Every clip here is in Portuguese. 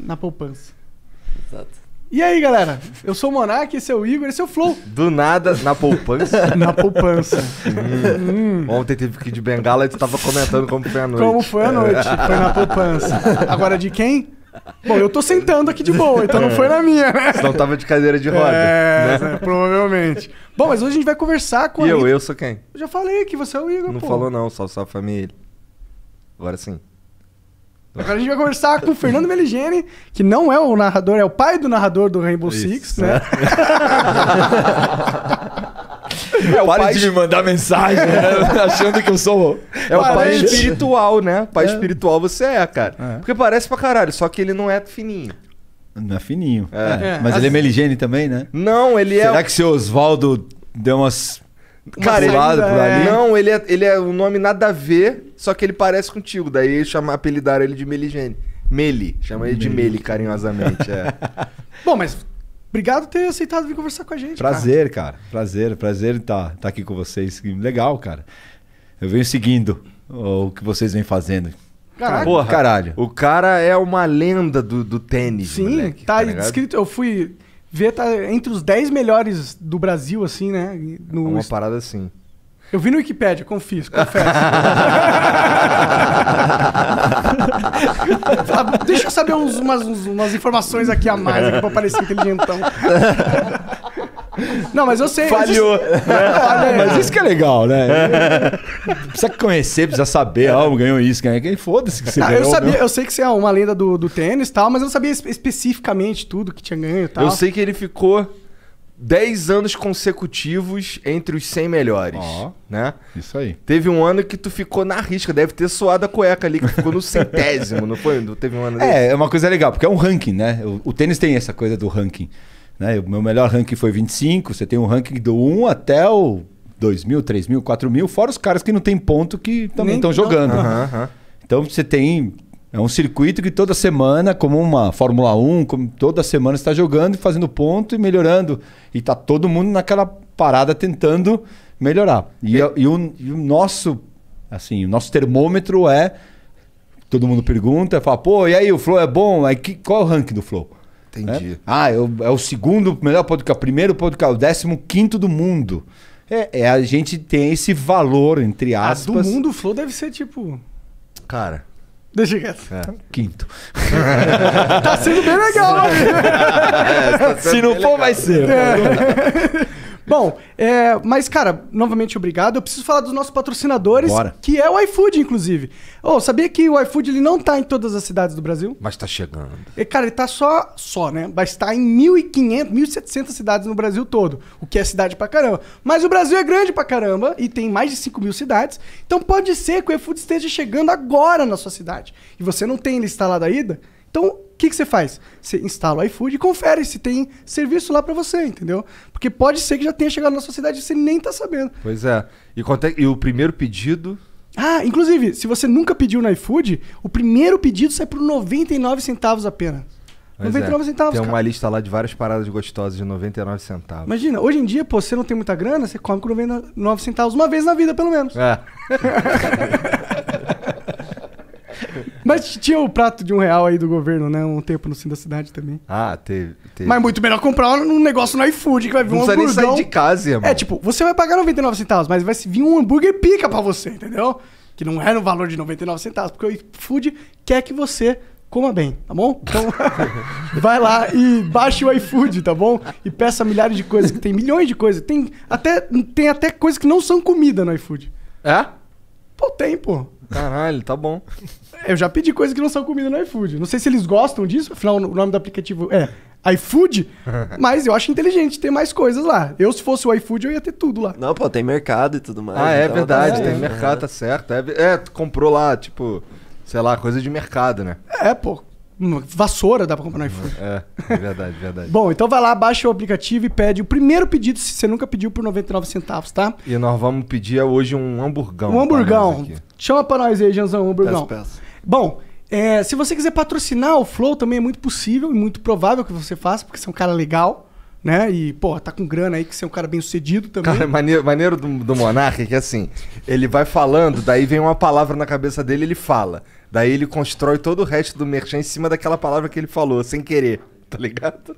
na poupança. Exato. E aí, galera? Eu sou o Monark, esse é o Igor, esse é o Flow. Do nada, na poupança? na poupança. Hum. Hum. Ontem teve que ir de bengala e tu tava comentando como foi a noite. Como foi a noite? Foi na poupança. Agora de quem? Bom, eu tô sentando aqui de boa, então não é. foi na minha, né? Senão tava de cadeira de roda. É, né? né? provavelmente. Bom, mas hoje a gente vai conversar com... E a... eu, eu sou quem? Eu já falei que você é o Igor, Não pô. falou não, só sua família. Agora sim. Agora a gente vai conversar com o Fernando Meligeni, que não é o narrador, é o pai do narrador do Rainbow Isso, Six, é. né? É o Pare pai... de me mandar mensagem, né? achando que eu sou. É parece... o pai espiritual, né? Pai é. espiritual você é, cara. É. Porque parece pra caralho, só que ele não é fininho. Não é fininho. É. é. Mas As... É. ele é meligene também, né? Não, ele Será é. Será que seu Oswaldo deu umas Cara, ele, lado, é... Não, ele é, ele é um nome nada a ver, só que ele parece contigo. Daí chama, apelidaram ele de Meligene. Meli, chama ele de Meli carinhosamente. É. Bom, mas Obrigado por ter aceitado vir conversar com a gente. Prazer, cara. cara. Prazer, prazer estar tá, tá aqui com vocês. Legal, cara. Eu venho seguindo o que vocês vêm fazendo. Caralho. Porra, caralho. O cara é uma lenda do, do tênis. Sim, moleque, tá, tá escrito. Eu fui vê tá entre os 10 melhores do Brasil, assim, né? No... É uma parada assim. Eu vi no Wikipedia, confio, confesso. Ah, deixa eu saber uns, umas, umas informações aqui a mais aqui pra parecer inteligentão. Não, mas eu sei. Falhou. Mas isso, né? Ah, né? mas isso que é legal, né? É. Precisa conhecer, precisa saber. Ah, oh, ganhou isso, ganhou quem Foda-se que você ganhou. Eu, sabia, eu sei que você é uma lenda do, do tênis e tal, mas eu não sabia especificamente tudo que tinha ganho e tal. Eu sei que ele ficou 10 anos consecutivos entre os 100 melhores, oh, né? Isso aí. Teve um ano que tu ficou na risca, deve ter suado a cueca ali, que ficou no centésimo, não foi? Teve um ano É, é uma coisa legal, porque é um ranking, né? O, o tênis tem essa coisa do ranking. Né? O meu melhor ranking foi 25, você tem um ranking do 1 até o 2 mil, 3 mil, 4 mil, fora os caras que não tem ponto que também estão jogando. Então você tem. É um circuito que toda semana, como uma Fórmula 1, como toda semana está jogando e fazendo ponto e melhorando. E tá todo mundo naquela parada tentando melhorar. E, e... É. É, e, o, e o, nosso, assim, o nosso termômetro é. Todo mundo pergunta, fala, pô, e aí, o Flow é bom? Aí, que, qual é o ranking do Flow? Entendi. Né? Ah, eu, é o segundo melhor podcast, primeiro podcast, o décimo quinto do mundo. É, é, a gente tem esse valor, entre ah, aspas. A do mundo, o Flow deve ser tipo. Cara. Deixa eu É. Quinto. tá sendo bem legal, é, tá sendo Se não for, legal. vai ser. É. Bom, é, mas, cara, novamente obrigado. Eu preciso falar dos nossos patrocinadores, Bora. que é o iFood, inclusive. Oh, sabia que o iFood ele não tá em todas as cidades do Brasil? Mas tá chegando. E, cara, ele tá só, só, né? Vai estar em 1.500, 1.700 cidades no Brasil todo, o que é cidade pra caramba. Mas o Brasil é grande pra caramba e tem mais de 5 mil cidades. Então pode ser que o iFood esteja chegando agora na sua cidade. E você não tem ele instalado ainda? Então, o que, que você faz? Você instala o iFood e confere se tem serviço lá para você, entendeu? Porque pode ser que já tenha chegado na sua cidade e você nem tá sabendo. Pois é. E, é. e o primeiro pedido. Ah, inclusive, se você nunca pediu no iFood, o primeiro pedido sai por 99 centavos apenas. Pois 99 é. centavos. Tem uma cara. lista lá de várias paradas gostosas de 99 centavos. Imagina, hoje em dia, pô, você não tem muita grana, você come com 99 centavos uma vez na vida, pelo menos. É. Mas tinha o prato de um real aí do governo, né? Um tempo no fim da Cidade também. Ah, teve. teve. Mas muito melhor comprar um negócio no iFood que vai vir não um hambúrguer. Não precisa nem sair de casa, irmão. É, tipo, você vai pagar 99 centavos, mas vai vir um hambúrguer pica pra você, entendeu? Que não é no valor de 99 centavos, porque o iFood quer que você coma bem, tá bom? Então, vai lá e baixe o iFood, tá bom? E peça milhares de coisas, que tem milhões de coisas. Tem até, tem até coisas que não são comida no iFood. É? Pô, tem, pô. Caralho, tá bom. É, eu já pedi coisa que não são comida no iFood. Não sei se eles gostam disso, afinal o nome do aplicativo é iFood, mas eu acho inteligente ter mais coisas lá. Eu, se fosse o iFood, eu ia ter tudo lá. Não, pô, tem mercado e tudo mais. Ah, é então, verdade, tá tem mercado, tá certo. É, é, tu comprou lá, tipo, sei lá, coisa de mercado, né? É, pô. Uma vassoura dá pra comprar no iFood. É, é verdade, verdade. Bom, então vai lá, baixa o aplicativo e pede o primeiro pedido, se você nunca pediu, por 99 centavos, tá? E nós vamos pedir é hoje um hamburgão. Um hamburgão. Chama pra nós aí, Janzão, um hamburgão. Peço, peço. Bom, é, se você quiser patrocinar o Flow, também é muito possível e muito provável que você faça, porque você é um cara legal né? E, pô, tá com grana aí, que você é um cara bem sucedido também. Cara, maneiro, maneiro do, do Monark é que, assim, ele vai falando, daí vem uma palavra na cabeça dele ele fala. Daí ele constrói todo o resto do merchan em cima daquela palavra que ele falou, sem querer, tá ligado?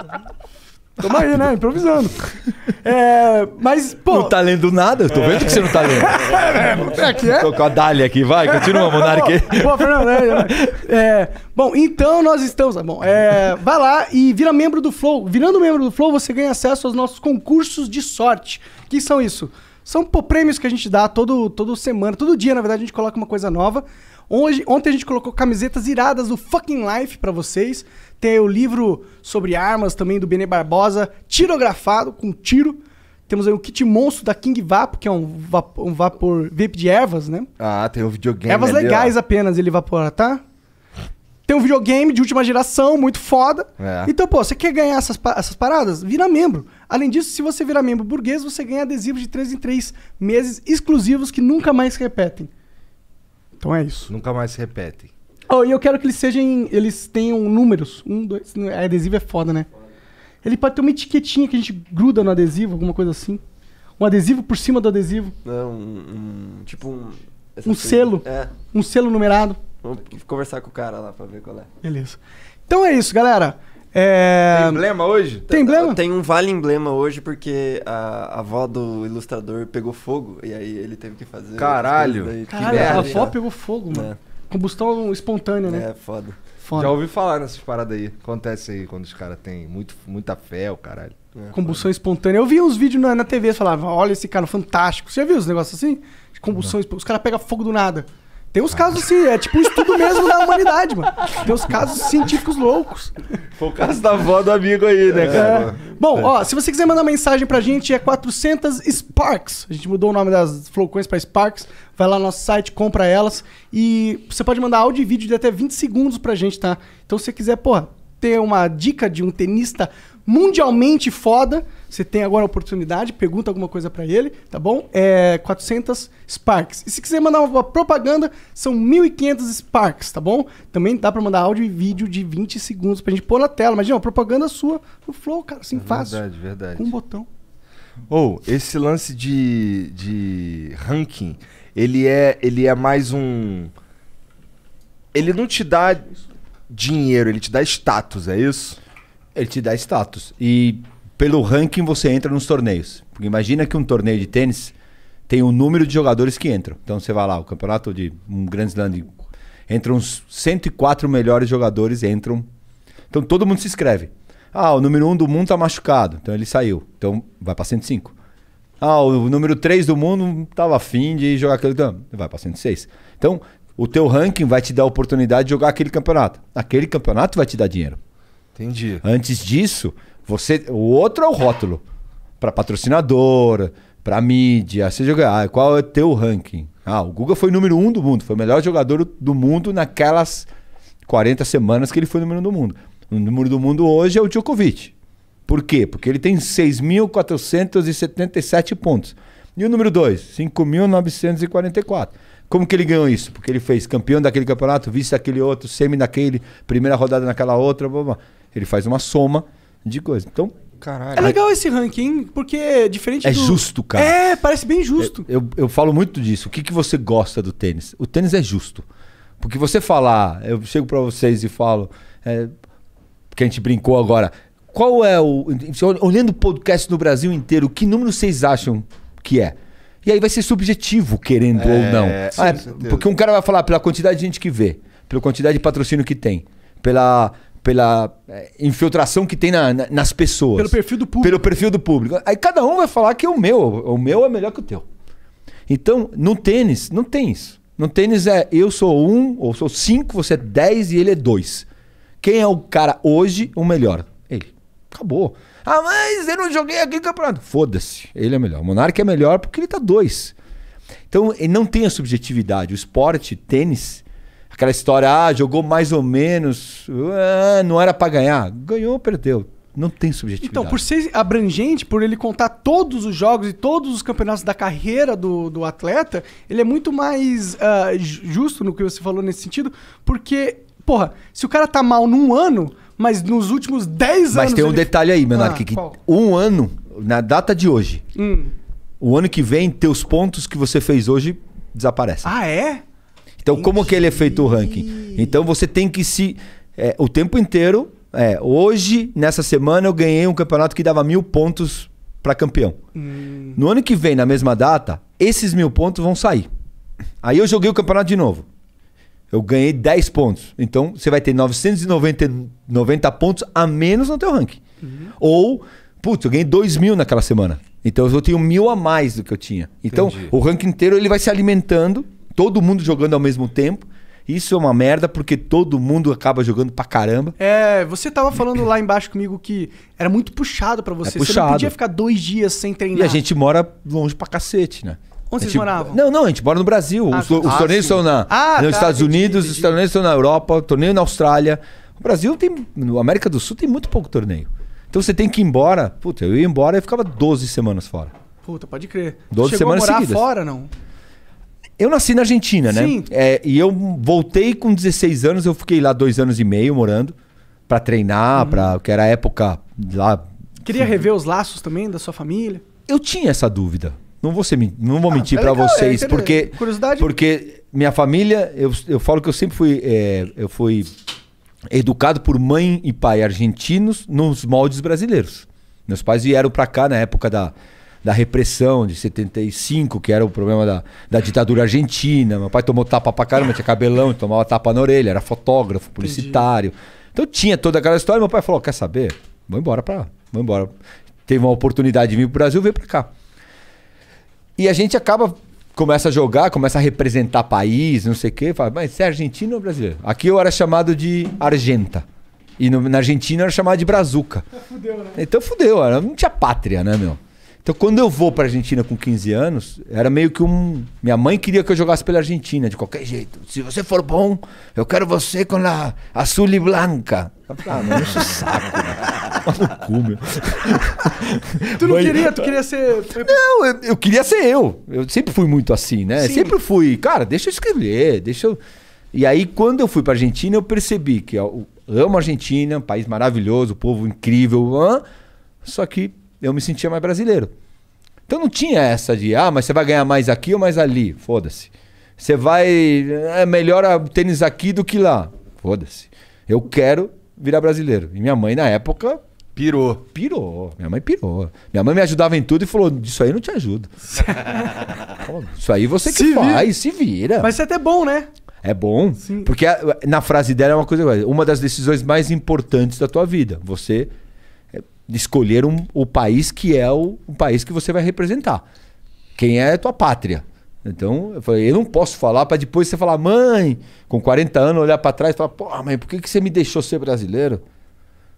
Toma aí, né? Improvisando. É, mas, pô. Não tá lendo nada? Eu tô vendo que você não tá lendo. É, é que é? Tô com a Dália aqui, vai, continua, Monarque. Pô, Fernando, é, é, é, Bom, então nós estamos. Ah, bom, é, vai lá e vira membro do Flow. Virando membro do Flow, você ganha acesso aos nossos concursos de sorte. Que são isso? São pô, prêmios que a gente dá todo, todo semana, todo dia, na verdade, a gente coloca uma coisa nova. Hoje, ontem a gente colocou camisetas iradas do Fucking Life para vocês. Tem o livro sobre armas também do Benê Barbosa, tirografado com tiro. Temos aí o kit monstro da King Vap, que é um, vapor, um vapor vape de ervas, né? Ah, tem um videogame. Ervas ali, legais ó. apenas ele vapora, tá? Tem um videogame de última geração, muito foda. É. Então, pô, você quer ganhar essas, essas paradas? Vira membro. Além disso, se você virar membro burguês, você ganha adesivos de 3 em 3 meses exclusivos que nunca mais repetem. Então é isso. Nunca mais se repetem. Oh, e eu quero que eles sejam. Eles tenham números. Um, dois. Né, adesivo é foda, né? Ele pode ter uma etiquetinha que a gente gruda no adesivo, alguma coisa assim. Um adesivo por cima do adesivo. Não, um. um tipo um. Um selo. É. Um selo numerado. Vamos conversar com o cara lá pra ver qual é. Beleza. Então é isso, galera. É... Tem emblema hoje? Tem emblema? Tem um vale emblema hoje porque a, a avó do ilustrador pegou fogo e aí ele teve que fazer. Caralho! Daí, Caralho, que merda, a avó pegou fogo, mano. É. Combustão espontânea, né? É, foda. foda. Já ouvi falar nessas paradas aí. Acontece aí quando os caras têm muito, muita fé, o caralho. É, combustão foda. espontânea. Eu vi uns vídeos na, na TV, falava, olha esse cara fantástico. Você já viu os negócios assim? Combustão espontânea. Os caras pegam fogo do nada. Tem uns casos assim, é tipo um estudo mesmo da humanidade, mano. Tem uns casos científicos loucos. Foi o caso da avó do amigo aí, né, é. cara? É. Bom, ó, se você quiser mandar mensagem pra gente, é 400 Sparks. A gente mudou o nome das flocões pra Sparks. Vai lá no nosso site, compra elas. E você pode mandar áudio e vídeo de até 20 segundos pra gente, tá? Então se você quiser, porra, ter uma dica de um tenista mundialmente foda. Você tem agora a oportunidade, pergunta alguma coisa para ele, tá bom? É 400 Sparks. E se quiser mandar uma propaganda, são 1500 Sparks, tá bom? Também dá para mandar áudio e vídeo de 20 segundos pra gente pôr na tela. Imagina, uma propaganda sua no Flow, cara, assim, é fácil. Verdade, verdade. Com um botão. Ou, oh, esse lance de, de ranking, ele é, ele é mais um... Ele não te dá dinheiro, ele te dá status, é isso? ele te dá status. E pelo ranking você entra nos torneios. Porque imagina que um torneio de tênis tem o um número de jogadores que entram. Então você vai lá, o campeonato de um Grand Slam, entram uns 104 melhores jogadores, entram. Então todo mundo se inscreve. Ah, o número 1 um do mundo tá machucado, então ele saiu. Então vai para 105. Ah, o número 3 do mundo tava afim de jogar aquele. campeonato. vai para 106. Então o teu ranking vai te dar a oportunidade de jogar aquele campeonato. Aquele campeonato vai te dar dinheiro. Entendi. Antes disso, você, o outro é o rótulo para patrocinador, para mídia. Você joga, ah, qual é o teu ranking? Ah, o Guga foi número um do mundo, foi o melhor jogador do mundo naquelas 40 semanas que ele foi número um do mundo. O número do mundo hoje é o Djokovic. Por quê? Porque ele tem 6.477 pontos. E o número 2? 5.944. Como que ele ganhou isso? Porque ele fez campeão daquele campeonato, vice daquele outro, semi naquele, primeira rodada naquela outra, blá, blá. blá. Ele faz uma soma de coisas. Então, caralho. É legal esse ranking, porque é diferente É do... justo, cara. É, parece bem justo. Eu, eu, eu falo muito disso. O que, que você gosta do tênis? O tênis é justo. Porque você falar, ah, eu chego para vocês e falo, é, que a gente brincou agora. Qual é o. Olhando o podcast no Brasil inteiro, que número vocês acham que é? E aí vai ser subjetivo, querendo é, ou não. Sim, ah, é, porque um cara vai falar pela quantidade de gente que vê, pela quantidade de patrocínio que tem, pela pela eh, infiltração que tem na, na, nas pessoas. Pelo perfil do público. Pelo perfil do público. Aí cada um vai falar que o meu, o meu é melhor que o teu. Então, no tênis, não tem isso. No tênis é eu sou um, ou sou cinco, você é dez e ele é dois. Quem é o cara hoje, o melhor? Ele. Acabou. Ah, mas eu não joguei aquele campeonato. Tá Foda-se, ele é melhor. O Monarca é melhor porque ele tá dois. Então, ele não tem a subjetividade. O esporte, tênis, Aquela história, ah, jogou mais ou menos, ah, não era para ganhar. Ganhou, perdeu. Não tem subjetividade. Então, por ser abrangente, por ele contar todos os jogos e todos os campeonatos da carreira do, do atleta, ele é muito mais uh, justo no que você falou nesse sentido, porque, porra, se o cara tá mal num ano, mas nos últimos 10 anos. Mas tem um ele... detalhe aí, Menarque, ah, que um ano, na data de hoje, hum. o ano que vem, teus pontos que você fez hoje desaparecem. Ah, é? Então, como que ele é feito o ranking? Então, você tem que se. É, o tempo inteiro. É, hoje, nessa semana, eu ganhei um campeonato que dava mil pontos para campeão. Hum. No ano que vem, na mesma data, esses mil pontos vão sair. Aí eu joguei o campeonato de novo. Eu ganhei 10 pontos. Então você vai ter 990 pontos a menos no teu ranking. Uhum. Ou, putz, eu ganhei 2 mil naquela semana. Então eu tenho mil a mais do que eu tinha. Então Entendi. o ranking inteiro ele vai se alimentando todo mundo jogando ao mesmo tempo. Isso é uma merda porque todo mundo acaba jogando pra caramba. É, você tava falando lá embaixo comigo que era muito puxado para é você. É puxado. Você não podia ficar dois dias sem treinar. E a gente mora longe pra cacete, né? Onde gente, vocês moravam? Não, não, a gente mora no Brasil. Ah, os, os ah, tá. torneios são na, ah, nos tá, Estados entendi, Unidos, entendi. os torneios são na Europa, o torneio na Austrália. O Brasil tem. No América do Sul tem muito pouco torneio. Então você tem que ir embora. Puta, eu ia embora e ficava 12 semanas fora. Puta, pode crer. 12 Chegou semanas a morar seguidas. fora, não? Eu nasci na Argentina, né? Sim. né? É, e eu voltei com 16 anos, eu fiquei lá dois anos e meio morando para treinar, uhum. para que era a época lá. Queria assim, rever os laços também da sua família? Eu tinha essa dúvida. Não vou, ser, não vou ah, mentir é para é vocês, é porque curiosidade. porque minha família, eu, eu falo que eu sempre fui é, eu fui educado por mãe e pai argentinos nos moldes brasileiros. Meus pais vieram para cá na época da da repressão de 75, que era o problema da, da ditadura argentina. Meu pai tomou tapa pra caramba, tinha cabelão, tomava tapa na orelha, era fotógrafo, publicitário. Entendi. Então tinha toda aquela história. Meu pai falou: quer saber? Vou embora pra. Vou embora. Teve uma oportunidade de vir pro Brasil, veio pra cá. E a gente acaba. Começa a jogar, começa a representar país, não sei o quê. Fala, mas você é argentino ou brasileiro? Aqui eu era chamado de Argenta. E no, na Argentina era chamado de Brazuca. Fudeu, né? Então fudeu, era, não tinha pátria, né, meu? Então, quando eu vou para Argentina com 15 anos, era meio que um. Minha mãe queria que eu jogasse pela Argentina, de qualquer jeito. Se você for bom, eu quero você com a azul e blanca. Eu falei, ah, mano, enche o saco. Né? Maluco, meu. Tu não queria, tu queria ser. Não, eu, eu, queria ser eu. Eu sempre fui muito assim, né? Sim. Sempre fui, cara, deixa eu escrever, deixa eu. E aí, quando eu fui pra Argentina, eu percebi que eu amo a Argentina, um país maravilhoso, um povo incrível, só que eu me sentia mais brasileiro. Então não tinha essa de, ah, mas você vai ganhar mais aqui ou mais ali. Foda-se. Você vai. É melhor a tênis aqui do que lá. Foda-se. Eu quero virar brasileiro. E minha mãe, na época. Pirou. Pirou. Minha mãe pirou. Minha mãe me ajudava em tudo e falou: Isso aí não te ajuda. Isso aí você que se faz, vira. se vira. Mas isso é até bom, né? É bom. Sim. Porque a, na frase dela é uma coisa. Uma das decisões mais importantes da tua vida. Você escolher um, o país que é o, o país que você vai representar. Quem é a tua pátria. Então, eu falei, eu não posso falar para depois você falar, mãe, com 40 anos, olhar para trás e falar, pô, mãe, por que, que você me deixou ser brasileiro?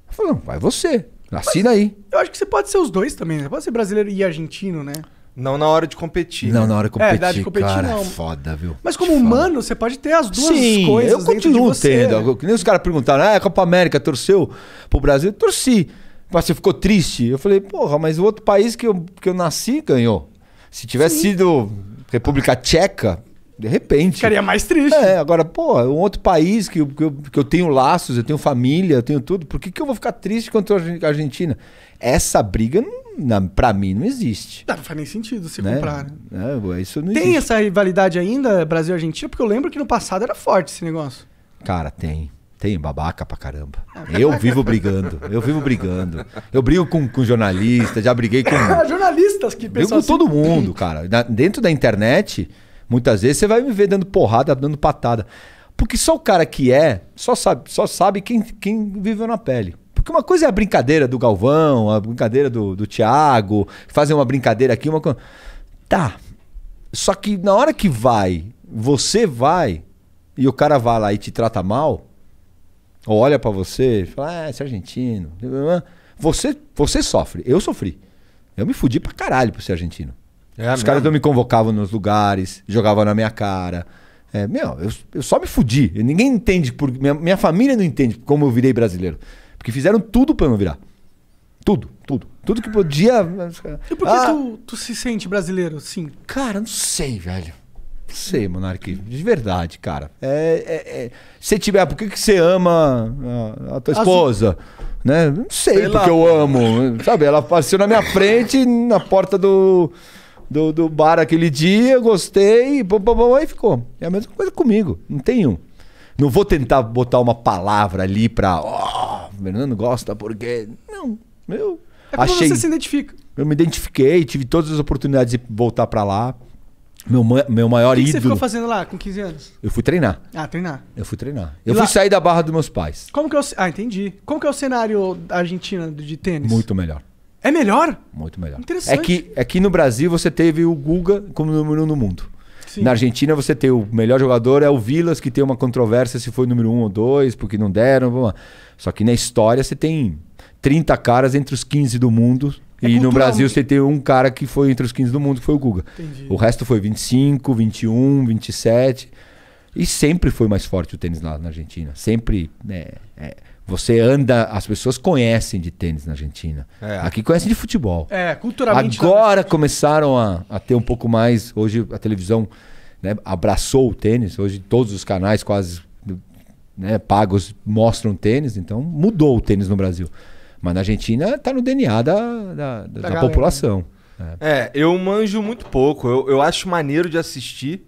Eu falei, não, vai você, assina Mas, aí. Eu acho que você pode ser os dois também, você né? pode ser brasileiro e argentino, né? Não na hora de competir. Não né? na hora de é, competir, é, de competir cara, não. foda, viu? Mas como foda. humano, você pode ter as duas Sim, coisas eu continuo de você. tendo. Né? Nem os caras perguntaram, ah, a Copa América torceu pro Brasil? Torci. Você ficou triste? Eu falei, porra, mas o outro país que eu, que eu nasci ganhou. Se tivesse Sim. sido República Tcheca, de repente. Ficaria mais triste. É, agora, pô, um outro país que, que, eu, que eu tenho laços, eu tenho família, eu tenho tudo, por que, que eu vou ficar triste contra a Argentina? Essa briga, não, pra mim, não existe. Não, não faz nem sentido se né? comprar. Né? É, isso não Tem existe. essa rivalidade ainda, Brasil-Argentina? Porque eu lembro que no passado era forte esse negócio. Cara, tem. Tem babaca pra caramba. Eu vivo brigando. Eu vivo brigando. Eu brigo com, com jornalistas, já briguei com. Jornalistas que Brigo com assim. todo mundo, cara. Na, dentro da internet, muitas vezes você vai me ver dando porrada, dando patada. Porque só o cara que é, só sabe, só sabe quem, quem viveu na pele. Porque uma coisa é a brincadeira do Galvão, a brincadeira do, do Thiago, fazer uma brincadeira aqui, uma coisa. Tá. Só que na hora que vai, você vai, e o cara vai lá e te trata mal olha para você e fala, ah, é, é argentino. Você, você sofre. Eu sofri. Eu me fudi pra caralho por ser argentino. É Os caras não me convocavam nos lugares, jogavam na minha cara. É, meu, eu, eu só me fudi. Ninguém entende, por, minha, minha família não entende como eu virei brasileiro. Porque fizeram tudo para eu não virar. Tudo, tudo. Tudo que podia. E por que ah, tu, tu se sente brasileiro, sim? Cara, não sei, velho sei Monark, de verdade, cara. É, é, é. tiver, por que, que você ama a, a tua esposa? As... Né? Não sei Pela... porque eu amo. Sabe, ela apareceu na minha frente, na porta do, do, do bar aquele dia, gostei, bom, bom, bom, aí ficou. É a mesma coisa comigo, não tenho. Não vou tentar botar uma palavra ali pra. Oh, Fernando gosta porque. Não, meu. É como achei... você se identifica. Eu me identifiquei, tive todas as oportunidades de voltar para lá. Meu, meu maior ídolo. O que, você ficou fazendo lá com 15 anos? Eu fui treinar. Ah, treinar. Eu fui treinar. Eu e fui lá... sair da barra dos meus pais. Como que é o... Ah, entendi. Como que é o cenário da Argentina de tênis? Muito melhor. É melhor? Muito melhor. Interessante. É que, é que no Brasil você teve o Guga como número um no mundo. Sim. Na Argentina você tem o melhor jogador, é o Vilas, que tem uma controvérsia se foi número um ou dois, porque não deram. Só que na história você tem 30 caras entre os 15 do mundo é e no Brasil você tem um cara que foi entre os 15 do mundo, que foi o Guga. Entendi. O resto foi 25, 21, 27. E sempre foi mais forte o tênis lá na Argentina. Sempre. Né, é, você anda, as pessoas conhecem de tênis na Argentina. É. Aqui conhecem de futebol. É, culturalmente. Agora também. começaram a, a ter um pouco mais. Hoje a televisão né, abraçou o tênis. Hoje todos os canais quase né, pagos mostram tênis. Então mudou o tênis no Brasil. Mas na Argentina tá no DNA da, da, da, da população. É. é. eu manjo muito pouco. Eu, eu acho maneiro de assistir,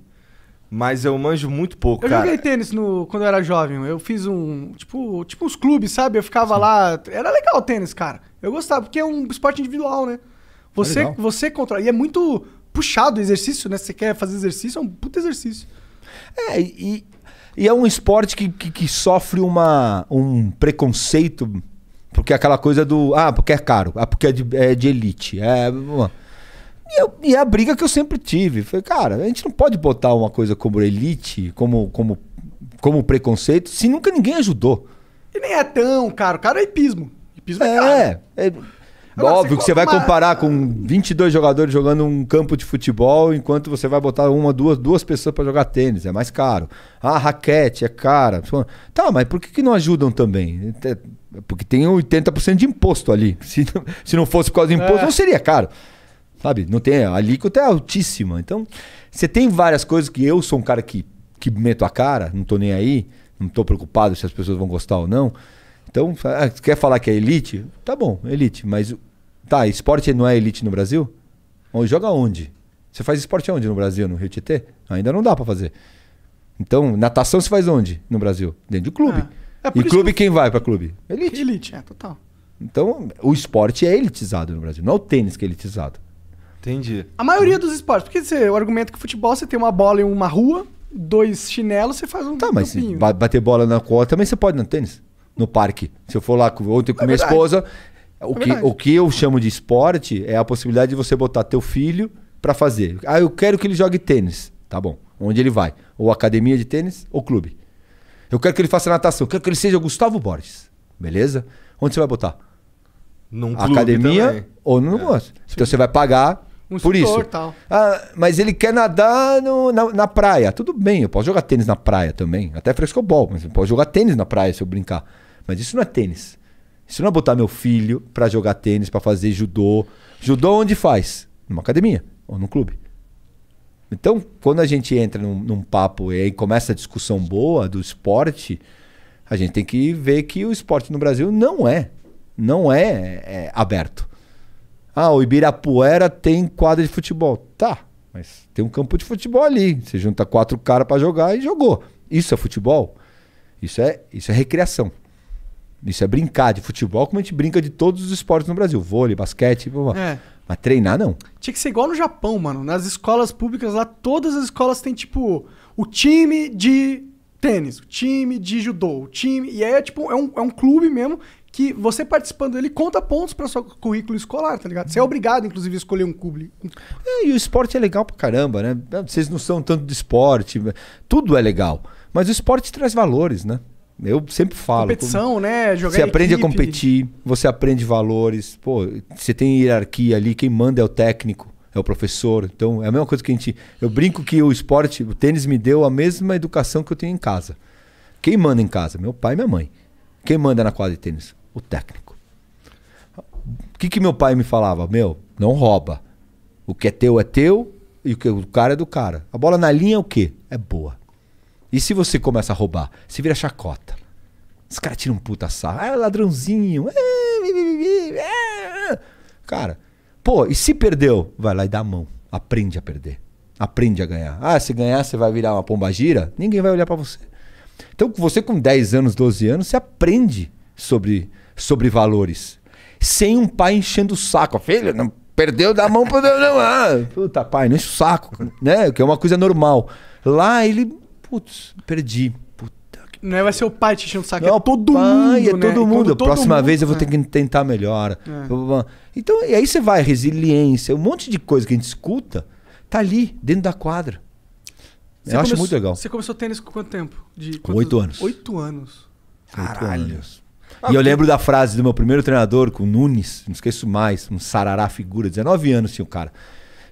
mas eu manjo muito pouco, eu cara. joguei tênis no, quando eu era jovem. Eu fiz um. Tipo, tipo uns clubes, sabe? Eu ficava Sim. lá. Era legal o tênis, cara. Eu gostava, porque é um esporte individual, né? Você, é você controla. E é muito puxado o exercício, né? você quer fazer exercício, é um puto exercício. É, e, e é um esporte que, que, que sofre uma, um preconceito porque aquela coisa do. Ah, porque é caro. Ah, porque é de, é de elite. É. E, eu, e, é a briga que eu sempre tive. foi cara, a gente não pode botar uma coisa como elite, como, como, como preconceito, se nunca ninguém ajudou. E nem é tão caro. Caro é hipismo. Hipismo é, é caro. É, Agora, Óbvio que você vai uma... comparar com 22 jogadores jogando um campo de futebol, enquanto você vai botar uma, duas, duas pessoas para jogar tênis, é mais caro. Ah, raquete é cara. Tá, mas por que, que não ajudam também? Porque tem 80% de imposto ali. Se, se não fosse por causa do imposto, é. não seria caro. Sabe? Não tem, a alíquota é altíssima. Então, você tem várias coisas que eu sou um cara que, que meto a cara, não tô nem aí, não tô preocupado se as pessoas vão gostar ou não. Então, ah, quer falar que é elite? Tá bom, elite. Mas, tá, esporte não é elite no Brasil? Joga onde? Você faz esporte onde no Brasil? No Rio Tietê? Ainda não dá para fazer. Então, natação se faz onde no Brasil? Dentro do clube. Ah, é. É e clube que... quem vai para clube? Elite. Elite, é, total. Então, o esporte é elitizado no Brasil. Não é o tênis que é elitizado. Entendi. A maioria dos esportes. Porque o argumento que futebol, você tem uma bola em uma rua, dois chinelos, você faz um Tá, mas bater bola na quadra também você pode no tênis no parque. Se eu for lá ontem com é minha verdade. esposa, é o, é que, o que eu chamo de esporte é a possibilidade de você botar teu filho para fazer. Ah, eu quero que ele jogue tênis. Tá bom. Onde ele vai? Ou academia de tênis ou clube. Eu quero que ele faça natação. Eu quero que ele seja o Gustavo Borges. Beleza? Onde você vai botar? Num clube academia também. ou no é. negócio. É. Então você vai pagar um por isso. Tal. Ah, mas ele quer nadar no, na, na praia. Tudo bem, eu posso jogar tênis na praia também. Até frescobol, mas eu posso jogar tênis na praia se eu brincar. Mas isso não é tênis. Isso não é botar meu filho para jogar tênis, para fazer judô. Judô onde faz? Numa academia ou num clube. Então, quando a gente entra num, num papo e aí começa a discussão boa do esporte, a gente tem que ver que o esporte no Brasil não é, não é, é, aberto. Ah, o Ibirapuera tem quadra de futebol. Tá, mas tem um campo de futebol ali. Você junta quatro caras para jogar e jogou. Isso é futebol? Isso é, isso é recreação. Isso é brincar de futebol como a gente brinca de todos os esportes no Brasil. Vôlei, basquete, blá, blá. É. mas treinar não. Tinha que ser igual no Japão, mano. Nas escolas públicas lá, todas as escolas têm tipo o time de tênis, o time de judô, o time. E aí é tipo, é um, é um clube mesmo que você participando dele conta pontos para seu currículo escolar, tá ligado? Você é obrigado, inclusive, a escolher um clube. É, e o esporte é legal pra caramba, né? Vocês não são tanto de esporte, tudo é legal. Mas o esporte traz valores, né? Eu sempre falo. Competição, né? Jogar você aprende equipe. a competir, você aprende valores. Pô, você tem hierarquia ali, quem manda é o técnico, é o professor. Então, é a mesma coisa que a gente. Eu brinco que o esporte, o tênis me deu a mesma educação que eu tenho em casa. Quem manda em casa? Meu pai e minha mãe. Quem manda na quadra de tênis? O técnico. O que, que meu pai me falava? Meu, não rouba. O que é teu é teu e o que o cara é do cara. A bola na linha é o quê? É boa. E se você começa a roubar? Você vira chacota. Os caras tiram um puta sarro. Ah, é ladrãozinho. É, é. Cara, pô, e se perdeu? Vai lá e dá a mão. Aprende a perder. Aprende a ganhar. Ah, se ganhar você vai virar uma pomba gira? Ninguém vai olhar para você. Então, você com 10 anos, 12 anos, você aprende sobre, sobre valores. Sem um pai enchendo o saco. Filho, não perdeu da mão para não. Ah, puta, pai, não enche o saco, né? Que é uma coisa normal. Lá ele Putz, perdi. Puta que Não é vai ser o pai te enchendo o saco. É não, é todo pai, é mundo. É todo né? mundo. Todo Próxima mundo, vez eu vou é. ter que tentar melhor. É. Então, e aí você vai, resiliência, um monte de coisa que a gente escuta, tá ali, dentro da quadra. Você eu começou, acho muito legal. Você começou tênis com quanto tempo? De com oito anos. Oito anos. Caralho. Ah, e eu lembro da frase do meu primeiro treinador, com o Nunes, não esqueço mais, um sarará figura, 19 anos tinha o cara.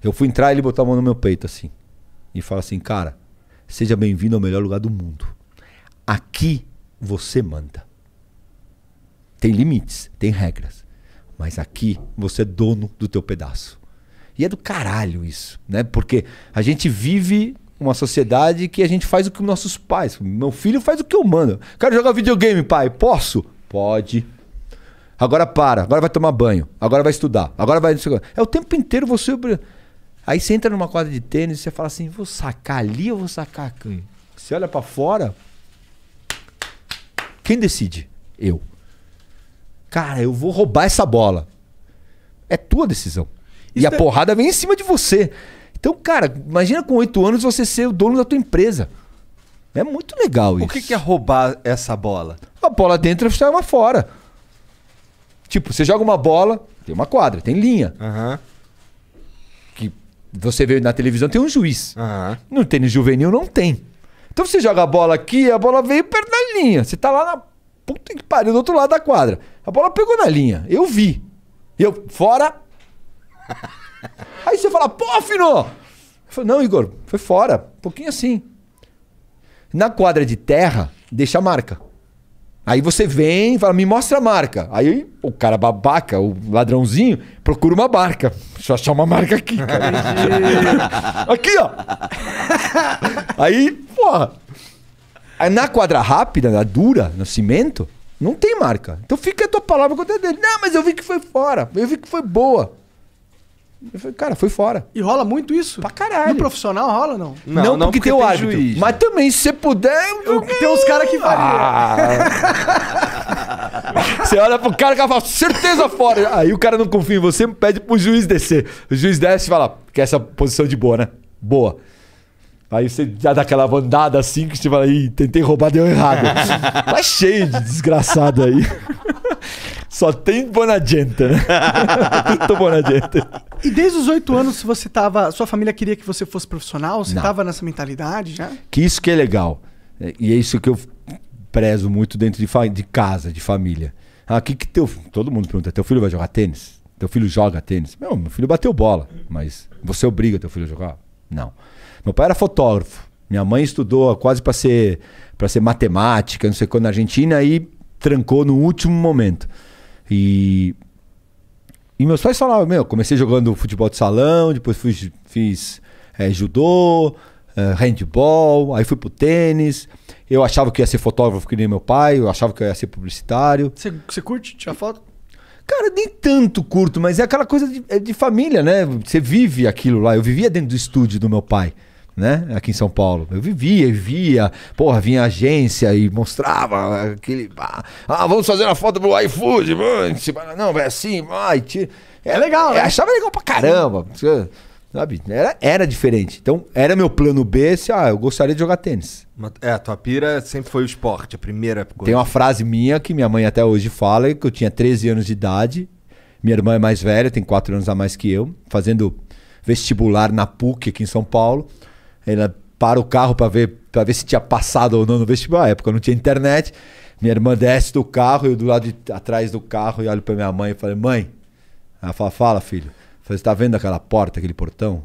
Eu fui entrar e ele botou a mão no meu peito assim. E fala assim, cara, Seja bem-vindo ao melhor lugar do mundo. Aqui você manda. Tem limites, tem regras. Mas aqui você é dono do teu pedaço. E é do caralho isso, né? Porque a gente vive uma sociedade que a gente faz o que os nossos pais. Meu filho faz o que eu mando. Quero jogar videogame, pai. Posso? Pode. Agora para, agora vai tomar banho, agora vai estudar, agora vai. É o tempo inteiro você. Aí você entra numa quadra de tênis e você fala assim: vou sacar ali ou vou sacar aqui? Você olha para fora. Quem decide? Eu. Cara, eu vou roubar essa bola. É tua decisão. Isso e a é... porrada vem em cima de você. Então, cara, imagina com oito anos você ser o dono da tua empresa. É muito legal isso. O que, que é roubar essa bola? A bola dentro e uma fora. Tipo, você joga uma bola, tem uma quadra, tem linha. Uhum. Você vê na televisão, tem um juiz. Uhum. No tênis juvenil não tem. Então você joga a bola aqui, a bola veio perto da linha. Você tá lá na puta que pariu, do outro lado da quadra. A bola pegou na linha. Eu vi. Eu, fora. Aí você fala, pô, Fino! Falo, não, Igor, foi fora. Um pouquinho assim. Na quadra de terra, deixa a marca. Aí você vem e fala, me mostra a marca. Aí o cara babaca, o ladrãozinho, procura uma marca. Deixa eu achar uma marca aqui, cara. aqui, ó. Aí, porra. na quadra rápida, na dura, no cimento, não tem marca. Então fica a tua palavra contra é dele. Não, mas eu vi que foi fora. Eu vi que foi boa. Eu falei, cara, foi fora. E rola muito isso? Pra caralho. No profissional rola, não? Não, não, não porque, porque tem o árbitro. Juiz, mas também, se você puder... Eu... Tem uns caras que fariam. Ah. você olha pro cara e fala, certeza fora. Aí o cara não confia em você, pede pro juiz descer. O juiz desce e fala, quer essa posição de boa, né? Boa. Aí você já dá aquela bandada assim que você fala, ih, tentei roubar, deu errado. tá cheio de desgraçado aí. Só tem bonadenta, né? Tudo Bonadienta. E desde os oito anos você tava. Sua família queria que você fosse profissional? Você Não. tava nessa mentalidade já? Que isso que é legal. É, e é isso que eu prezo muito dentro de, de casa, de família. Aqui ah, que, teu. Todo mundo pergunta: teu filho vai jogar tênis? Teu filho joga tênis? Meu, meu filho bateu bola, mas você obriga teu filho a jogar? Não. Meu pai era fotógrafo. Minha mãe estudou quase para ser para ser matemática, não sei quando na Argentina e trancou no último momento. E, e meus pais falavam, meu, comecei jogando futebol de salão, depois fui, fiz é, judô, é, handball, aí fui pro tênis. Eu achava que ia ser fotógrafo que nem meu pai, eu achava que eu ia ser publicitário. Você, você curte tirar foto? Cara, nem tanto curto, mas é aquela coisa de, é de família, né? Você vive aquilo lá. Eu vivia dentro do estúdio do meu pai né? Aqui em São Paulo. Eu vivia, via, porra, vinha agência e mostrava aquele. Ah, vamos fazer uma foto pro iFood, mano. Não, vai é assim, vai. É legal, né? É, achava legal pra caramba. Sabe? Era, era diferente. Então, era meu plano B se ah, eu gostaria de jogar tênis. É, a tua pira sempre foi o esporte, a primeira coisa. Tem uma frase minha que minha mãe até hoje fala, que eu tinha 13 anos de idade. Minha irmã é mais velha, tem 4 anos a mais que eu, fazendo vestibular na PUC aqui em São Paulo. Ela para o carro para ver, para ver se tinha passado ou não no vestibular. Na época não tinha internet. Minha irmã desce do carro, eu do lado de, atrás do carro e olho para minha mãe e falei, mãe. Ela fala, fala, filho. você tá vendo aquela porta, aquele portão?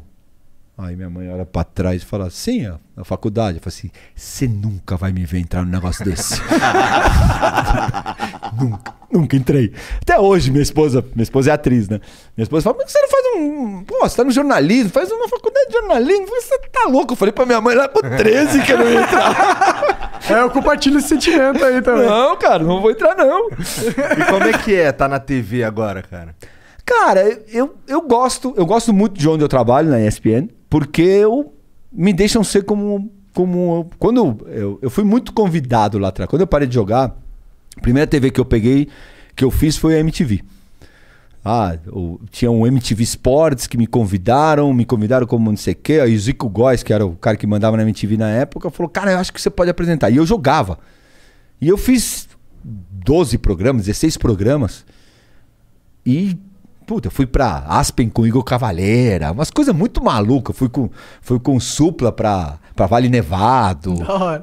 Aí minha mãe olha pra trás e fala, assim ó, na faculdade. Eu falo assim, você nunca vai me ver entrar num negócio desse. nunca, nunca entrei. Até hoje, minha esposa, minha esposa é atriz, né? Minha esposa fala, mas você não faz um. Pô, você tá no jornalismo, faz uma faculdade de jornalismo. Você tá louco? Eu falei pra minha mãe lá com 13 que eu não ia entrar. é, eu compartilho esse sentimento aí também. Não, cara, não vou entrar, não. e como é que é tá na TV agora, cara? Cara, eu, eu gosto, eu gosto muito de onde eu trabalho na ESPN, porque eu me deixam ser como. como quando eu, eu fui muito convidado lá atrás. Quando eu parei de jogar, a primeira TV que eu peguei, que eu fiz foi a MTV. Ah, eu, tinha um MTV Sports que me convidaram, me convidaram como não sei o quê. Aí o Zico Góes, que era o cara que mandava na MTV na época, falou: Cara, eu acho que você pode apresentar. E eu jogava. E eu fiz 12 programas, 16 programas. E Puta, fui pra Aspen com Igor Cavaleira, umas coisas muito malucas. Fui com, fui com Supla pra, pra Vale Nevado.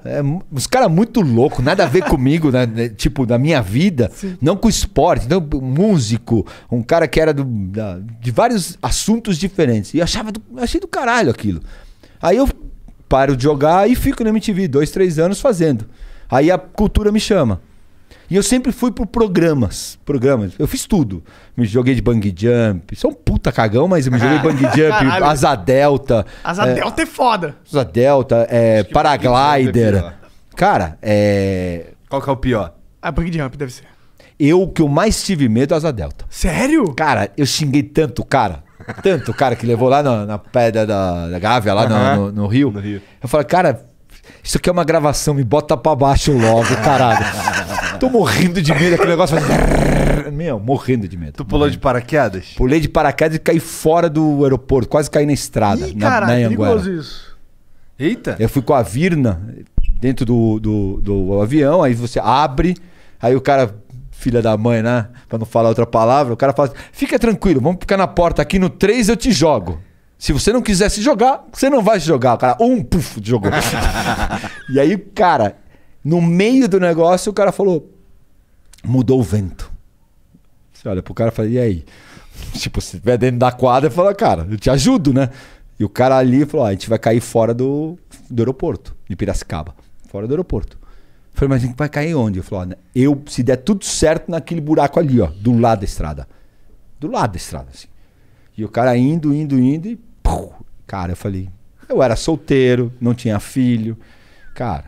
É, os caras muito loucos, nada a ver comigo, né, né? tipo, da minha vida, Sim. não com esporte, não músico, um cara que era do, da, de vários assuntos diferentes. E achava, do, achei do caralho aquilo. Aí eu paro de jogar e fico na MTV dois, três anos fazendo. Aí a cultura me chama. E eu sempre fui pro programas. Programas. Eu fiz tudo. Me joguei de bungee jump. Sou um puta cagão, mas me joguei bungee jump, asa delta. Asa é, delta é foda. Asa delta, é, paraglider. É Cara, é... Qual que é o pior? A ah, bungee jump deve ser. Eu que eu mais tive medo é asa delta. Sério? Cara, eu xinguei tanto, cara. Tanto cara que levou lá na, na pedra da, da Gávea, lá uhum. no, no, no, Rio. no Rio. Eu falei, cara, isso aqui é uma gravação, me bota pra baixo logo, caralho. Tô morrendo de medo, aquele negócio faz. Meu, morrendo de medo. Tu pulou morrendo. de paraquedas? Pulei de paraquedas e caí fora do aeroporto, quase caí na estrada. Ih, na, caralho, na perigoso isso. Eita! Eu fui com a Virna dentro do, do, do avião, aí você abre, aí o cara filha da mãe, né? Pra não falar outra palavra, o cara fala: assim, fica tranquilo, vamos ficar na porta aqui, no 3 eu te jogo. Se você não quiser se jogar, você não vai se jogar. O cara, um, puf, jogou. e aí, cara, no meio do negócio, o cara falou: mudou o vento. Você olha pro cara e fala: e aí? Tipo, se estiver dentro da quadra, fala: cara, eu te ajudo, né? E o cara ali falou: ah, a gente vai cair fora do, do aeroporto, de Piracicaba. Fora do aeroporto. Eu falei, mas a gente vai cair onde? Eu falou: eu, se der tudo certo, naquele buraco ali, ó, do lado da estrada. Do lado da estrada, assim. E o cara indo, indo, indo, e Cara, eu falei, eu era solteiro, não tinha filho. Cara,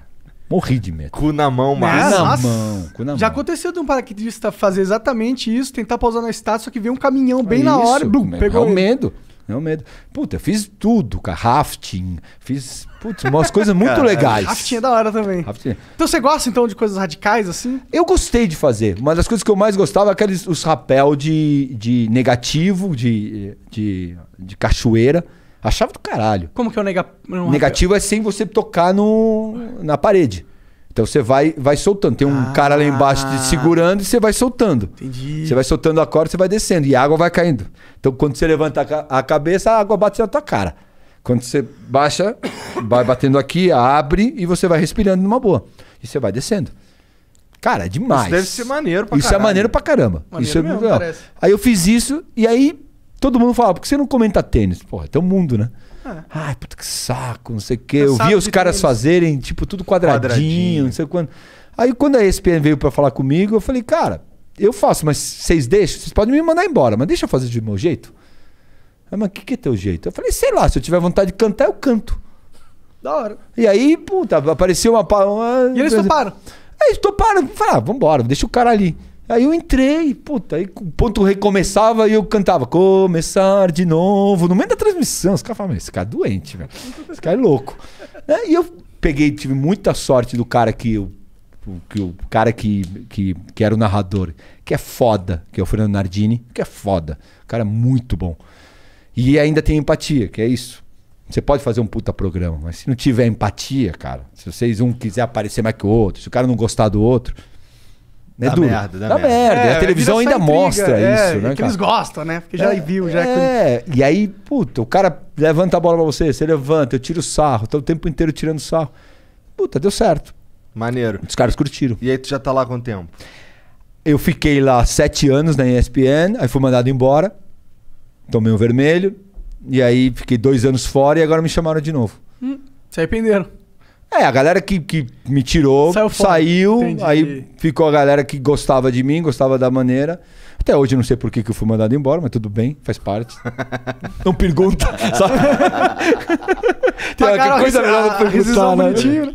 morri de medo. Cu na mão, mas. Cu na mão, cu na Já mão. aconteceu de um paraquedista fazer exatamente isso, tentar pausar na estátua, só que veio um caminhão bem na hora pegou. É o medo. É o medo. Puta, eu fiz tudo, cara. Rafting, fiz Putz, umas coisas muito legais legais. Rafting é da hora também. Então você gosta então de coisas radicais assim? Eu gostei de fazer. Uma das coisas que eu mais gostava era os rapel de, de negativo, de, de, de cachoeira. Achava do caralho. Como que é o nega... negativo? é sem você tocar no, na parede. Então você vai, vai soltando. Tem um ah. cara lá embaixo te segurando e você vai soltando. Entendi. Você vai soltando a corda, você vai descendo e a água vai caindo. Então quando você levanta a cabeça, a água bate na tua cara. Quando você baixa, vai batendo aqui, abre e você vai respirando numa boa. E você vai descendo. Cara, é demais. Isso deve ser maneiro pra Isso é caralho. é maneiro pra caramba. Maneiro isso é mesmo, legal. Aí eu fiz isso e aí todo mundo fala, ah, por que você não comenta tênis? Porra, é teu mundo, né? É. Ai, puta que saco, não sei o quê. Eu, eu vi os caras tênis. fazerem, tipo, tudo quadradinho, quadradinho, não sei quando. Aí quando a ESPN veio para falar comigo, eu falei, cara, eu faço, mas vocês deixam? Vocês podem me mandar embora, mas deixa eu fazer do meu jeito. Ah, mas o que, que é teu jeito? Eu falei, sei lá, se eu tiver vontade de cantar, eu canto. Da hora. E aí, puta, apareceu uma. uma e eles toparam? Aí eles toparam. Falaram, ah, vambora, deixa o cara ali. Aí eu entrei, puta, aí o ponto recomeçava e eu cantava, começar de novo, no meio da transmissão. Os caras falavam, esse cara é doente, velho. Esse cara é louco. Né, e eu peguei, tive muita sorte do cara que eu. Que o cara que, que, que era o narrador, que é foda, que é o Fernando Nardini, que é foda. O cara é muito bom. E ainda tem empatia, que é isso. Você pode fazer um puta programa, mas se não tiver empatia, cara, se vocês um quiser aparecer mais que o outro, se o cara não gostar do outro, né, dá merda, dá, dá merda. merda. É, a televisão ainda intriga, mostra é, isso, né? Que cara? eles gostam, né? Porque já é, viu, já. É, é, e aí, puta, o cara levanta a bola pra você, você levanta, eu tiro sarro, tô o tempo inteiro tirando sarro. Puta, deu certo. Maneiro. Os caras curtiram. E aí tu já tá lá com o tempo? Eu fiquei lá sete anos na ESPN, aí fui mandado embora. Tomei um vermelho. E aí fiquei dois anos fora e agora me chamaram de novo. Hum, se arrependeram. É, a galera que, que me tirou saiu, saiu aí ficou a galera que gostava de mim, gostava da maneira. Até hoje eu não sei por que, que eu fui mandado embora, mas tudo bem, faz parte. Não pergunta, Tem uma coisa melhor pra ah, é perguntar, né? né?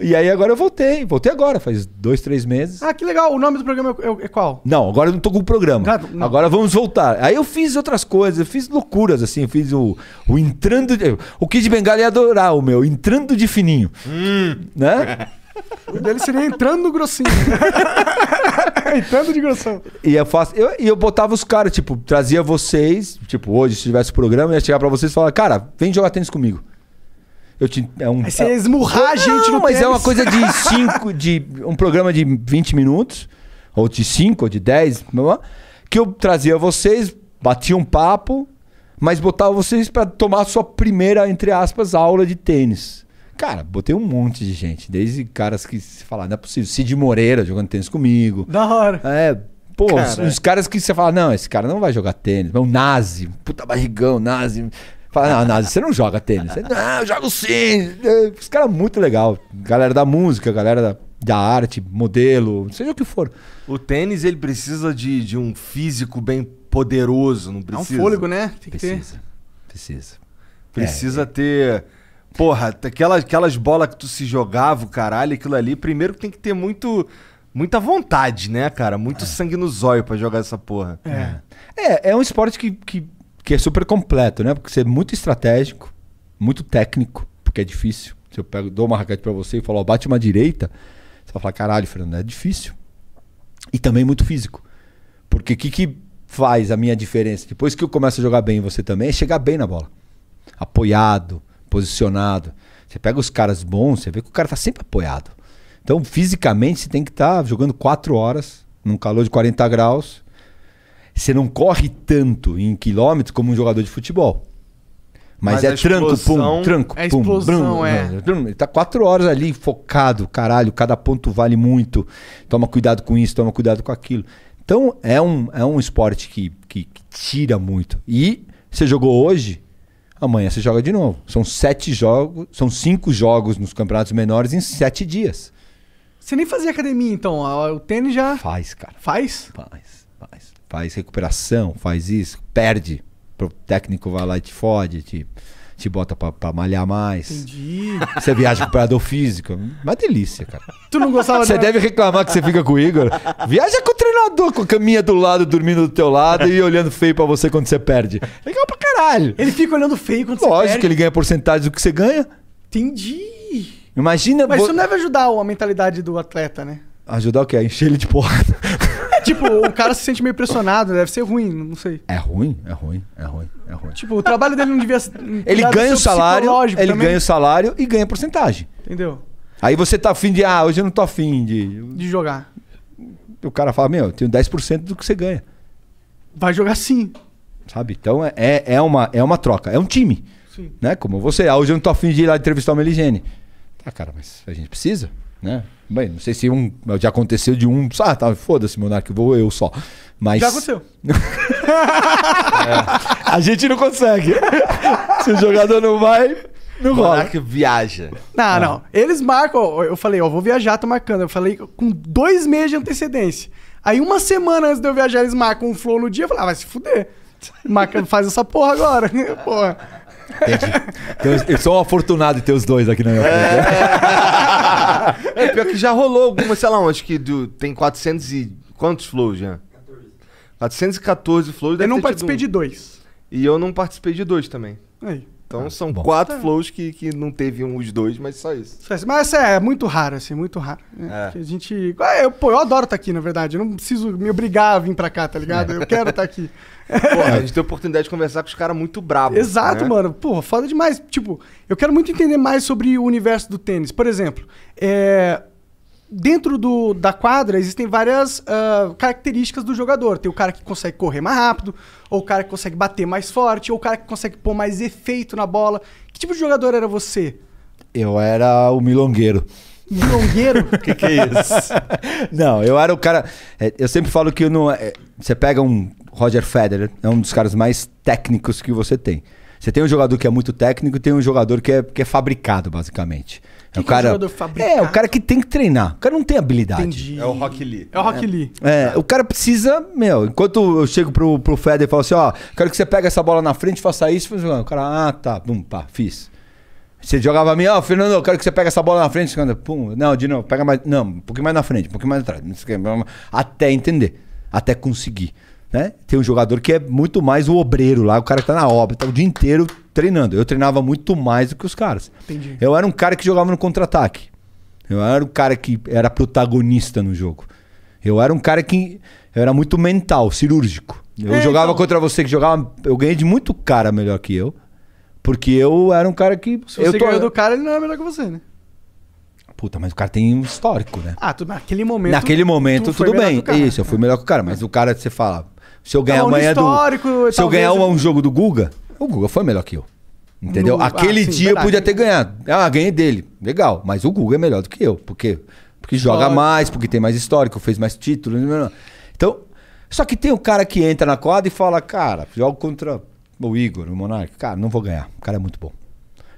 E aí agora eu voltei. Voltei agora, faz dois, três meses. Ah, que legal. O nome do programa é, é qual? Não, agora eu não tô com o programa. Não. agora vamos voltar. Aí eu fiz outras coisas, eu fiz loucuras, assim. Eu fiz o, o entrando... De... O Kid Bengala ia adorar o meu, entrando de fininho. Hum. Né? O dele seria entrando no grossinho. entrando de grossão. E eu, faço, eu, eu botava os caras, tipo, trazia vocês, tipo, hoje, se tivesse programa, ia chegar pra vocês e falar, cara, vem jogar tênis comigo. Eu te, é um, Aí você ia esmurrar a gente não, no mas tênis. é uma coisa de cinco, de um programa de 20 minutos, ou de 5, ou de 10, que eu trazia vocês, batia um papo, mas botava vocês para tomar a sua primeira, entre aspas, aula de tênis. Cara, botei um monte de gente. Desde caras que se falar, não é possível. Cid Moreira jogando tênis comigo. Da hora. É, pô, cara. os, os é. caras que você fala, não, esse cara não vai jogar tênis. É um nazi, puta barrigão, nazi. Fala, não, Nazi, você não joga tênis. Você, não, eu jogo sim. É, os caras muito legal. Galera da música, galera da, da arte, modelo, seja o que for. O tênis, ele precisa de, de um físico bem poderoso, não precisa? É um fôlego, né? Tem precisa, que ter. Precisa. Precisa é, é, ter... É Porra, aquelas, aquelas bolas que tu se jogava, o caralho, aquilo ali, primeiro tem que ter muito. Muita vontade, né, cara? Muito é. sangue no zóio pra jogar essa porra. É. é. É, é um esporte que, que, que é super completo, né? Porque você é muito estratégico, muito técnico, porque é difícil. Se eu pego, dou uma raquete pra você e falo, ó, bate uma direita, você vai falar, caralho, Fernando, é difícil. E também muito físico. Porque o que, que faz a minha diferença? Depois que eu começo a jogar bem você também, é chegar bem na bola. Apoiado posicionado. Você pega os caras bons, você vê que o cara tá sempre apoiado. Então, fisicamente, você tem que estar tá jogando quatro horas, num calor de 40 graus. Você não corre tanto em quilômetros como um jogador de futebol. Mas, Mas é tranco, pum, tranco, é pum, explosão, brum, é. Brum, ele tá quatro horas ali focado, caralho, cada ponto vale muito. Toma cuidado com isso, toma cuidado com aquilo. Então é um, é um esporte que, que, que tira muito. E você jogou hoje, Amanhã você joga de novo. São sete jogos, são cinco jogos nos campeonatos menores em sete dias. Você nem fazia academia, então. O tênis já. Faz, cara. Faz? Faz, faz. Faz recuperação, faz isso, perde. O técnico vai lá e te fode, tipo te bota pra, pra malhar mais. Entendi. Você viaja com preparador físico. Uma delícia, cara. Tu não gostava Você deve reclamar que você fica com o Igor. Viaja com o treinador, com a caminha do lado, dormindo do teu lado e olhando feio pra você quando você perde. Legal pra caralho. Ele fica olhando feio quando Lógico você perde. Lógico que ele ganha porcentagem do que você ganha. Entendi. Imagina. Mas bo... isso não deve ajudar a mentalidade do atleta, né? Ajudar o quê? Encher ele de porrada tipo, o cara se sente meio pressionado, deve ser ruim, não sei. É ruim, é ruim, é ruim, é ruim. Tipo, o trabalho dele não devia ser. Ele ganha o salário, ele também. ganha o salário e ganha porcentagem. Entendeu? Aí você tá afim de, ah, hoje eu não tô afim de. De jogar. O cara fala, meu, eu tenho 10% do que você ganha. Vai jogar sim. Sabe? Então é, é, é, uma, é uma troca, é um time. Sim. Né? Como você, ah, hoje eu não tô afim de ir lá entrevistar o Meligene. Tá, cara, mas a gente precisa, né? Bem, não sei se um. Já aconteceu de um. Ah, tá, foda-se, narco vou eu só. Mas... Já aconteceu. é. A gente não consegue. se o jogador não vai, não rola. que viaja. Não, é. não. Eles marcam. Eu falei, ó, vou viajar, tô marcando. Eu falei com dois meses de antecedência. Aí uma semana antes de eu viajar, eles marcam um flow no dia. Eu falei, ah, vai se fuder. Marca, faz essa porra agora. porra. Entendi. Eu sou um afortunado de ter os dois aqui na minha vida. É... Né? é pior que já rolou alguma, sei lá, acho que do, tem 400 e... Quantos flows, já? 414 flows. Eu não participei um. de dois. E eu não participei de dois também. Aí. Então ah, são bom. quatro tá. flows que, que não teve um, os dois, mas só isso. Mas é, é muito raro, assim, muito raro. Né? É. A gente. Ah, eu, pô, eu adoro estar tá aqui, na verdade. Eu não preciso me obrigar a vir pra cá, tá ligado? É. Eu quero estar tá aqui. Pô, a gente tem a oportunidade de conversar com os caras muito bravos. Exato, né? mano. Pô, foda demais. Tipo, eu quero muito entender mais sobre o universo do tênis. Por exemplo, é dentro do, da quadra existem várias uh, características do jogador. Tem o cara que consegue correr mais rápido, ou o cara que consegue bater mais forte, ou o cara que consegue pôr mais efeito na bola. Que tipo de jogador era você? Eu era o milongueiro. Milongueiro? O que, que é isso? não, eu era o cara. É, eu sempre falo que não, é, você pega um Roger Federer, é um dos caras mais técnicos que você tem. Você tem um jogador que é muito técnico e tem um jogador que é, que é fabricado, basicamente. É que o é, o cara que tem que treinar. O cara não tem habilidade. Entendi. É o Rock Lee. É o Rock Lee. É, é, o cara precisa, meu, enquanto eu chego pro, pro Feder e falo assim, ó, quero que você pegue essa bola na frente, faça isso, faz o cara, ah, tá, bum, pá, fiz. Você jogava a mim, ó, oh, Fernando, eu quero que você pegue essa bola na frente, cara, pum, não, de novo, pega mais, não, um pouquinho mais na frente, um pouquinho mais atrás, até entender, até conseguir. Né? Tem um jogador que é muito mais o obreiro lá, o cara que tá na obra, tá o dia inteiro treinando. Eu treinava muito mais do que os caras. Entendi. Eu era um cara que jogava no contra-ataque. Eu era um cara que era protagonista no jogo. Eu era um cara que era muito mental, cirúrgico. Eu é, jogava então... contra você que jogava, eu ganhei de muito cara melhor que eu, porque eu era um cara que Se você eu tô... ganhou do cara, ele não era é melhor que você, né? Puta, mas o cara tem um histórico, né? Ah, tu, naquele momento. Naquele momento, tudo bem. Isso, eu fui melhor que o cara. Mas é. o cara, você fala, é se eu ganhar não, amanhã do. Se eu ganhar um jogo do Guga, o Guga foi melhor que eu. Entendeu? No... Aquele ah, sim, dia eu podia ter ganhado. Ah, ganhei dele. Legal. Mas o Guga é melhor do que eu. Por quê? Porque joga mais, porque tem mais histórico, fez mais títulos. Então, só que tem o cara que entra na quadra e fala, cara, jogo contra o Igor, o Monarca. Cara, não vou ganhar. O cara é muito bom.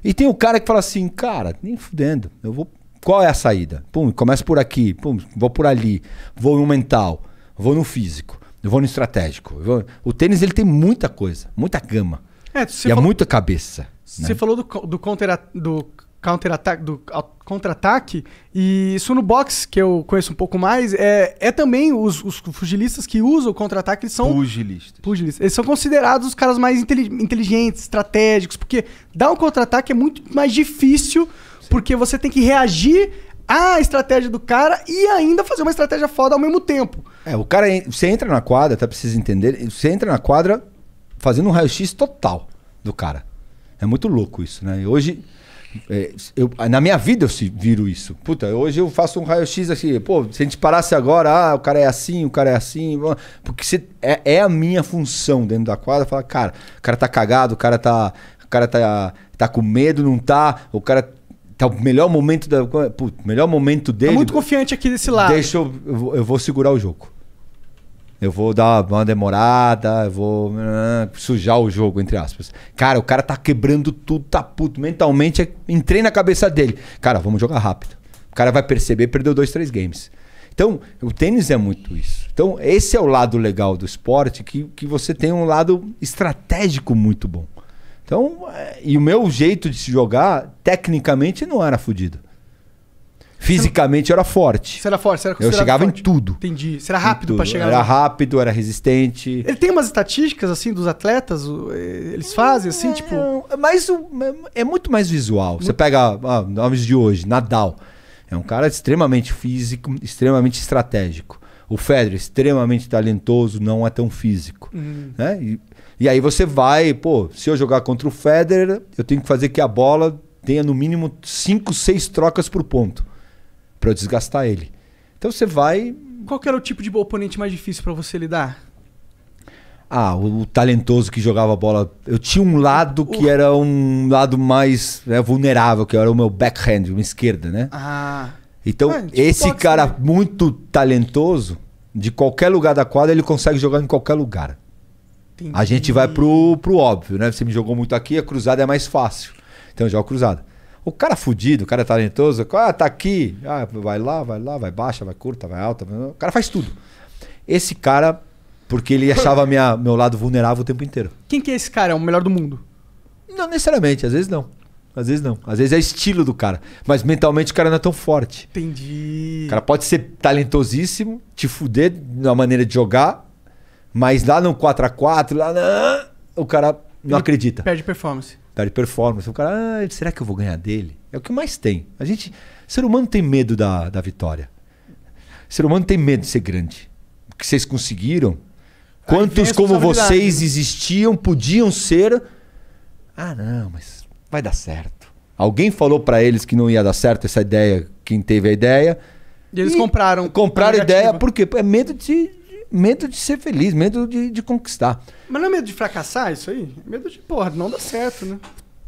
E tem o cara que fala assim, cara, nem fudendo. Eu vou. Qual é a saída? Pum, começo por aqui, pum, vou por ali, vou no mental, vou no físico. Eu vou no estratégico. Vou... O tênis ele tem muita coisa, muita gama. É, e é falou... é muita cabeça. Você né? falou do, do counter do counter-ataque, do contra-ataque. E isso no boxe, que eu conheço um pouco mais, é, é também os, os fugilistas que usam o contra-ataque, eles são... Pugilistas. Pugilistas. Eles são considerados os caras mais inteligentes, estratégicos, porque dar um contra-ataque é muito mais difícil, Sim. porque você tem que reagir a estratégia do cara e ainda fazer uma estratégia foda ao mesmo tempo. É, o cara, você entra na quadra, tá? Precisa entender, você entra na quadra fazendo um raio-x total do cara. É muito louco isso, né? E hoje, é, eu, na minha vida eu se viro isso. Puta, hoje eu faço um raio-x assim, pô, se a gente parasse agora, ah, o cara é assim, o cara é assim. Porque você, é, é, a minha função dentro da quadra, falar, cara, o cara tá cagado, o cara tá. O cara tá, tá com medo, não tá, o cara tá o melhor momento da, é? melhor momento tá dele. Tá muito confiante aqui desse lado. Deixa eu, eu, eu vou segurar o jogo. Eu vou dar uma demorada, eu vou uh, sujar o jogo, entre aspas. Cara, o cara tá quebrando tudo, tá puto. Mentalmente, é, entrei na cabeça dele. Cara, vamos jogar rápido. O cara vai perceber, perdeu dois, três games. Então, o tênis é muito isso. Então, esse é o lado legal do esporte, que, que você tem um lado estratégico muito bom. Então, é, e o meu jeito de se jogar, tecnicamente, não era fodido. Fisicamente era forte. Você era forte, você era Eu chegava forte. em tudo. Entendi. Você era rápido para chegar. Era ali. rápido, era resistente. Ele tem umas estatísticas assim dos atletas, eles fazem assim, é, tipo, é mas é, é muito mais visual. Muito... Você pega ah, nomes de hoje, Nadal. É um cara extremamente físico, extremamente estratégico. O Federer extremamente talentoso, não é tão físico, uhum. né? E e aí você vai, pô, se eu jogar contra o Federer, eu tenho que fazer que a bola tenha no mínimo 5, 6 trocas por ponto para eu desgastar ele. Então você vai. Qual que era o tipo de oponente mais difícil para você lidar? Ah, o, o, talentoso que jogava a bola. Eu tinha um lado que era um lado mais né, vulnerável, que era o meu backhand, uma esquerda, né? Ah. Então, é, tipo esse boxe, cara né? muito talentoso, de qualquer lugar da quadra, ele consegue jogar em qualquer lugar. Entendi. A gente vai pro, pro óbvio, né? Você me jogou muito aqui, a cruzada é mais fácil. Então já jogo cruzada. O cara fudido, o cara talentoso, ah, tá aqui, ah, vai lá, vai lá, vai baixa, vai curta, vai alta. O cara faz tudo. Esse cara, porque ele achava minha, meu lado vulnerável o tempo inteiro. Quem que é esse cara? É o melhor do mundo? Não necessariamente, às vezes não. Às vezes não. Às vezes é estilo do cara. Mas mentalmente o cara não é tão forte. Entendi. O cara pode ser talentosíssimo, te fuder na maneira de jogar, mas lá no 4x4, lá na... o cara não Ele acredita. Perde performance. Perde performance. O cara, ah, será que eu vou ganhar dele? É o que mais tem. A gente, ser humano tem medo da, da vitória. Ser humano tem medo de ser grande. O que vocês conseguiram? Quantos como vocês né? existiam, podiam ser? Ah, não, mas vai dar certo. Alguém falou para eles que não ia dar certo essa ideia, quem teve a ideia. E eles e compraram. Compraram a ideia, por quê? É medo de medo de ser feliz, medo de, de conquistar. Mas não é medo de fracassar isso aí? É medo de, porra, não dar certo, né?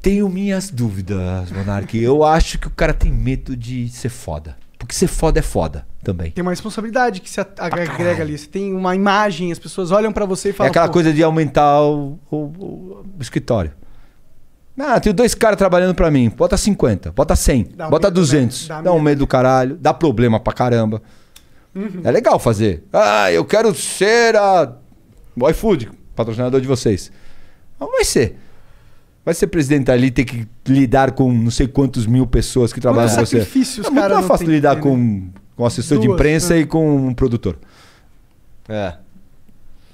Tenho minhas dúvidas, Monarque. Eu acho que o cara tem medo de ser foda. Porque ser foda é foda também. Tem uma responsabilidade que se agrega ali. Você tem uma imagem, as pessoas olham para você e falam. É aquela coisa de aumentar o, o, o, escritório. Ah, tem dois caras trabalhando para mim. Bota 50, bota 100, dá bota né? um 200. Dá, dá um medo do caralho, dá problema pra caramba. Uhum. É legal fazer. Ah, eu quero ser a. Boy Food, patrocinador de vocês. Não vai ser. Vai ser presidente ali ter que lidar com não sei quantos mil pessoas que trabalham com você. Sacrifícios, é muito mais fácil lidar com, né? com assessor Duas, de imprensa né? e com um produtor. É.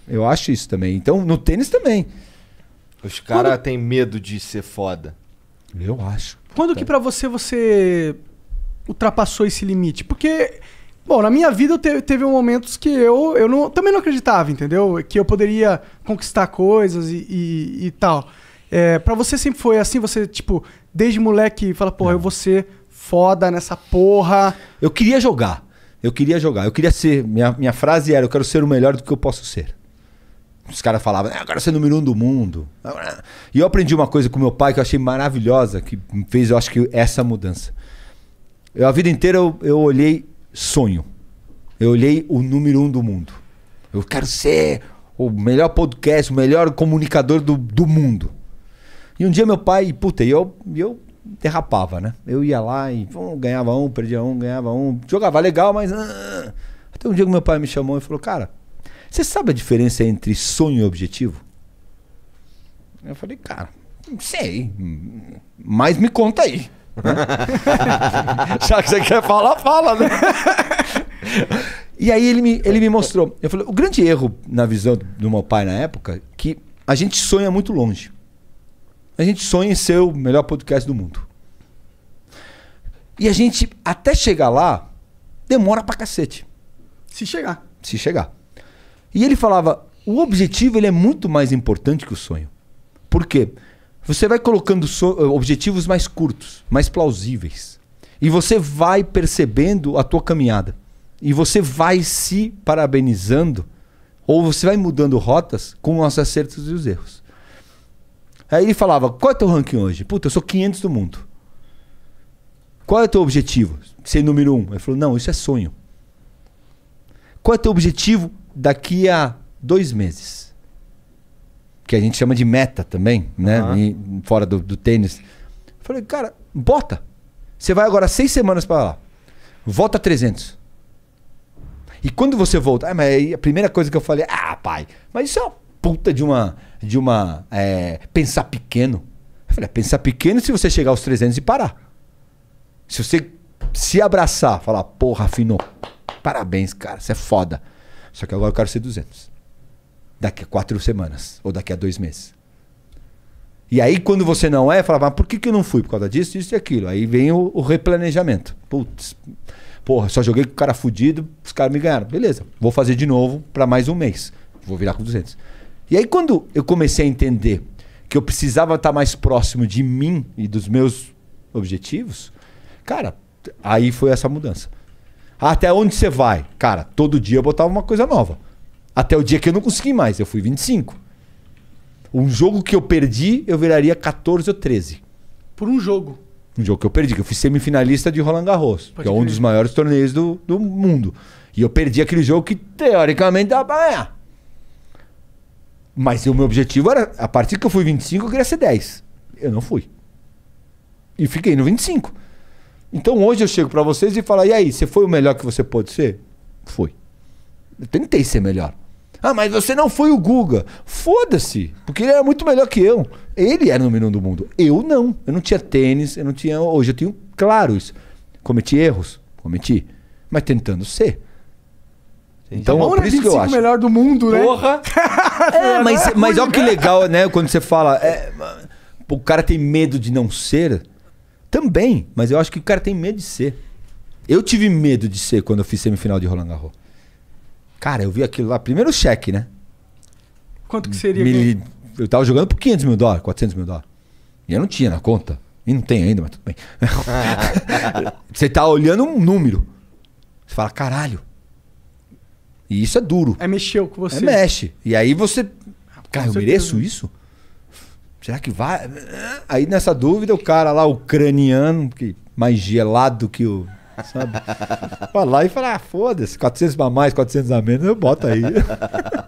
Eu acho isso também. Então, no tênis também. Os caras Quando... têm medo de ser foda. Eu acho. Quando que para você você ultrapassou esse limite? Porque Bom, na minha vida te, teve momentos que eu, eu não, também não acreditava, entendeu? Que eu poderia conquistar coisas e, e, e tal. É, para você sempre foi assim? Você, tipo, desde moleque, fala, porra, não. eu vou ser foda nessa porra. Eu queria jogar. Eu queria jogar. Eu queria ser. Minha, minha frase era: eu quero ser o melhor do que eu posso ser. Os caras falavam, agora você é número um do mundo. E eu aprendi uma coisa com meu pai que eu achei maravilhosa, que fez, eu acho que, essa mudança. Eu, a vida inteira eu, eu olhei sonho. Eu olhei o número um do mundo. Eu quero ser o melhor podcast, o melhor comunicador do, do mundo. E um dia meu pai, puta, eu, eu derrapava, né? Eu ia lá e um, ganhava um, perdia um, ganhava um. Jogava legal, mas. Ah, ah. Até um dia que meu pai me chamou e falou: Cara, você sabe a diferença entre sonho e objetivo? Eu falei: Cara, não sei. Hum, mas me conta aí. Já que você quer falar, fala, né? e aí ele me, ele me mostrou. Eu falei, o grande erro na visão do meu pai na época que a gente sonha muito longe. A gente sonha em ser o melhor podcast do mundo. E a gente, até chegar lá, demora pra cacete. Se chegar. Se chegar. E ele falava, o objetivo ele é muito mais importante que o sonho. Por quê? Porque você vai colocando so eh, objetivos mais curtos, mais plausíveis. E você vai percebendo a tua caminhada. E você vai se parabenizando ou você vai mudando rotas com os acertos e os erros. Aí ele falava: "Qual é teu ranking hoje? Puta, eu sou 500 do mundo. Qual é teu objetivo? Ser número um. Ele falou: "Não, isso é sonho. Qual é teu objetivo daqui a dois meses?" que a gente chama de meta também, né? Uhum. E, fora do, do tênis. falei, cara, bota. Você vai agora seis semanas para lá. Volta 300. E quando você volta, ah, mas a primeira coisa que eu falei, ah, pai, mas isso é uma puta de uma. De uma é, pensar pequeno. Eu falei, ah, pensar pequeno se você chegar aos 300 e parar. Se você se abraçar, falar, porra, afinou, parabéns, cara, você é foda. Só que agora eu quero ser 200 daqui a quatro semanas ou daqui a dois meses. E aí, quando você não é, fala, mas por que, que eu não fui? Por causa disso, disso e aquilo. Aí vem o, o replanejamento. Putz, porra, só joguei com o cara fudido, os caras me ganharam. Beleza, vou fazer de novo para mais um mês. Vou virar com 200. E aí, quando eu comecei a entender que eu precisava estar mais próximo de mim e dos meus objetivos, cara, aí foi essa mudança. Até onde você vai? Cara, todo dia eu botava uma coisa nova. Até o dia que eu não consegui mais, eu fui 25. Um jogo que eu perdi, eu viraria 14 ou 13. Por um jogo. Um jogo que eu perdi, que eu fui semifinalista de Roland Garros, Pode que é um dos maiores torneios do, do mundo. E eu perdi aquele jogo que teoricamente dava pra ganhar. Mas o meu objetivo era, a partir que eu fui 25, eu queria ser 10. Eu não fui. E fiquei no 25. Então hoje eu chego para vocês e falo: e aí, você foi o melhor que você pôde ser? Fui. Eu tentei ser melhor. Ah, mas você não foi o Guga. Foda-se, porque ele era muito melhor que eu. Ele era o número um do mundo. Eu não. Eu não tinha tênis, eu não tinha. Hoje eu tenho claro isso. Cometi erros, cometi. Mas tentando ser. Então, então por isso que eu acho. melhor do mundo, né? Porra! é, mas, é mas olha que né? legal, né? Quando você fala. É, o cara tem medo de não ser. Também, mas eu acho que o cara tem medo de ser. Eu tive medo de ser quando eu fiz semifinal de Roland Garros. Cara, eu vi aquilo lá, primeiro cheque, né? Quanto que seria? Eu tava jogando por 500 mil dólares, 400 mil dólares. E eu não tinha na conta. E não tem ainda, mas tudo bem. você tá olhando um número. Você fala, caralho. E isso é duro. É mexeu com você. É mexe. E aí você. Ah, cara, eu mereço isso? Será que vai? Aí nessa dúvida, o cara lá, ucraniano, que mais gelado que o sabe? Pra lá e falar, ah, foda-se, 400 a mais, 400 a menos, eu boto aí.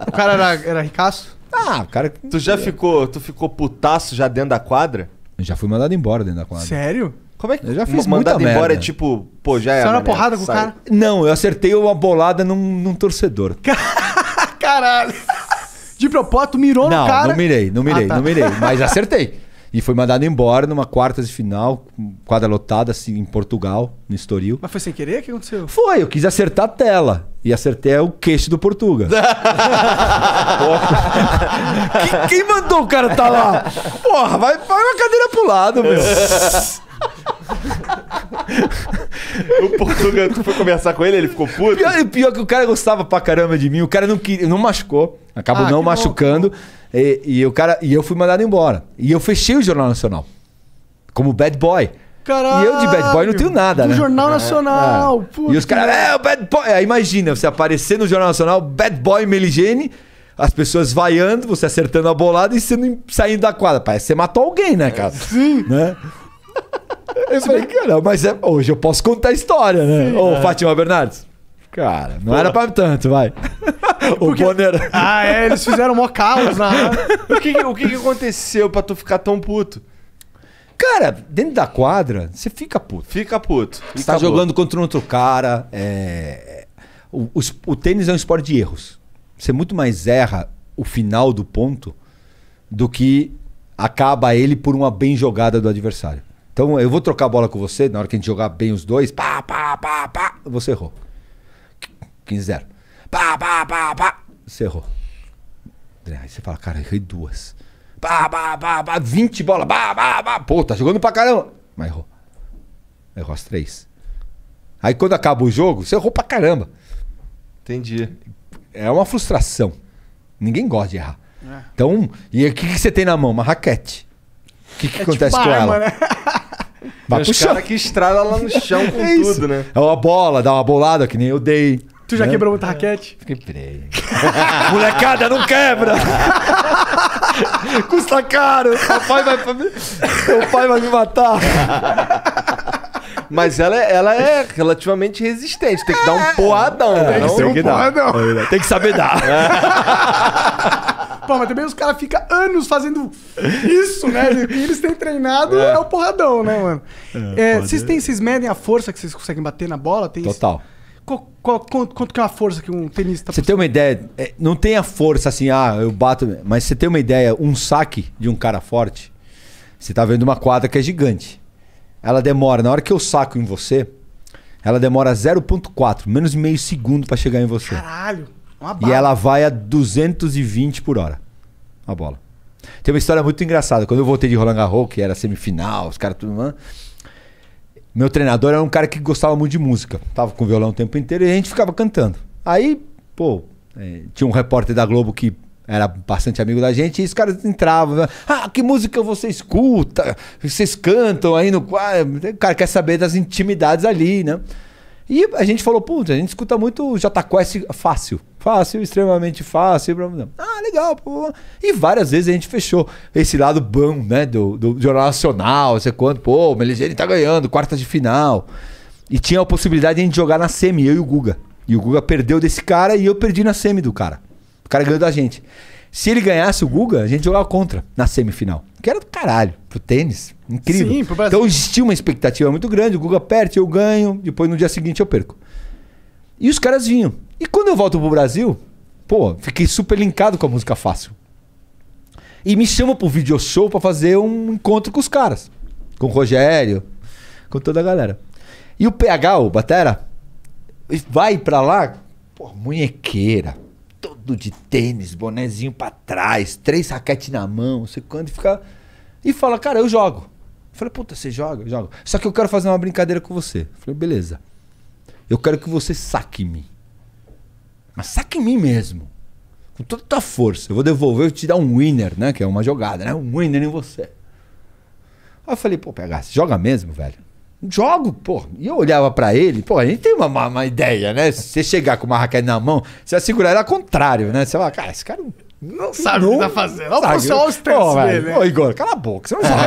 o cara era, era ricaço? Ah, o cara... Tu já ficou, tu ficou putaço já dentro da quadra? já fui mandado embora dentro da quadra. Sério? Como é que eu já fiz mandado embora merda. é tipo, pô, já é. Só uma porrada com o cara? Não, eu acertei uma bolada num, num torcedor. Caralho! De propósito, mirou não, no cara. Não, não mirei, não ah, mirei, ah, tá. não mirei, mas acertei. E foi mandado embora numa quartas de final, quadra lotada assim, em Portugal, no Estoril. Mas foi sem querer? O que aconteceu? Foi, eu quis acertar a tela. E acertei o queixo do Portuga. quem, quem, mandou o cara tá lá? Porra, vai, vai uma cadeira pro lado, meu. o Portuga, tu foi conversar com ele, ele ficou puto? Pior, pior que o cara gostava pra caramba de mim, o cara não, não machucou, acabou ah, não machucando. Bom. E, e, o cara, e eu fui mandado embora. E eu fechei o Jornal Nacional. Como bad boy. Caralho, e eu de bad boy não tenho nada, né? Jornal é, Nacional. É, é. e os caras, é, o bad boy. Aí imagina, você aparecer no Jornal Nacional, bad boy Meligene, as pessoas vaiando, você acertando a bolada e sendo saindo da quadra. Parece que você matou alguém, né, cara? É, sim. Né? Eu falei, cara, mas é, hoje eu posso contar a história, né? Sim, Ô, é. Fátima Bernardes, Cara, não Pô. era pra tanto, vai. Porque... O Bonner. Ah, é, eles fizeram mó caos na. o que, o que, aconteceu pra tu ficar tão puto? Cara, dentro da quadra, você fica puto. Fica puto. Fica você tá jogando contra um outro cara. É... é o, o, o, tênis é um esporte de erros. Você muito mais erra o final do ponto do que acaba ele por uma bem jogada do adversário. Então eu vou trocar a bola com você, na hora que a gente jogar bem os dois, pá, pá, pá, pá, você errou. 15-0. Pá, pá, pá, pá. Você errou. Aí você fala, cara, errei duas. Pá, pá, pá, pá. 20 bola. Pá, pá, pá. Pô, tá jogando pra caramba. Mas errou. Errou as três. Aí quando acaba o jogo, você errou pra caramba. Entendi. É uma frustração. Ninguém gosta de errar. É. Então, e o que, que, você tem na mão? Uma raquete. O que, que é tipo acontece tipo com arma, ela? Né? Vai Tem pro chão. que estrada lá no chão com é tudo, né? É uma bola, dá uma bolada que nem eu dei. Tu já né? quebrou muita é. raquete? Quebrei. Molecada, não quebra! Custa caro! Papai vai... pai vai me matar! Mas ela, é- ela é relativamente resistente. Tem que dar um é. porradão. Né? Tem que ser um porradão. Tem que saber dar. Pô, mas também os caras ficam anos fazendo isso, né? E eles têm treinado é, é o porradão, né, mano? É, vocês, têm, vocês medem a força que vocês conseguem bater na bola? Tem isso? Total. Qual, quanto, quanto que é a força que um tenista... Você tem uma ideia, é, não tem a força assim, ah, eu bato... Mas você tem uma ideia, um saque de um cara forte, você tá vendo uma quadra que é gigante. Ela demora, na hora que eu saco em você, ela demora 0.4, menos de meio segundo para chegar em você. Caralho, uma bala. E ela vai a 220 por hora, a bola. Tem uma história muito engraçada. Quando eu voltei de Roland Garros, que era semifinal, os caras tudo... Mano, né? Meu treinador era um cara que gostava muito de música. Tava com violão o tempo inteiro e a gente ficava cantando. Aí, pô, é, tinha um repórter da Globo que era bastante amigo da gente, e os caras entravam. Né? Ah, que música você escuta? Vocês cantam aí no quadro? O cara quer saber das intimidades ali, né? E a gente falou, putz, a gente escuta muito JQuest fácil. Fácil, extremamente fácil. Ah, legal. E várias vezes a gente fechou esse lado bom, né? Do, do Jornal Nacional, sei quanto. Pô, o Meligeni tá ganhando, quarta de final. E tinha a possibilidade de a gente jogar na semi, eu e o Guga. E o Guga perdeu desse cara e eu perdi na semi do cara. O cara ganhou da gente. Se ele ganhasse o Guga, a gente jogava contra na semifinal. Que era do caralho, pro tênis. Incrível. Sim, pro Brasil. Então existia uma expectativa muito grande. O Guga perde, eu ganho. Depois no dia seguinte eu perco. E os caras vinham. E quando eu volto pro Brasil, pô, fiquei super linkado com a música fácil. E me chamam pro video show pra fazer um encontro com os caras. Com o Rogério, com toda a galera. E o PH, o Batera, vai pra lá, pô, munhequeira todo de tênis, bonezinho pra trás, três raquetes na mão, não sei quando, e fica. E fala, cara, eu jogo. Eu falei, puta, você joga? Eu jogo. Só que eu quero fazer uma brincadeira com você. Eu falei, beleza. Eu quero que você saque mim, Mas saque mim mesmo. Com toda a tua força. Eu vou devolver, eu te dar um winner, né? Que é uma jogada, né? Um winner em você. Aí eu falei, pô, PH, você joga mesmo, velho? Jogo, pô. E eu olhava para ele, pô, a gente tem uma, uma, uma ideia, né? Se você chegar com uma raquete na mão, você vai segurar ela ao contrário, né? Você fala, cara, esse cara não sabe não, o que tá fazendo. Olha o pessoal os testes dele. Ô, Igor, cala a boca, você não sabe.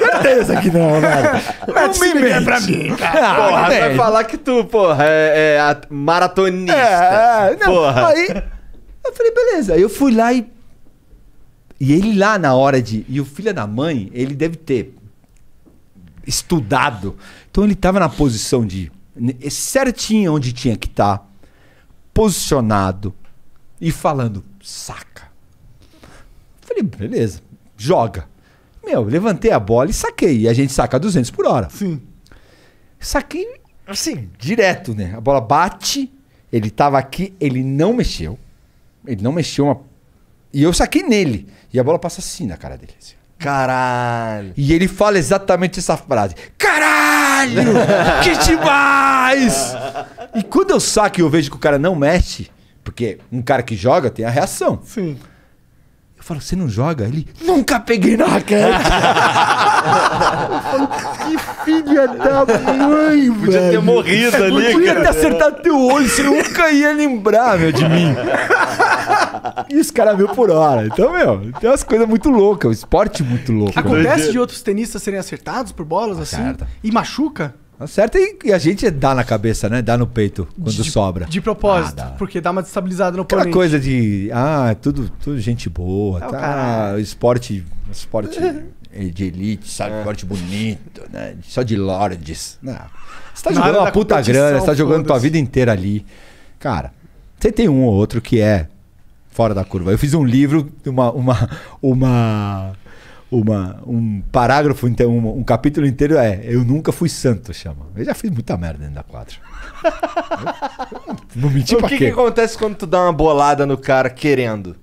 não tem isso aqui não, velho. Não me pra mim, cara. Ah, porra, vai falar que tu, porra, é, é maratonista. É, é, não, porra. Aí eu falei, beleza. Aí eu fui lá e... E ele lá na hora de... E o filho da mãe, ele deve ter estudado. Então ele estava na posição de é certinho onde tinha que estar, tá, posicionado e falando, saca. Falei, beleza, joga. Meu, levantei a bola e saquei. E a gente saca 200 por hora. Sim. Saquei assim, direto, né? A bola bate, ele tava aqui, ele não mexeu. Ele não mexeu uma... E eu saquei nele. E a bola passa assim na cara dele. Assim. Caralho. E ele fala exatamente essa frase. Caralho! que demais! e quando eu saco e eu vejo que o cara não mexe, porque um cara que joga tem a reação. Sim falo, você não joga? Ele, nunca peguei na raquete. eu falo, que filha da mãe, Podia velho. ter morrido ali, Podia cara. ter acertado teu olho, você nunca ia lembrar, meu, de mim. E os caras mil por hora. Então, meu, tem umas coisas muito loucas, o um esporte muito louco. Acontece de outros tenistas serem acertados por bolas assim? Acerta. assim? E machuca? Acerta e a gente dá na cabeça, né? Dá no peito quando de, sobra. De propósito, ah, dá. porque dá uma destabilizada no Aquela oponente. coisa de, ah, tudo, tudo gente boa, é tá? Esporte, esporte de elite, sabe? É. Esporte bonito, né? Só de lords. Não. Você tá jogando uma puta grana, você tá jogando tua vida inteira ali. Cara, você tem um ou outro que é fora da curva. Eu fiz um livro, uma, uma, uma uma, um parágrafo, então, um, um, capítulo inteiro é Eu nunca fui santo, chama. Eu já fiz muita merda dentro da quadra. não menti o pra que quê? O que acontece quando tu dá uma bolada no cara querendo?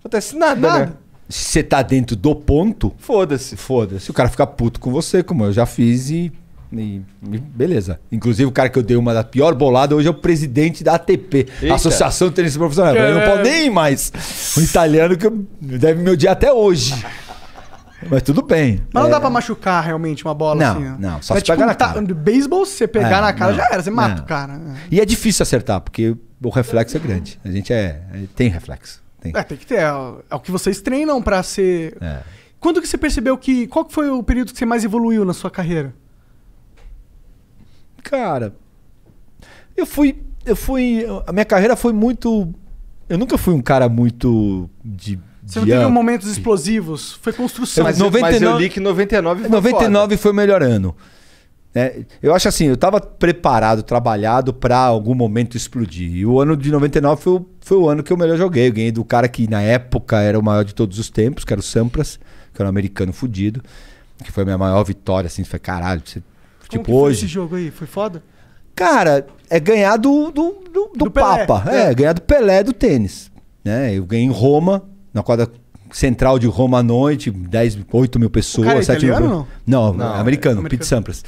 Acontece nada, nada. né? Se você tá dentro do ponto... Foda-se. Foda-se. O cara fica puto com você, como eu já fiz e... E, beleza. Inclusive, o cara que eu dei uma da pior bolada hoje é o presidente da ATP, Eita. Associação de Tênis Profissional. Eu não posso nem mais. Um italiano que deve me odiar até hoje. Mas tudo bem. Mas não é... dá pra machucar realmente uma bola não, assim. Não, né? não. Só é, se tipo, pegar na tá, cara. Tá, beisebol, se você pegar é, na cara, não, já era. Você mata não. o cara. Né? E é difícil acertar, porque o reflexo é grande. A gente é, tem reflexo. Tem. É, tem que ter. É, é o que vocês treinam para ser... É. Quando que você percebeu que... Qual que foi o período que você mais evoluiu na sua carreira? Cara... Eu fui... Eu fui... A minha carreira foi muito... Eu nunca fui um cara muito de você não teve momentos explosivos, foi construção. Mas, 99, mas eu li que 99 foi 99 foda. foi o melhor ano. É, eu acho assim, eu estava preparado, trabalhado para algum momento explodir. E o ano de 99 foi o, foi o ano que eu melhor joguei. Eu ganhei do cara que na época era o maior de todos os tempos, que era o Sampras, que era um americano fudido. Que foi a minha maior vitória, assim, foi caralho. Você, tipo, hoje. esse jogo aí? Foi foda? Cara, é ganhar do, do, do, do, do Papa. É, é, ganhar do Pelé do tênis. Né? Eu ganhei em Roma, na quadra central de Roma à noite, 10, 8 mil pessoas. O cara é italiano, mil... Não? Não, não, é americano, é, Pete Sampras.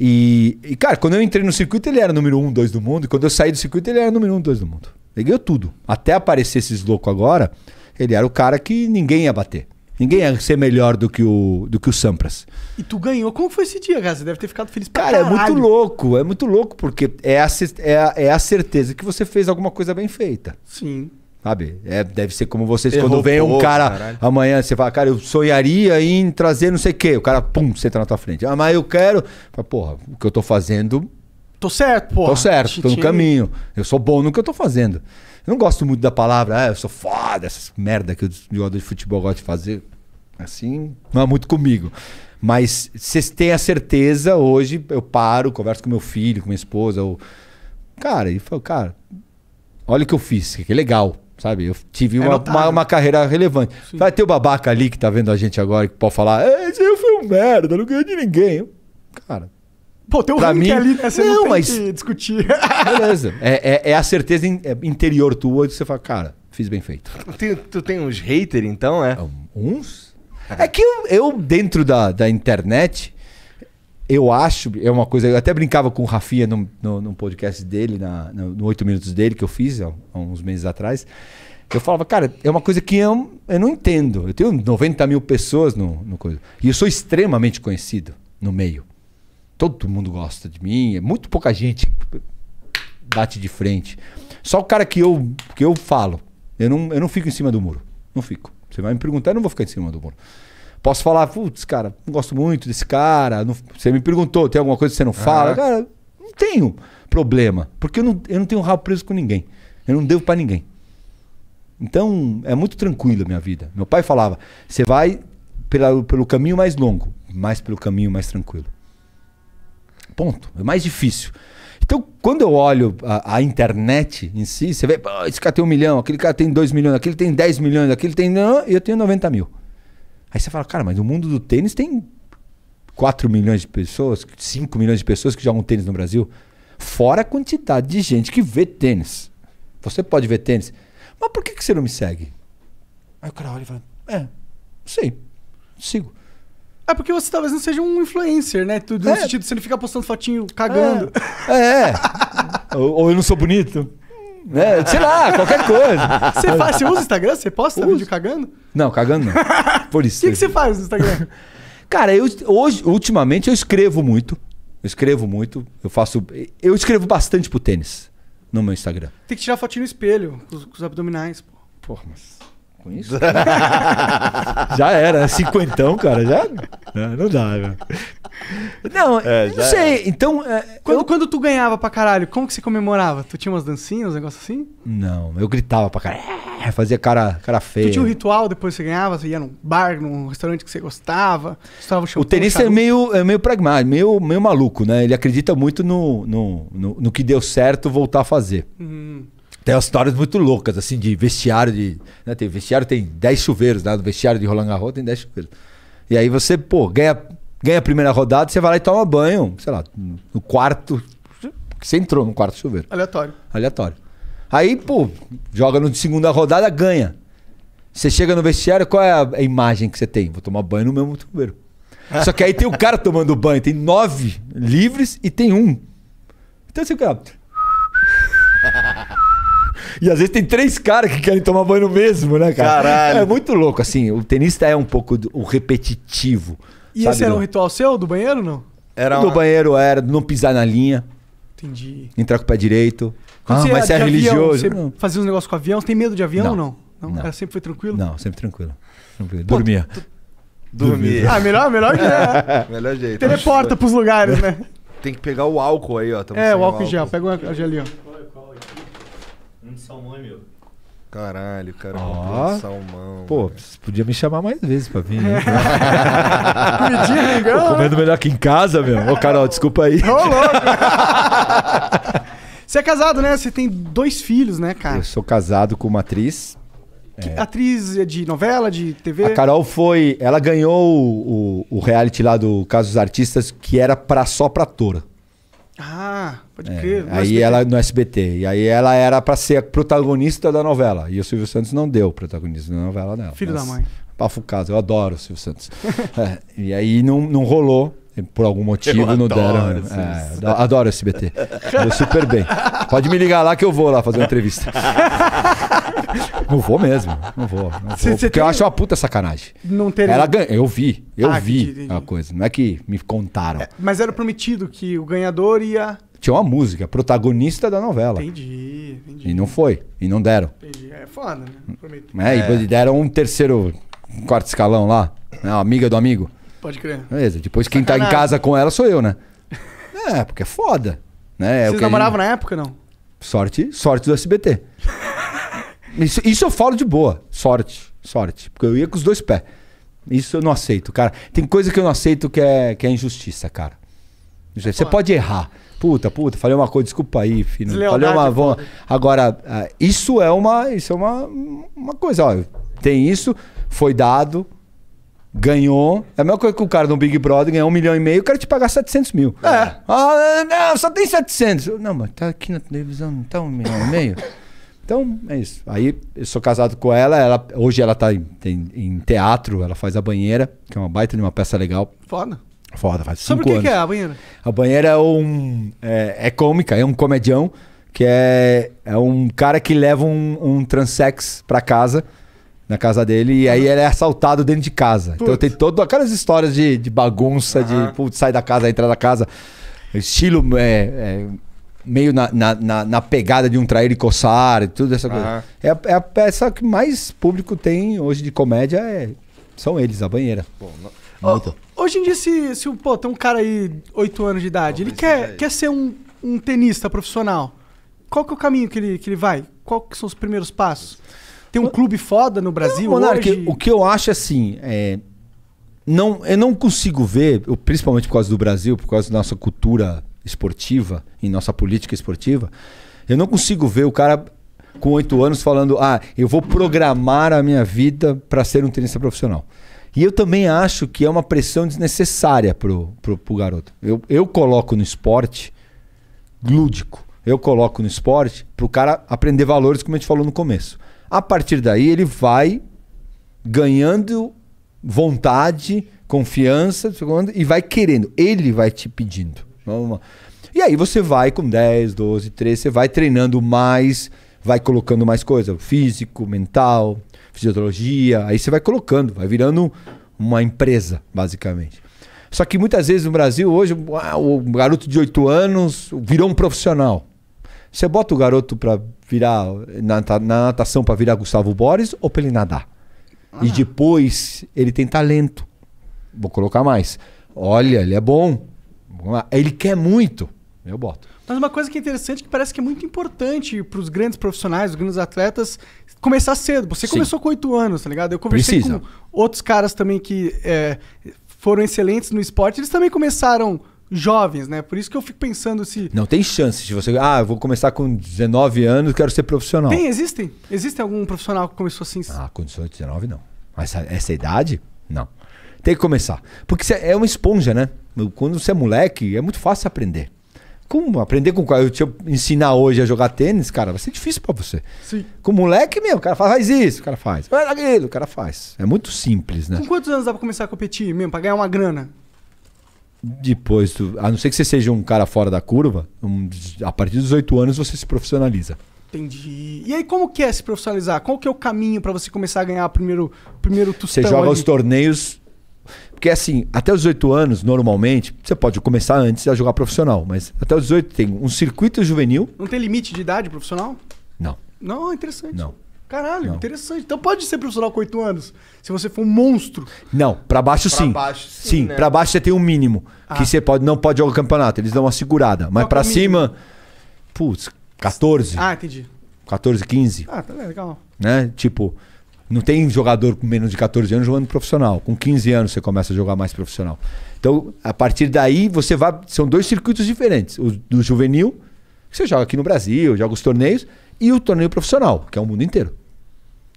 E, e, cara, quando eu entrei no circuito, ele era número 1, um, 2 do mundo. E quando eu saí do circuito, ele era número 1, um, 2 do mundo. Ele ganhou tudo. Até aparecer esses loucos agora, ele era o cara que ninguém ia bater. Ninguém ia ser melhor do que o, do que o Sampras. E tu ganhou? Como foi esse dia, cara? Você deve ter ficado feliz pra Cara, caralho. é muito louco. É muito louco, porque é a, é, a, é a certeza que você fez alguma coisa bem feita. Sim. Sabe? É, deve ser como vocês, Errou quando vem um cara caralho. amanhã, você fala, cara, eu sonharia em trazer não sei o quê. O cara, pum, senta na tua frente. Ah, mas eu quero. Fala, porra, o que eu tô fazendo. Tô certo, porra. Tô certo, tô no caminho. Eu sou bom no que eu tô fazendo. Eu não gosto muito da palavra, ah, eu sou foda, essas merda que o jogador de futebol gosta de fazer. Assim, não é muito comigo. Mas vocês têm a certeza, hoje eu paro, converso com meu filho, com minha esposa, ou. Cara, e falo, cara, olha o que eu fiz, que é legal. Sabe? Eu tive é uma, uma, uma, carreira relevante. Sim. Vai ter o babaca ali que tá vendo a gente agora que pode falar: é, esse aí fui um merda, não ganhei de ninguém. Cara. Pô, tem um pra mim, ali, né? Você não, não mas... que discutir. Beleza. É, é, é, a certeza é, interior tua que você fala, cara, fiz bem feito. Tu, tu tem uns haters, então, é? Um, uns? É que eu, eu, dentro da, da internet, eu acho, é uma coisa. Eu até brincava com o Rafinha num, no podcast dele, na, no 8 Minutos dele, que eu fiz há, há, uns meses atrás. Eu falava, cara, é uma coisa que eu, eu não entendo. Eu tenho 90 mil pessoas no, no coisa. E eu sou extremamente conhecido no meio. Todo mundo gosta de mim, é muito pouca gente bate de frente. Só o cara que eu, que eu falo. Eu não, eu não fico em cima do muro. Não fico. Você vai me perguntar, eu não vou ficar em cima do muro. Posso falar, putz, cara, não gosto muito desse cara. Não... você me perguntou, tem alguma coisa que você não fala? É. Cara, não tenho problema. Porque eu não, eu não tenho rabo preso com ninguém. Eu não devo para ninguém. Então, é muito tranquilo a minha vida. Meu pai falava: você vai pela, pelo caminho mais longo, mas pelo caminho mais tranquilo. Ponto. É mais difícil. Então, quando eu olho a, a internet em si, você vê: esse cara tem um milhão, aquele cara tem dois milhões, aquele tem dez milhões, aquele tem. Não, eu tenho 90 mil. Aí você fala, cara, mas no mundo do tênis tem 4 milhões de pessoas, 5 milhões de pessoas que jogam tênis no Brasil. Fora a quantidade de gente que vê tênis. Você pode ver tênis. Mas por que, que você não me segue? Aí o cara olha e fala, é, não sei, sigo. É porque você talvez não seja um influencer, né? Tudo no é. sentido, você não fica postando fotinho cagando. É. é. ou, ou eu não sou bonito. Né? Sei lá, qualquer coisa. Você, faz, você usa o Instagram? Você posta uso. vídeo cagando? Não, cagando não. Por isso. O que, que você faz no Instagram? Cara, eu hoje, ultimamente eu escrevo muito. Eu escrevo muito. Eu faço. Eu escrevo bastante pro tênis no meu Instagram. Tem que tirar fotinho no espelho, com os, com os abdominais, pô. Porra, mas com isso? já era, é cinquentão, cara, já. É, não, dá, velho. Não, é, não sei. Era. Então. É, quando, eu... quando tu ganhava pra caralho, como que você comemorava? Tu tinha umas dancinhas, um negócio assim? Não, eu gritava pra caralho. É, fazia cara, cara feia. Tu tinha um ritual depois que você ganhava? Você ia num bar, num restaurante que você gostava? Você shampoo, o tenista é meio, é meio pragmático, meio, meio maluco, né? Ele acredita muito no, no, no, no que deu certo voltar a fazer. Uhum. Tem histórias muito loucas, assim, de vestiário de. Né, tem vestiário tem 10 chuveiros, né? No vestiário de Roland Garros tem 10 chuveiros. E aí você, pô, ganha, ganha a primeira rodada, você vai lá e toma banho, sei lá, no quarto. Você entrou no quarto chuveiro. Aleatório. Aleatório. Aí, pô, joga no de segunda rodada, ganha. Você chega no vestiário, qual é a, a imagem que você tem? Vou tomar banho no mesmo chuveiro. Só que aí tem o cara tomando banho, tem nove livres e tem um. Então você fica, e às vezes tem três caras que querem tomar banho mesmo, né, cara? Caralho. É muito louco, assim. O tenista é um pouco o repetitivo. E sabe, esse era não? um ritual seu, do banheiro, não? Era Do uma... banheiro era não pisar na linha. Entendi. Entrar com o pé direito. Quando ah, mas você é avião, religioso. Você fazia uns negócios com avião. Você tem medo de avião não. ou não? Não, não. Cara, sempre foi tranquilo? Não, sempre tranquilo. tranquilo. Pô, Dormia. Dormia. Dormia. Ah, melhor, melhor que é. melhor jeito. Teleporta pros lugares, né? Tem que pegar o álcool aí, ó. é, o álcool, álcool gel. Pega o gel ali, ó salmão é meu. Caralho, cara, oh. salmão. Pô, você podia me chamar mais vezes pra vir. Pedir né, Comendo melhor que em casa, meu. Ô, Carol, desculpa aí. Ô, louco. Você é casado, né? Você tem dois filhos, né, cara? Eu sou casado com uma atriz. Que, é. Atriz é de novela, de TV? A Carol foi... Ela ganhou o, o, o reality lá do Casos Artistas, que era pra, só pra tora. Ah... Pode crer. É. é aí ela no SBT. E aí ela era para ser a protagonista da novela. E o Silvio Santos não deu protagonista da novela dela. Filho Mas, da mãe. Pafucado, eu adoro o Silvio Santos. é. E aí não, não rolou. Por algum motivo eu não adoro deram. Né? É, o adoro SBT. Deu super bem. Pode me ligar lá que eu vou lá fazer uma entrevista. Não vou mesmo. Não vou. Não vou porque tem... eu acho uma puta sacanagem. Não teria... Ela ganha. Eu vi. Eu ah, vi a coisa. Não é que me contaram. É, mas era prometido que o ganhador ia tinha uma música, protagonista da novela. Entendi, entendi. E não foi. E não deram. Entendi. É foda, né? Prometo. É, e é. deram um terceiro, quarto escalão lá. Né? Amiga do amigo. Pode crer. Beleza. Depois Sacanagem. quem tá em casa com ela sou eu, né? é, porque é foda. Né? É Vocês é namoravam gente... na época, não? Sorte, sorte do SBT. isso, isso eu falo de boa. Sorte, sorte. Porque eu ia com os dois pés. Isso eu não aceito, cara. Tem coisa que eu não aceito que é, que é injustiça, cara. Você pode errar. Puta, puta, falei uma coisa, desculpa aí, filho. falei uma. É Vão... Agora, ah, isso é uma. Isso é uma, uma coisa, ó. Tem isso, foi dado, ganhou. É a mesma coisa que o cara do Big Brother ganhou um milhão e meio, eu quero te pagar 700 mil. É. Ah, é. Ah, não, só tem 700. Não, mas tá aqui na televisão, não tá um milhão e meio? Então, é isso. Aí, eu sou casado com ela, ela hoje ela tá em, em, em teatro, ela faz a banheira, que é uma baita de uma peça legal. Foda. Foda, faz Sobre cinco Sobre o que, é a banheira? A banheira é um. É, é, cômica, é um comedião que é, é um cara que leva um, um transex pra casa, na casa dele, e aí ele é assaltado dentro de casa. Então putz. Então tem todas aquelas histórias de, de bagunça, de putz, sai da casa, entra da casa. Estilo é, é meio na, na, na, pegada de um trair e coçar e tudo essa coisa. É, é a peça que mais público tem hoje de comédia, é, são eles, a banheira. Bom, não... Muito. Oh hoje em dia, se, se pô, tem um cara aí, 8 anos de idade, ele quer, quer ser um, um tenista profissional. Qual que é o caminho que ele, que ele vai? Qual que são os primeiros passos? Tem um o... clube foda no Brasil não, hoje? Que, o que eu acho assim, é, não, eu não consigo ver, eu, principalmente por causa do Brasil, por causa da nossa cultura esportiva e nossa política esportiva, eu não consigo ver o cara com oito anos falando: ah, eu vou programar a minha vida para ser um tenista profissional. E eu também acho que é uma pressão desnecessária pro, pro, pro garoto. Eu, eu coloco no esporte lúdico. Eu coloco no esporte pro cara aprender valores, como a gente falou no começo. A partir daí, ele vai ganhando vontade, confiança, e vai querendo. Ele vai te pedindo. E aí você vai com 10, 12, 13, você vai treinando mais, vai colocando mais coisa, físico, mental, fisiologia, aí você vai colocando, vai virando uma empresa, basicamente. Só que muitas vezes no Brasil, hoje, o garoto de 8 anos virou um profissional. Você bota o garoto para virar na, na natação para virar Gustavo Borges ou para ele nadar? Ah. E depois ele tem talento. Vou colocar mais. Olha, ele é bom. Ele quer muito. Eu boto. Mas uma coisa que é interessante, que parece que é muito importante para os grandes profissionais, os grandes atletas, começar cedo. Você Sim. começou com oito anos, tá ligado? Eu conversei Precisa. com outros caras também que é, foram excelentes no esporte, eles também começaram jovens, né? Por isso que eu fico pensando se. Não tem chance de você. Ah, eu vou começar com 19 anos, quero ser profissional. Tem, existem. Existe algum profissional que começou assim? Ah, com 18, 19 não. Essa, essa idade? Não. Tem que começar. Porque é uma esponja, né? Quando você é moleque, é muito fácil aprender. Como aprender com qual eu te ensinar hoje a jogar tênis, cara, vai ser difícil para você. Sim. Com moleque mesmo, o cara faz, isso, o cara faz. Faz aquilo, o cara faz. É muito simples, né? Com quantos anos dá pra começar a competir mesmo, pra ganhar uma grana? Depois, tu, a não ser que você seja um cara fora da curva, um, a partir dos 18 anos você se profissionaliza. Entendi. E aí, como que é se profissionalizar? Qual que é o caminho para você começar a ganhar primeiro, primeiro tostão? Você joga ali? os torneios porque assim, até os 18 anos, normalmente, você pode começar antes a jogar profissional, mas até os 18 tem um circuito juvenil. Não tem limite de idade profissional? Não. Não, ah, interessante. Não. Caralho, não. interessante. Então pode ser profissional com 8 anos, se você for um monstro. Não, para baixo sim. Pra baixo sim. Sim, né? para baixo você tem um mínimo ah. que você pode não pode jogar campeonato, eles dão uma segurada, mas para cima putz, 14. Ah, entendi. 14, 15. Ah, tá é legal. Né? Tipo, não tem jogador com menos de 14 anos jogando profissional. Com 15 anos você começa a jogar mais profissional. Então, a partir daí, você vai. São dois circuitos diferentes. O do juvenil, que você joga aqui no Brasil, joga os torneios, e o torneio profissional, que é o mundo inteiro.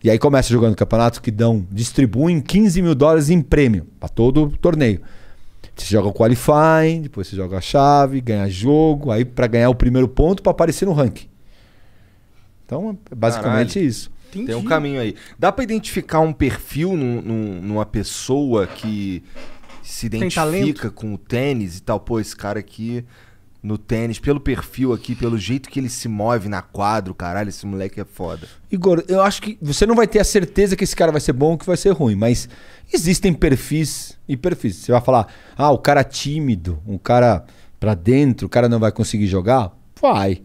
E aí começa jogando campeonatos que dão, distribuem 15 mil dólares em prêmio para todo o torneio. Você joga o qualifying, depois você joga a chave, ganha jogo, aí para ganhar o primeiro ponto para aparecer no ranking. Então, é basicamente Caralho. isso. Entendi. Tem um caminho aí. Dá para identificar um perfil num, num, numa pessoa que se identifica com o tênis e tal? Pô, esse cara aqui no tênis, pelo perfil aqui, pelo jeito que ele se move na quadro, caralho, esse moleque é foda. Igor, eu acho que você não vai ter a certeza que esse cara vai ser bom ou que vai ser ruim, mas existem perfis e perfis. Você vai falar, ah, o cara tímido, um cara para dentro, o cara não vai conseguir jogar? Vai.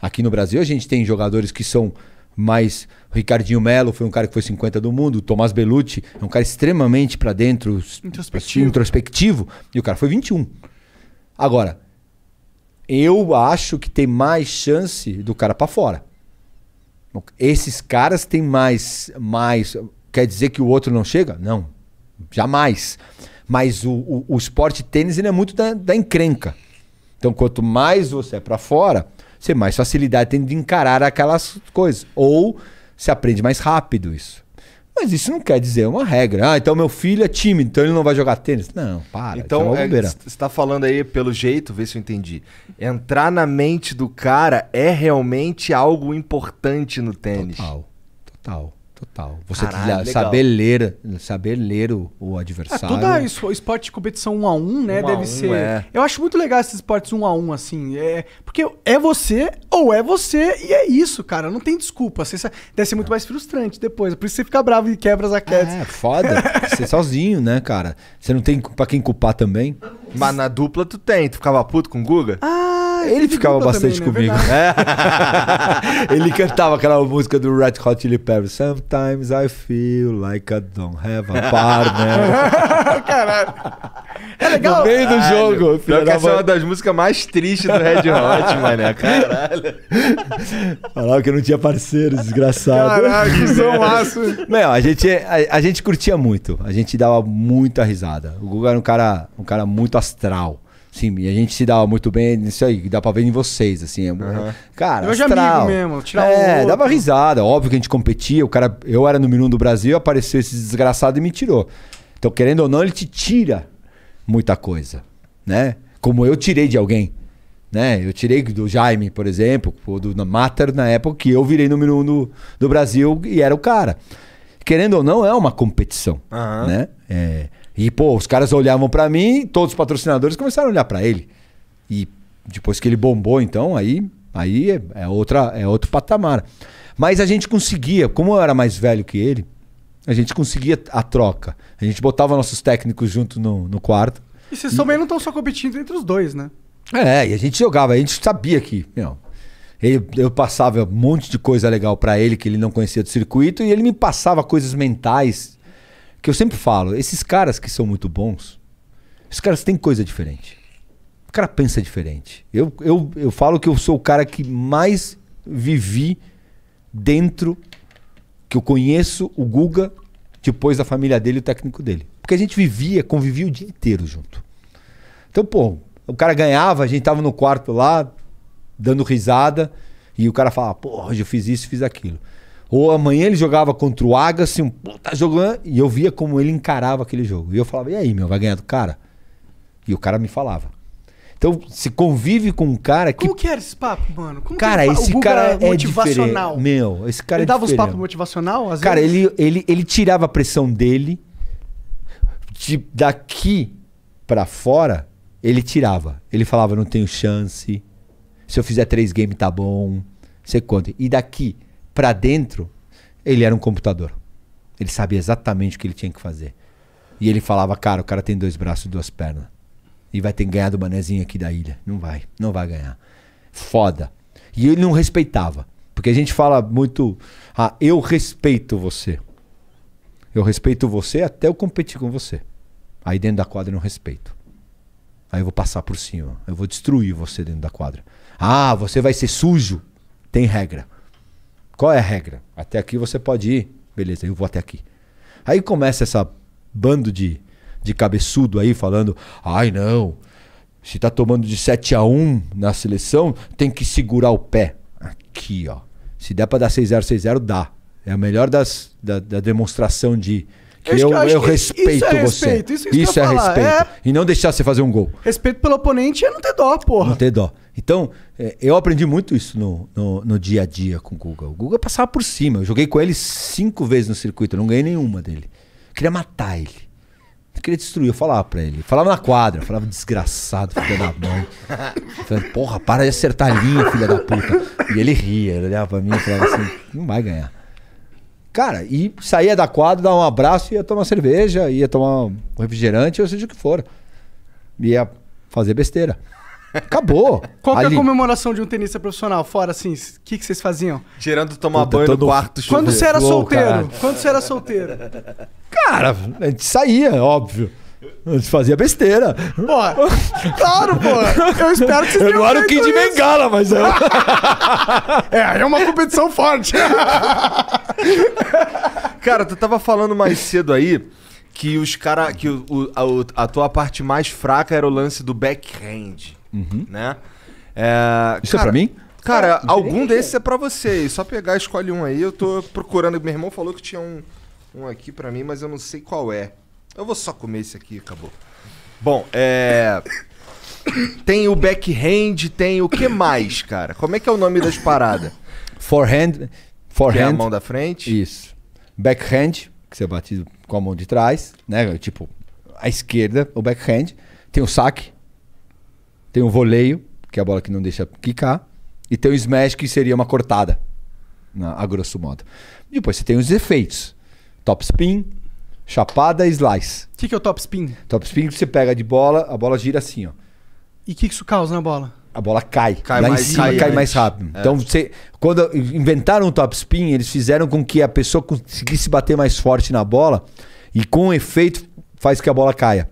Aqui no Brasil a gente tem jogadores que são mas o Ricardinho Melo foi um cara que foi 50 do mundo, o Tomás Bellucci é um cara extremamente para dentro, introspectivo. introspectivo, e o cara foi 21. Agora, eu acho que tem mais chance do cara para fora. Esses caras têm mais, mais. Quer dizer que o outro não chega? Não, jamais. Mas o, o, o esporte tênis ele é muito da, da encrenca. Então, quanto mais você é para fora, você mais facilidade tem de encarar aquelas coisas. Ou se aprende mais rápido isso. Mas isso não quer dizer uma regra. Ah, então meu filho é tímido, então ele não vai jogar tênis. Não, para. É então, é, você é está falando aí, pelo jeito, vê se eu entendi. Entrar na mente do cara é realmente algo importante no tênis. Total, total. Total. Você Caralho, saber ler, saber ler o, o adversário. Ah, é, tudo isso, esporte de competição um a um, né? Um deve um, ser. É. Eu acho muito legal esses esportes um a um, assim. É, porque é você ou é você e é isso, cara. Não tem desculpa. Você, deve ser muito é. mais frustrante depois. Por isso você fica bravo e quebra as aquetes. É, foda. você sozinho, né, cara? Você não tem pra quem culpar também. Mas na dupla tu tem. Tu ficava puto com o Guga? Ah! Ah, ele ficava bastante também, né? comigo. É ele cantava aquela música do Red Hot Chili Peppers. Sometimes I feel like I don't have a partner. Caralho. É legal. No meio do jogo. Pior que essa é uma das músicas mais tristes do Red Hot, mané. Caralho. Falava que não tinha parceiro, desgraçado. Caralho, que zoaço. Não, a gente, a, a gente curtia muito. A gente dava muita risada. O Guga era um cara, um cara muito astral. Sim, e a gente se dá muito bem nisso aí, dá pra ver em vocês, assim. Uhum. Cara, eu astral. amigo mesmo, tirar É, dava risada, óbvio que a gente competia, o cara, eu era número um do Brasil, apareceu esse desgraçado e me tirou. Então, querendo ou não, ele te tira muita coisa, né? Como eu tirei de alguém, né? Eu tirei do Jaime, por exemplo, do Matter na época que eu virei número um do, do Brasil e era o cara. Querendo ou não, é uma competição, uhum. né? É... E, pô, os caras olhavam para mim, todos os patrocinadores começaram a olhar para ele. E depois que ele bombou, então, aí, aí é, é, outra, é outro patamar. Mas a gente conseguia, como eu era mais velho que ele, a gente conseguia a troca. A gente botava nossos técnicos junto no, no quarto. E vocês e... também não estão só competindo entre os dois, né? É, e a gente jogava, a gente sabia que. Meu, eu, eu passava um monte de coisa legal para ele que ele não conhecia do circuito e ele me passava coisas mentais que eu sempre falo, esses caras que são muito bons, esses caras têm coisa diferente. O cara pensa diferente. Eu, eu, eu falo que eu sou o cara que mais vivi dentro, que eu conheço o Guga depois da família dele e o técnico dele. Porque a gente vivia, convivia o dia inteiro junto. Então, pô, o cara ganhava, a gente tava no quarto lá, dando risada, e o cara falava, pô, hoje eu fiz isso, fiz aquilo. Ou amanhã ele jogava contra o Agassi, um puta jogando, e eu via como ele encarava aquele jogo. E eu falava, e aí, meu, vai ganhar do cara? E o cara me falava. Então, se convive com um cara que. Como que era esse papo, mano? Como cara, que... esse cara é, é motivacional. Diferente. Meu, esse cara ele é dava diferente. os papos motivacional, às Cara, vezes? ele, ele, ele tirava a pressão dele. De, daqui para fora, ele tirava. Ele falava, não tenho chance. Se eu fizer três games, tá bom. Você conta. E daqui para dentro, ele era um computador. Ele sabia exatamente o que ele tinha que fazer. E ele falava, cara, o cara tem dois braços e duas pernas. E vai ter ganhado o manezinho aqui da ilha. Não vai, não vai ganhar. Foda. E ele não respeitava. Porque a gente fala muito, ah, eu respeito você. Eu respeito você até eu competir com você. Aí dentro da quadra eu não respeito. Aí eu vou passar por cima. Eu vou destruir você dentro da quadra. Ah, você vai ser sujo. Tem regra. Qual é a regra? Até aqui você pode ir. Beleza, eu vou até aqui. Aí começa essa bando de, de cabeçudo aí falando: ai não, se tá tomando de 7 a 1 na seleção, tem que segurar o pé. Aqui, ó. Se der pra dar 6-0, 6-0, dá. É a melhor das, da, da demonstração de, que eu, eu, eu, respeito isso é você. Respeito, isso, isso, isso tá é respeito. É... E não deixar você fazer um gol. Respeito pelo oponente é não ter dó, porra. Não ter dó. Então, é, eu aprendi muito isso no, no, no, dia a dia com o Guga. O Guga passava por cima. Eu joguei com ele cinco vezes no circuito, não ganhei nenhuma dele. Eu queria matar ele. Eu queria destruir, eu falava pra ele. Eu falava na quadra, falava desgraçado, filha da mãe. Falava, porra, para de acertar a linha, filha da puta. E ele ria, ele olhava pra mim e falava assim: não vai ganhar. Cara, e saía da quadra, dava um abraço, ia tomar cerveja, ia tomar um refrigerante, ou seja o que for. Ia fazer besteira. Acabou. Qual que é a comemoração de um tenista profissional? Fora assim, o que, que vocês faziam? Tirando tomar Puta, banho no todo- quarto, Quando você era solteiro? Quando você era solteiro? Cara, a gente saía, óbvio. Você fazia besteira. Pô, claro, pô. Eu espero que vocês Eu não era o Kid isso. Bengala, mas eu. é, é uma competição forte. cara, tu tava falando mais cedo aí que os cara, que o, o, a, a, tua parte mais fraca era o lance do backhand, uhum. né? É, Isso cara, é pra mim? Cara, algum é. desses é pra você. Só pegar, escolhe um aí. Eu tô procurando. Meu irmão falou que tinha um, um aqui pra mim, mas eu não sei qual é. Eu vou só comer esse aqui acabou. Bom, é. Tem o backhand, tem o que mais, cara? Como é que é o nome das paradas? Forehand. Forehand. Que é a mão da frente. Isso. Backhand, que você bate com a mão de trás, né? Tipo, a esquerda, o backhand. Tem o saque. Tem o voleio, que é a bola que não deixa quicar. E tem o smash, que seria uma cortada, a grosso modo. E depois você tem os efeitos. Top spin, Chapada e slice. O que, que é o top spin? Top spin que você pega de bola, a bola gira assim, ó. E o que, que isso causa na bola? a bola cai. cai lá mais, em cima cai, cai né? mais rápido. É. Então, você, quando inventaram o top spin, eles fizeram com que a pessoa conseguisse bater mais forte na bola e com efeito faz que a bola caia.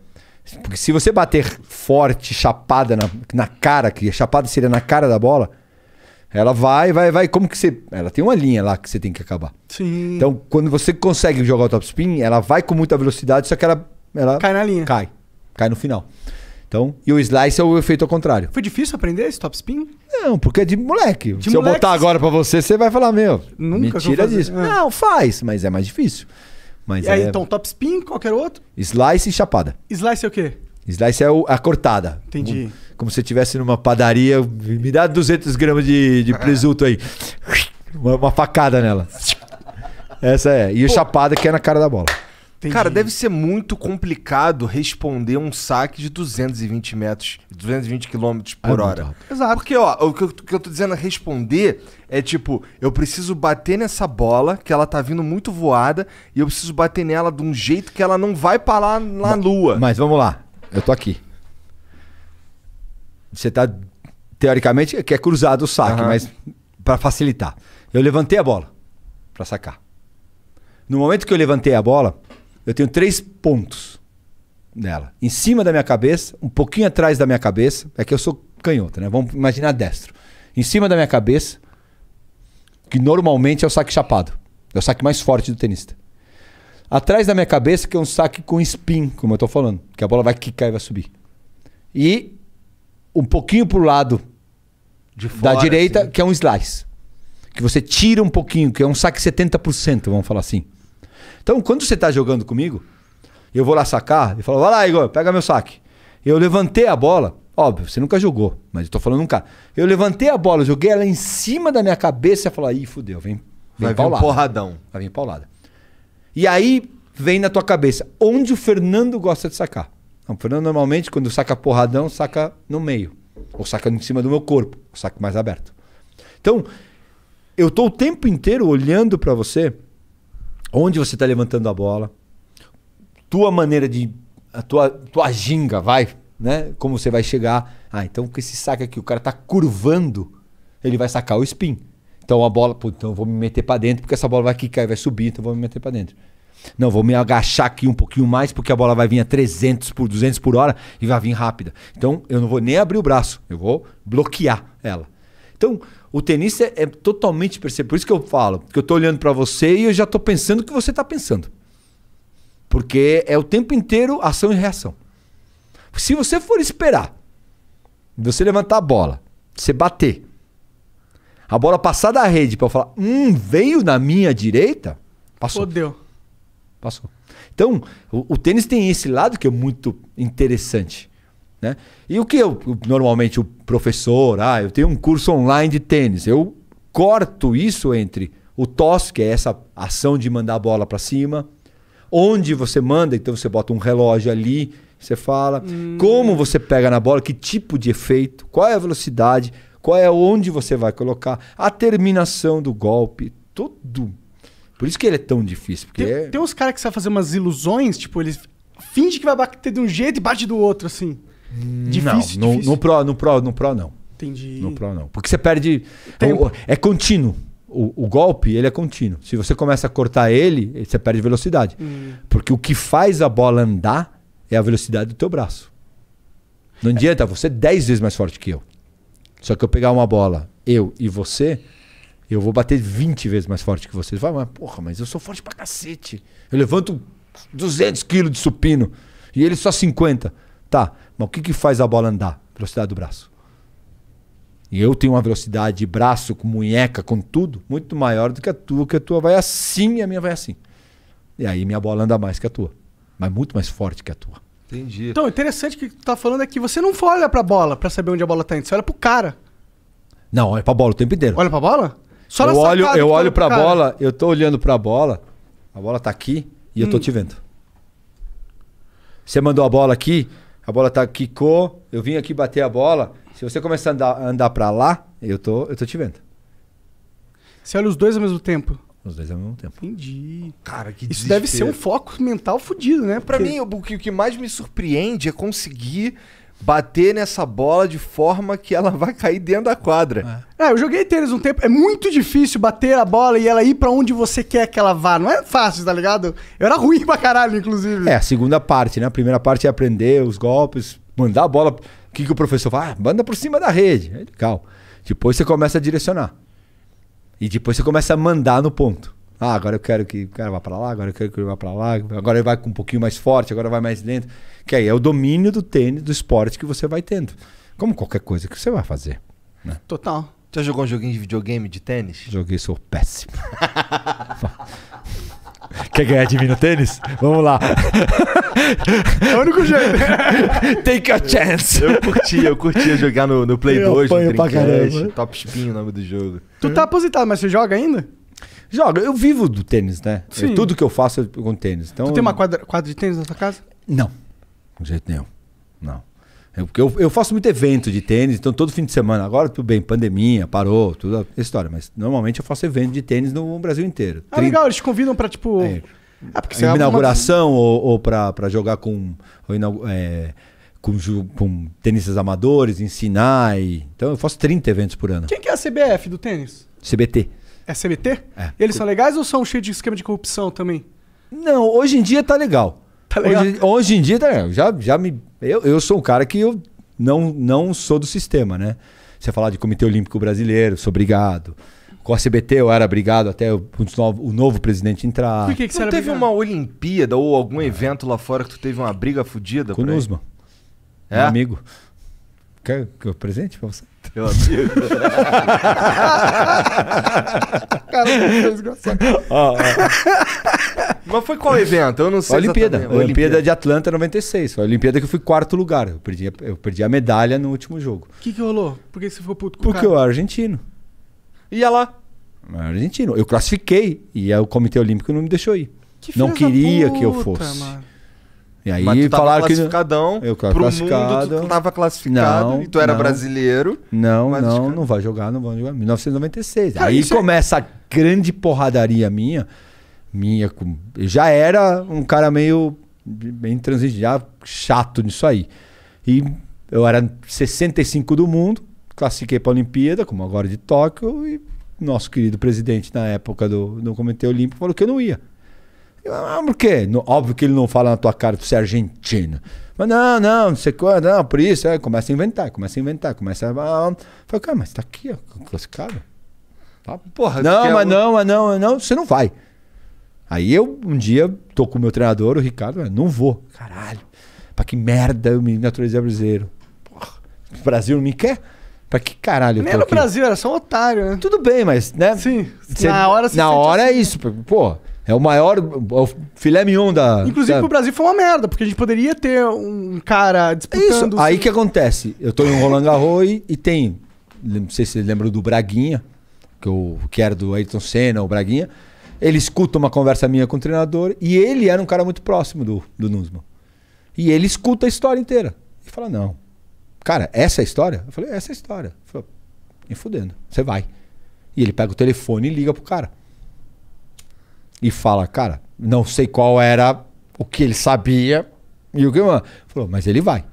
Porque se você bater forte, chapada na, na cara, que a chapada seria na cara da bola, ela vai, vai, vai. Como que você. Ela tem uma linha lá que você tem que acabar. Sim. Então, quando você consegue jogar o topspin, ela vai com muita velocidade, só que ela. ela cai na linha. Cai. Cai no final. Então, e o slice é o efeito ao contrário. Foi difícil aprender esse topspin? Não, porque é de moleque. De Se moleque, eu botar agora para você, você vai falar, meu, Nunca mentira disso. Ah. Não, faz, mas é mais difícil. Mas e aí, é... então, topspin, qualquer outro? Slice e chapada. Slice é o quê? Slice é a cortada. Entendi. Um, como se estivesse numa padaria. Me dá 200 gramas de, de presunto aí. Uma, uma, facada nela. Essa é. E o chapado chapada que é na cara da bola. Entendi. Cara, deve ser muito complicado responder um saque de 220 metros, 220 quilômetros é por é hora. Exato. Porque, ó, o que, eu, o que eu tô dizendo é responder é tipo, eu preciso bater nessa bola, que ela tá vindo muito voada, e eu preciso bater nela de um jeito que ela não vai parar na mas, lua. Mas vamos lá eu tô aqui. Você tá, teoricamente, quer é cruzado o saque, uhum. mas para facilitar. Eu levantei a bola para sacar. No momento que eu levantei a bola, eu tenho três pontos nela. Em cima da minha cabeça, um pouquinho atrás da minha cabeça. É que eu sou canhoto, né? Vamos imaginar destro. Em cima da minha cabeça, que normalmente é o saque chapado. É o saque mais forte do tenista atrás da minha cabeça, que é um saque com spin, como eu estou falando, que a bola vai quicar e vai subir. E um pouquinho pro lado fora, da direita, assim. que é um slice. Que você tira um pouquinho, que é um saque 70%, vamos falar assim. Então, quando você está jogando comigo, eu vou lá sacar e falo, vai lá, Igor, pega meu saque. Eu levantei a bola, óbvio, você nunca jogou, mas eu tô falando nunca. Eu levantei a bola, joguei ela em cima da minha cabeça e falei, ih, fudeu, vem, vem vai paulada. Vir um porradão. Vai vir paulada. E aí vem na tua cabeça, onde o Fernando gosta de sacar? Não, o Fernando normalmente, quando saca porradão, saca no meio. Ou saca em cima do meu corpo, ou saca mais aberto. Então, eu tô o tempo inteiro olhando para você, onde você está levantando a bola, tua maneira de. a tua, tua ginga, vai, né? Como você vai chegar. Ah, então com esse saque aqui, o cara tá curvando, ele vai sacar o spin. Então a bola, pô, então eu vou me meter para dentro, porque essa bola vai quicar e vai subir, então eu vou me meter para dentro. Não, vou me agachar aqui um pouquinho mais porque a bola vai vir a 300 por 200 por hora e vai vir rápida. Então eu não vou nem abrir o braço, eu vou bloquear ela. Então o tenista é, é totalmente percebido. Por isso que eu falo, que eu estou olhando para você e eu já estou pensando o que você está pensando. Porque é o tempo inteiro ação e reação. Se você for esperar, você levantar a bola, você bater, a bola passar da rede para eu falar, hum, veio na minha direita, passou. Fodeu. Passou. Então, o, o, tênis tem esse lado que é muito interessante. Né? E o que eu, normalmente, o professor, ah, eu tenho um curso online de tênis. Eu corto isso entre o toss, que é essa ação de mandar a bola para cima, onde você manda, então você bota um relógio ali, você fala, hum. como você pega na bola, que tipo de efeito, qual é a velocidade, qual é onde você vai colocar, a terminação do golpe, tudo por isso que ele é tão difícil. Porque tem, é... tem uns caras que sabem fazer umas ilusões, tipo, eles fingem que vai bater de um jeito e bate do outro, assim. Hum, difícil, não, no, difícil. No, Pro, no Pro, no Pro não. Entendi. No Pro não. Porque você perde. é contínuo. O, o, golpe, ele é contínuo. Se você começa a cortar ele, você perde velocidade. Hum. Porque o que faz a bola andar é a velocidade do teu braço. Não é. adianta, você é 10 vezes mais forte que eu. Só que eu pegar uma bola, eu e você, eu vou bater 20 vezes mais forte que vocês. fala, mas porra, mas eu sou forte pra cacete. Eu levanto 200 quilos de supino e ele só 50. Tá, mas o que, que faz a bola andar? Velocidade do braço. E eu tenho uma velocidade de braço, com munheca, com tudo, muito maior do que a tua, que a tua vai assim e a minha vai assim. E aí minha bola anda mais que a tua. Mas muito mais forte que a tua. Entendi. Então, interessante que tu tá falando é que você não olha pra bola pra saber onde a bola tá indo, você olha pro cara. Não, olha é pra bola o tempo inteiro. Olha pra bola? Só eu olho, eu olho então, pra cara. bola, eu tô olhando pra bola, a bola tá aqui e hum. eu tô hum. te vendo. Você mandou a bola aqui, a bola tá quicou, eu vim aqui bater a bola. Se você começar a andar, andar pra lá, eu tô, eu tô te vendo. Você olha os dois ao mesmo tempo? Os dois ao mesmo tempo. Entendi. Cara, que Isso deve ser um foco mental fodido, né? Porque... Pra mim, o que mais me surpreende é conseguir bater nessa bola de forma que ela vai cair dentro da quadra. É, é eu joguei tênis um tempo, é muito difícil bater a bola e ela ir para onde você quer que ela vá. Não é fácil, tá ligado? Eu era ruim pra caralho, inclusive. É, a segunda parte, né? A primeira parte é aprender os golpes, mandar a bola. O que, que o professor fala? Ah, manda por cima da rede. É legal. Depois você começa a direcionar. E depois você começa a mandar no ponto. Ah, agora eu quero que o cara vá para lá, agora eu quero que ele vá para lá, agora ele vai com um pouquinho mais forte, agora vai mais lento. Que aí é o domínio do tênis, do esporte que você vai tendo. Como qualquer coisa que você vai fazer. Né? Total. Já jogou um joguinho de videogame de tênis? Joguei, sou péssimo. Quer ganhar de mim no tênis? Vamos lá. É o único jeito. Take your chance. Eu, eu curti, eu curtia jogar no, no Play eu 2, no caramba. Top Spin o nome do jogo. Tu tá aposentado, mas você joga ainda? Joga, eu vivo do tênis, né? Sim. tudo que eu faço é com tênis. Então, tu tem uma quadra, quadra de tênis na tua casa? Não, de jeito nenhum. Não. Eu, é porque eu, eu faço muito evento de tênis, então todo fim de semana. Agora, tudo bem, pandemia, parou, tudo é a história. Mas normalmente eu faço evento de tênis no Brasil inteiro. Ah, 30... legal, eles te convidam pra, tipo. É. Ah, porque você é inauguração é uma... ou, ou pra, pra jogar com. Ou é, com, com tenistas amadores, ensinar. E... Então eu faço 30 eventos por ano. Quem que é a CBF do tênis? CBT. É CBT? É. Eles são legais ou são cheios de esquema de corrupção também? Não, hoje em dia tá legal. Tá legal. Hoje, hoje em dia tá legal. Já, já me, eu, eu sou um cara que eu não, não sou do sistema, né? Você falar de Comitê Olímpico Brasileiro, sou obrigado. Com a CBT eu era obrigado até o, o novo presidente entrar. Por que, que você não teve brigado? uma Olimpíada ou algum é. evento lá fora que tu teve uma briga fodida? Com o Nusma. É? Meu amigo. Quer, quer presente pra você? Meu amigo. Cara, é desgraçado. Ó, Mas foi qual evento? Eu não sei. A Olimpíada. A Olimpíada. Olimpíada de Atlanta 96. Foi a Olimpíada que eu fui quarto lugar. Eu perdi, eu perdi a medalha no último jogo. O que, que rolou? Por que você ficou puto com Porque o cara? eu era argentino. Ia lá. Eu era argentino. Eu classifiquei e o Comitê Olímpico não me deixou ir. Que não queria puta, que eu fosse. Mano. E aí Mas tu tava falaram classificadão que eu pro classificado. mundo, tu tava classificado não, e tu era não, brasileiro. Não, não, não vai jogar, não vai jogar. 1996. Ah, aí é começa é... a grande porradaria minha, minha com... já era um cara meio bem intransigente, chato nisso aí. E eu era 65 do mundo, classifiquei para a Olimpíada, como agora de Tóquio, e nosso querido presidente na época do, do Comitê Olímpico falou que eu não ia. Ah, por quê? No, óbvio que ele não fala na tua cara que você é argentino. Mas não, não, não sei quando, não, por isso. Aí é, começa a inventar, começa a inventar, começa a. Ah, Falei, cara, mas tá aqui, ó, classificado. Ah, porra, não, é mas é... não, mas não, mas não, você não vai. Aí eu, um dia, tô com o meu treinador, o Ricardo, não vou. Caralho, pra que merda eu me naturalizei brasileiro. Porra, o Brasil não me quer? Pra que caralho Nem eu Brasil, era só um otário, né? Tudo bem, mas, né? Sim. Cê, na hora você Na hora é assim. é isso. Pô, é o maior é o filé mignon da. Inclusive o pro Brasil foi uma merda, porque a gente poderia ter um cara disputando. Isso. Aí que acontece? Eu tô em Roland Garros e, e tem. Não sei se você lembra do Braguinha, que, eu, que era do Ayrton Senna, o Braguinha. Ele escuta uma conversa minha com o treinador e ele era um cara muito próximo do, do Nusman. E ele escuta a história inteira. E fala: Não, cara, essa é a história? Eu falei: Essa é a história. Ele falou: Me fudendo, você vai. E ele pega o telefone e liga pro cara e fala, cara, não sei qual era o que ele sabia e o que falou, mas ele vai.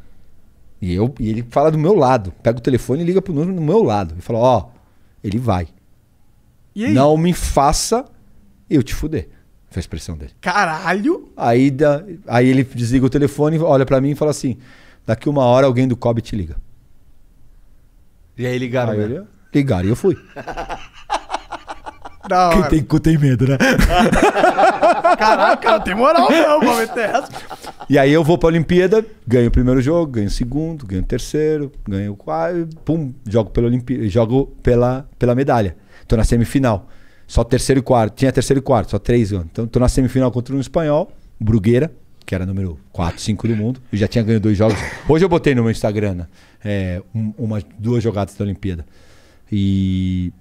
E eu e ele fala do meu lado, pega o telefone e liga pro número do meu lado e fala, ó, oh, ele vai. Não me faça eu te fuder. Foi a expressão dele. Caralho! Aí, da, aí ele desliga o telefone, olha para mim e fala assim: daqui uma hora alguém do COB te liga. E aí ligaram. Aí né? ligaram e eu fui. Da Quem tem cu tem medo, né? Caraca, não tem moral não pra meter essa. E aí eu vou pra Olimpíada, ganho o primeiro jogo, ganho o segundo, ganho o terceiro, ganho o quarto, pum, jogo pela, Olimpí jogo pela, pela medalha. Tô na semifinal. Só terceiro e quarto. Tinha terceiro e quarto, só três anos. Então tô na semifinal contra um espanhol, Brugueira, que era número 4, 5 do mundo. Eu já tinha ganho dois jogos. Hoje eu botei no meu Instagram né? é, um, uma, duas jogadas da Olimpíada. E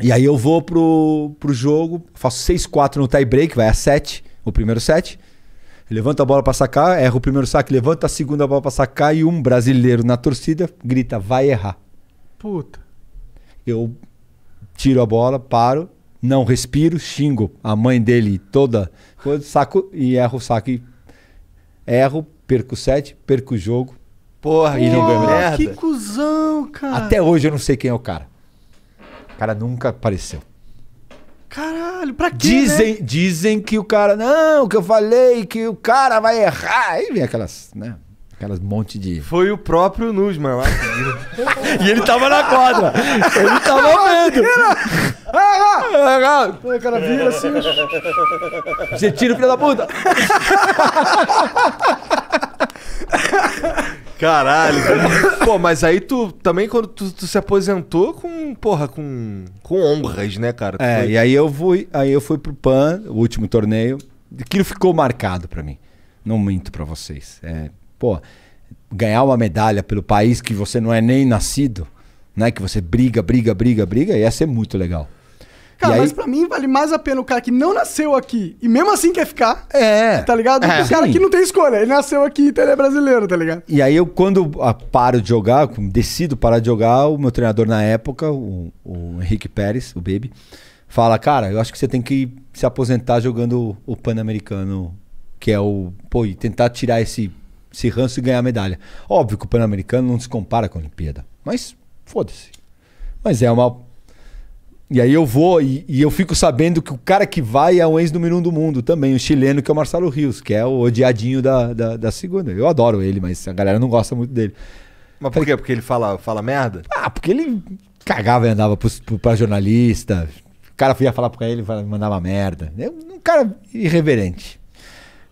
e aí eu vou pro, pro jogo, faço 6-4 no tie break, vai a 7, o primeiro set. Levanta a bola para sacar, erra o primeiro saque, levanta a segunda bola para sacar e um brasileiro na torcida grita: vai errar. Puta. Eu tiro a bola, paro, não respiro, xingo a mãe dele toda, saco e erro o saque. Erro, perco o set, perco o jogo. Porra, e não ganho merda. Que cuzão, cara. Até hoje eu não sei quem é o cara. O cara nunca apareceu. Caralho, pra quê? Dizem, né? dizem que o cara. Não, que eu falei que o cara vai errar. Aí vem aquelas, né? Aquelas monte de. Foi o próprio Nusman lá. e ele tava na quadra. Ele tava vendo. o cara vira assim. Você tira o filho da puta. Caralho. Pô, mas aí tu também, quando tu, tu, se aposentou com, porra, com, com honras, né, cara? Tu é, foi... e aí eu fui, aí eu fui pro PAN, o último torneio. Aquilo ficou marcado para mim. Não minto para vocês. É, pô, ganhar uma medalha pelo país que você não é nem nascido, né? Que você briga, briga, briga, briga, ia ser muito legal. Cara, aí... mas pra mim vale mais a pena o cara que não nasceu aqui e mesmo assim quer ficar. É. Tá ligado? É. O cara que não tem escolha. Ele nasceu aqui então ele é brasileiro, tá ligado? E aí eu, quando paro de jogar, decido parar de jogar, o meu treinador na época, o, o Henrique Pérez, o Baby, fala: Cara, eu acho que você tem que se aposentar jogando o Pan-Americano, que é o. Pô, e tentar tirar esse, esse ranço e ganhar medalha. Óbvio que o Pan-Americano não se compara com a Olimpíada, mas foda-se. Mas é uma e aí eu vou e, e, eu fico sabendo que o cara que vai é o ex-número um do mundo também, o chileno, que é o Marcelo Rios, que é o odiadinho da, da, da segunda. Eu adoro ele, mas a galera não gosta muito dele. Mas por quê? Porque ele fala, fala merda? Ah, porque ele cagava e andava para pra jornalista. O cara ia falar pra ele e mandava merda. É um cara irreverente.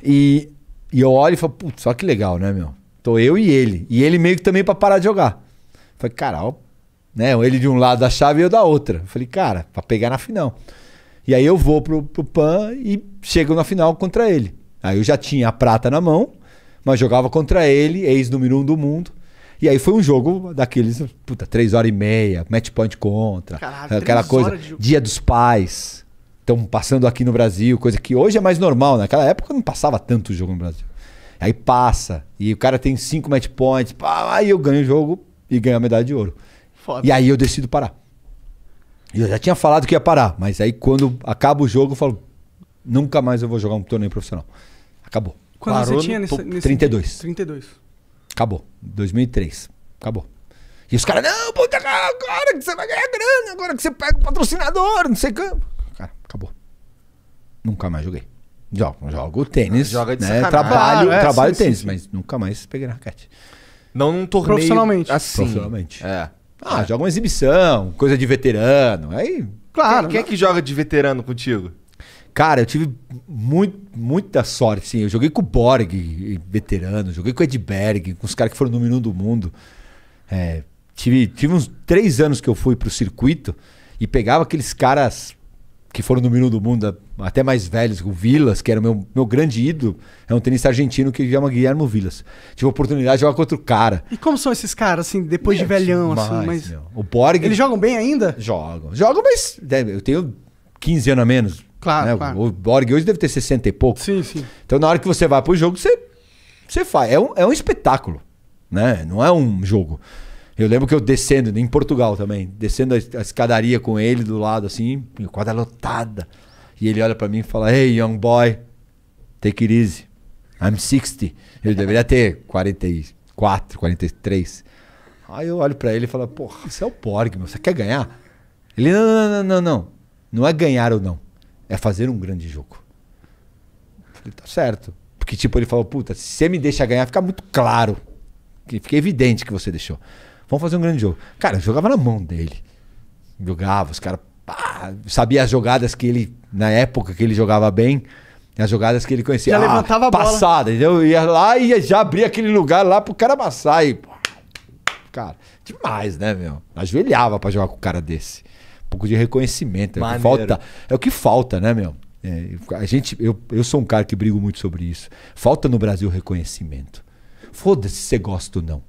E, e eu olho e falo, putz, só que legal, né, meu? Tô eu e ele. E ele meio que também pra parar de jogar. Falei, cara, ó, né? Ele de um lado da chave e eu da outra. Eu falei, cara, pra pegar na final. E aí eu vou pro, pro Pan e chego na final contra ele. Aí eu já tinha a prata na mão, mas jogava contra ele, ex número um do mundo. E aí foi um jogo daqueles, puta, três horas e meia, match point contra, aquela coisa, de... dia dos pais, estão passando aqui no Brasil, coisa que hoje é mais normal, naquela época não passava tanto jogo no Brasil. Aí passa, e o cara tem cinco match points, pá, aí eu ganho o jogo e ganho a medalha de ouro. Foda. E aí eu decido parar. Eu já tinha falado que ia parar, mas aí quando acaba o jogo, eu falo: nunca mais eu vou jogar um torneio profissional. Acabou. Quando Parou, você tinha nesse, nesse 32. 32. Acabou. 2003. Acabou. E os caras, não, puta, agora que você vai ganhar grana, agora que você pega o patrocinador, não sei o que. Cara, acabou. Nunca mais joguei. Jogo, jogo tênis. Joga de né? Trabalho, ah, é, trabalho sim, tênis, sim. mas nunca mais peguei na raquete. Não num torneio. Profissionalmente. Assim. Profissionalmente. É. Ah, é. joga uma exibição, coisa de veterano. Aí, claro. Quem, quem é que joga de veterano contigo? Cara, eu tive muito, muita sorte, sim. Eu joguei com o Borg, veterano, joguei com o Edberg, com os caras que foram número um do mundo. É, tive, tive uns três anos que eu fui pro circuito e pegava aqueles caras que foram número um do mundo até mais velhos, o Vilas, que era o meu, meu grande ídolo, é um tenista argentino que chama Guilhermo Vilas. Tive a oportunidade de jogar com outro cara. E como são esses caras, assim, depois é, de velhão, assim, demais, assim? Mas... O Borg. Eles jogam bem ainda? Jogam. Jogam, mas né, eu tenho 15 anos a menos. Claro, né? claro. O Borg hoje deve ter 60 e pouco. Sim, sim. Então na hora que você vai pro jogo, você, você faz. É um, é um espetáculo, né? Não é um jogo. Eu lembro que eu descendo, em Portugal também, descendo a escadaria com ele do lado, assim, quadra lotada. E ele olha para mim e fala: Hey, young boy, take it easy. I'm 60. Ele deveria ter 44, 43. Aí eu olho para ele e falo: Porra, isso é o Porg, meu. Você quer ganhar? Ele: Não, não, não, não, não. Não é ganhar ou não. É fazer um grande jogo. Eu falei: Tá certo. Porque, tipo, ele falou: Puta, se você me deixa ganhar, fica muito claro. Fica evidente que você deixou. Vamos fazer um grande jogo. Cara, eu jogava na mão dele. Jogava, os caras sabia as jogadas que ele, na época que ele jogava bem, as jogadas que ele conhecia. Já ah, levantava a bola. Passada, eu ia lá e já abria aquele lugar lá pro cara amassar. E, cara, demais, né, meu? Ajoelhava pra jogar com um cara desse. Um pouco de reconhecimento. É o que falta, é o que falta né, meu? É, a gente, eu, eu sou um cara que brigo muito sobre isso. Falta no Brasil reconhecimento. Foda-se se você gosta ou não.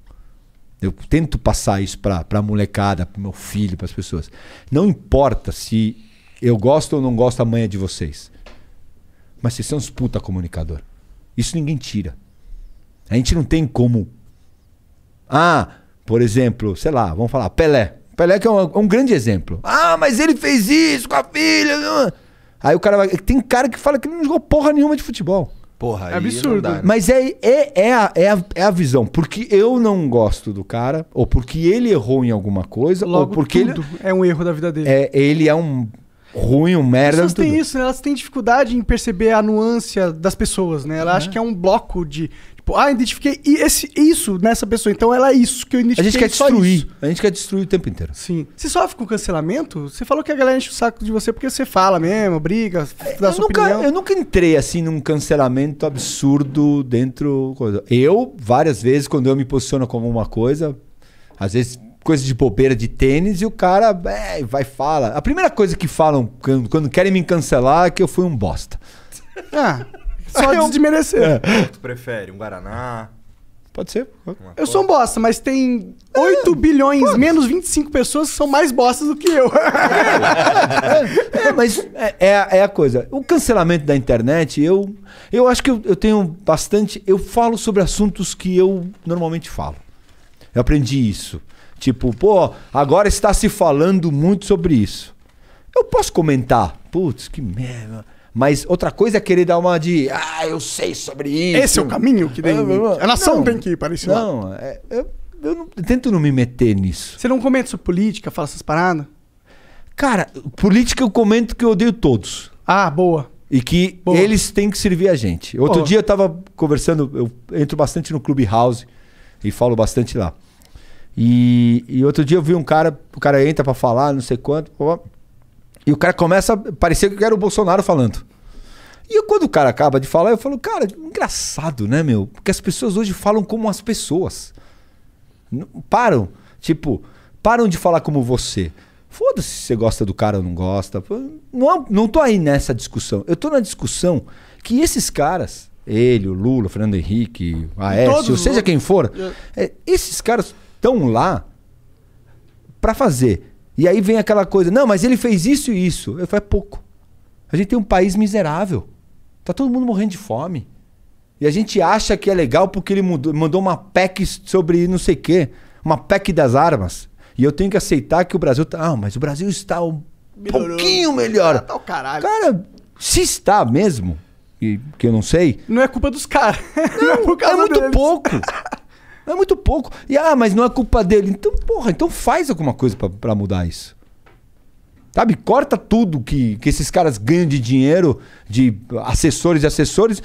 Eu tento passar isso para a molecada, para meu filho, para as pessoas. Não importa se eu gosto ou não gosto amanhã é de vocês. Mas vocês são uns puta comunicador. Isso ninguém tira. A gente não tem como. Ah, por exemplo, sei lá, vamos falar, Pelé. Pelé que é um, é um grande exemplo. Ah, mas ele fez isso com a filha. Aí o cara vai. Tem cara que fala que ele não jogou porra nenhuma de futebol porra. É absurdo. Dá, né? Mas é, é, é, a, é, a, é a visão. Porque eu não gosto do cara, ou porque ele errou em alguma coisa, Logo, ou porque. Tudo ele, é um erro da vida dele. É, ele é um ruim, um merda. As pessoas têm isso, né? Elas têm dificuldade em perceber a nuance das pessoas, né? Ela é. acha que é um bloco de, Tipo, ah, identifiquei esse, isso nessa pessoa. Então ela é isso que eu identifiquei. A gente quer destruir. A gente quer destruir o tempo inteiro. Sim. Você sofre com cancelamento? Você falou que a galera enche o saco de você porque você fala mesmo, briga, é, dá eu sua nunca, opinião. Eu nunca entrei assim num cancelamento absurdo dentro. Eu, várias vezes, quando eu me posiciono como uma coisa, às vezes coisa de bobeira de tênis e o cara é, vai fala. A primeira coisa que falam quando, quando querem me cancelar é que eu fui um bosta. Ah. Só é eu... desmerecer. É. Tu prefere um Guaraná? Pode ser. Uma eu coisa. sou um bosta, mas tem 8 é, bilhões pode. menos 25 pessoas que são mais bostas do que eu. é, é mas é, é, é, a coisa. O cancelamento da internet, eu, eu acho que eu, eu tenho bastante. Eu falo sobre assuntos que eu normalmente falo. Eu aprendi isso. Tipo, pô, agora está se falando muito sobre isso. Eu posso comentar. Putz, que merda. Mas outra coisa é querer dar uma de. Ah, eu sei sobre isso. Esse é o caminho que tem. Ah, ah a nação não, tem que ir para isso. Não, é, eu, eu, não, eu tento não me meter nisso. Você não comenta sobre política, fala essas paradas? Cara, política eu comento que eu odeio todos. Ah, boa. E que boa. eles têm que servir a gente. Outro boa. dia eu tava conversando, eu entro bastante no Clubhouse e falo bastante lá. E, e outro dia eu vi um cara, o cara entra para falar, não sei quanto. Pô, e o cara começa a parecer que era o Bolsonaro falando. E eu, quando o cara acaba de falar, eu falo, cara, engraçado, né, meu? Porque as pessoas hoje falam como as pessoas. param. Tipo, param de falar como você. Foda-se se você gosta do cara ou não gosta. Não, é não tô aí nessa discussão. Eu tô na discussão que esses caras, ele, o Lula, o Fernando Henrique, a Aécio, seja quem for, é. É, esses caras estão lá para fazer e aí vem aquela coisa, não, mas ele fez isso e isso. Eu falo, é pouco. A gente tem um país miserável. Tá todo mundo morrendo de fome. E a gente acha que é legal porque ele mudou, mandou uma PEC sobre não sei o quê. Uma PEC das armas. E eu tenho que aceitar que o Brasil tá. Ah, mas o Brasil está um Melhorou. pouquinho melhor. Ah, tá o caralho. Cara, se está mesmo, e que eu não sei. Não é culpa dos caras. Não, não é, é muito deles. pouco. É muito pouco. E ah, mas não é culpa dele. Então, porra, então faz alguma coisa para mudar isso. Sabe? Corta tudo que, que esses caras ganham de dinheiro, de assessores e assessores,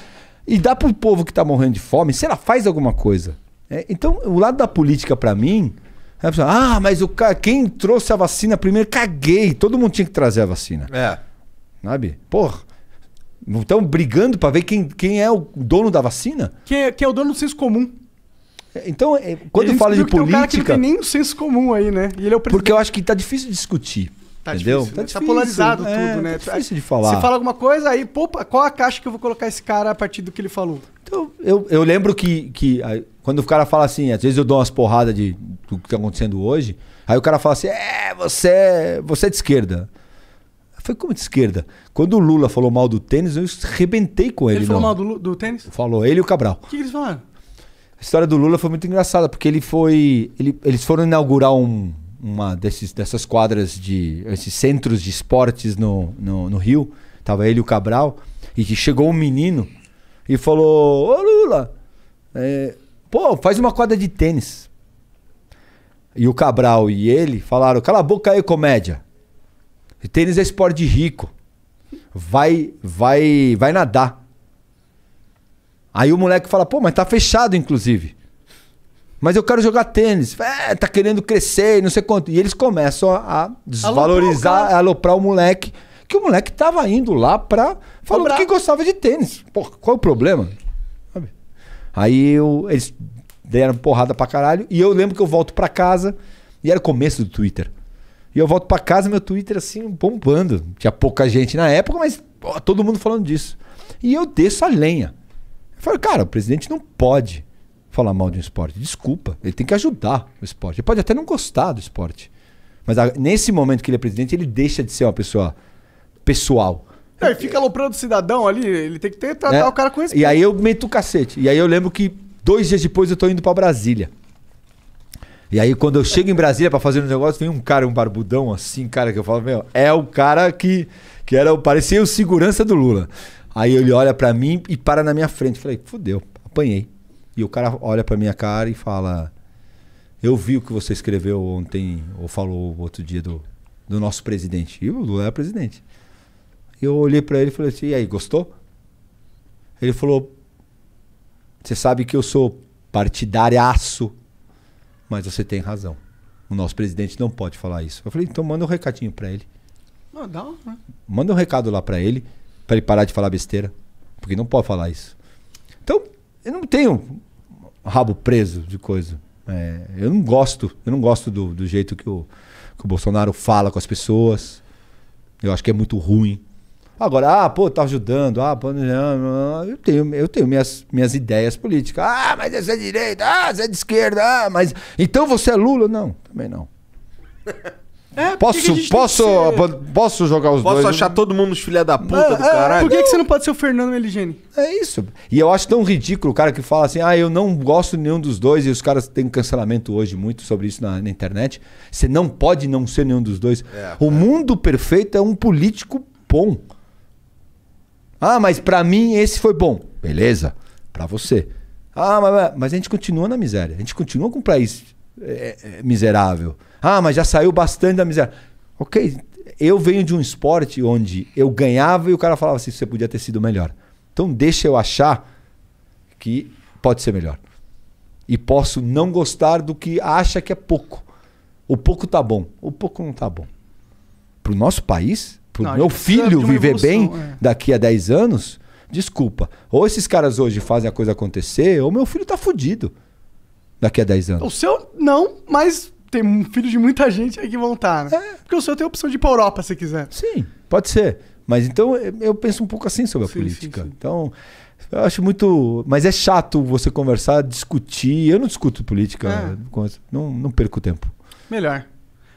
e dá pro povo que tá morrendo de fome. será faz alguma coisa. É, então, o lado da política para mim. É a pessoa, ah, mas o cara, quem trouxe a vacina primeiro, caguei. Todo mundo tinha que trazer a vacina. É. Sabe? Porra. Estão brigando para ver quem, quem é o dono da vacina? quem é, quem é o dono do senso comum. Então, é, quando fala de política. ele um cara não tem nem um senso comum aí, né? E ele é o porque eu acho que tá difícil de discutir. Tá entendeu? Difícil, tá, né? difícil, tá polarizado é, tudo, né? Tá difícil de falar. Você fala alguma coisa, aí, pô, qual a caixa que eu vou colocar esse cara a partir do que ele falou? Então, eu, eu lembro que, que aí, quando o cara fala assim, às vezes eu dou umas porradas de, do que tá acontecendo hoje, aí o cara fala assim: é, você, é, você é de esquerda. Foi como de esquerda. Quando o Lula falou mal do tênis, eu arrebentei com ele. Ele falou não. mal do, do tênis? Falou, ele e o Cabral. O que, que eles falaram? A história do Lula foi muito engraçada, porque ele foi. Ele, eles foram inaugurar um, uma desses, dessas quadras de. esses centros de esportes no, no, no Rio. Tava ele e o Cabral. E chegou um menino e falou: Ô Lula, é, pô, faz uma quadra de tênis. E o Cabral e ele falaram: cala a boca aí, comédia. Tênis é esporte rico. Vai, vai, vai nadar. Aí o moleque fala, pô, mas tá fechado, inclusive. Mas eu quero jogar tênis. É, tá querendo crescer não sei quanto. E eles começam a desvalorizar, aloprar o, aloprar o moleque. Que o moleque tava indo lá pra. Falando Obrar. que gostava de tênis. Pô, qual é o problema? Aí eu, eles deram porrada pra caralho. E eu lembro que eu volto pra casa. E era o começo do Twitter. E eu volto pra casa, meu Twitter assim, bombando. Tinha pouca gente na época, mas todo mundo falando disso. E eu desço a lenha. Eu falei, cara, o presidente não pode falar mal de um esporte. Desculpa, ele tem que ajudar o esporte. Ele pode até não gostar do esporte. Mas a, nesse momento que ele é presidente, ele deixa de ser uma pessoa pessoal. É, e fica aloprando o cidadão ali, ele tem que tentar é, o cara com respeito. E aí eu meto o cacete. E aí eu lembro que dois dias depois eu tô indo para Brasília. E aí, quando eu chego em Brasília para fazer um negócio, vem um cara, um barbudão assim, cara, que eu falo, meu, é o cara que, que era, parecia o segurança do Lula. Aí ele olha para mim e para na minha frente. Falei, fudeu, apanhei. E o cara olha para minha cara e fala: Eu vi o que você escreveu ontem, ou falou outro dia do, do nosso presidente. E o Lula é presidente. Eu olhei para ele e falei assim: E aí, gostou? Ele falou: Você sabe que eu sou partidariaço, mas você tem razão. O nosso presidente não pode falar isso. Eu falei: Então manda um recadinho para ele. Manda um, né? Manda um recado lá para ele para ele parar de falar besteira. Porque não pode falar isso. Então, eu não tenho rabo preso de coisa. É, eu não gosto, eu não gosto do, do jeito que o, que o Bolsonaro fala com as pessoas. Eu acho que é muito ruim. Agora, ah, pô, tá ajudando, ah, pô, não, eu tenho, eu tenho minhas, minhas ideias políticas. Ah, mas você é de direita, ah, você é de esquerda, ah, mas. Então você é Lula? Não, também não. É, posso, que posso, ser... posso jogar os posso dois? Posso achar todo mundo os filha da puta do caralho? É, por que, que você não pode ser o Fernando Meligeni? É isso. E eu acho tão ridículo o cara que fala assim: ah, eu não gosto de nenhum dos dois, e os caras têm cancelamento hoje muito sobre isso na, na internet. Você não pode não ser nenhum dos dois. É, o é. mundo perfeito é um político bom. Ah, mas para mim esse foi bom. Beleza, para você. Ah, mas, mas a gente continua na miséria. A gente continua com um país é, é, miserável. Ah, mas já saiu bastante da miséria. Ok, eu venho de um esporte onde eu ganhava e o cara falava assim: você podia ter sido melhor. Então deixa eu achar que pode ser melhor. E posso não gostar do que acha que é pouco. O pouco tá bom, o pouco não tá bom. Para o nosso país, para o meu filho viver evolução, bem é. daqui a 10 anos, desculpa. Ou esses caras hoje fazem a coisa acontecer, ou meu filho tá fudido daqui a 10 anos. O seu, não, mas tem filhos de muita gente aí que vão estar, tá, né? É. Porque o senhor tem a opção de ir para Europa se quiser. Sim, pode ser. Mas então é, eu penso um pouco assim sobre a política. Sim, sim. Então, eu acho muito. Mas é chato você conversar, discutir. Eu não discuto política, é. não, não perco tempo. Melhor.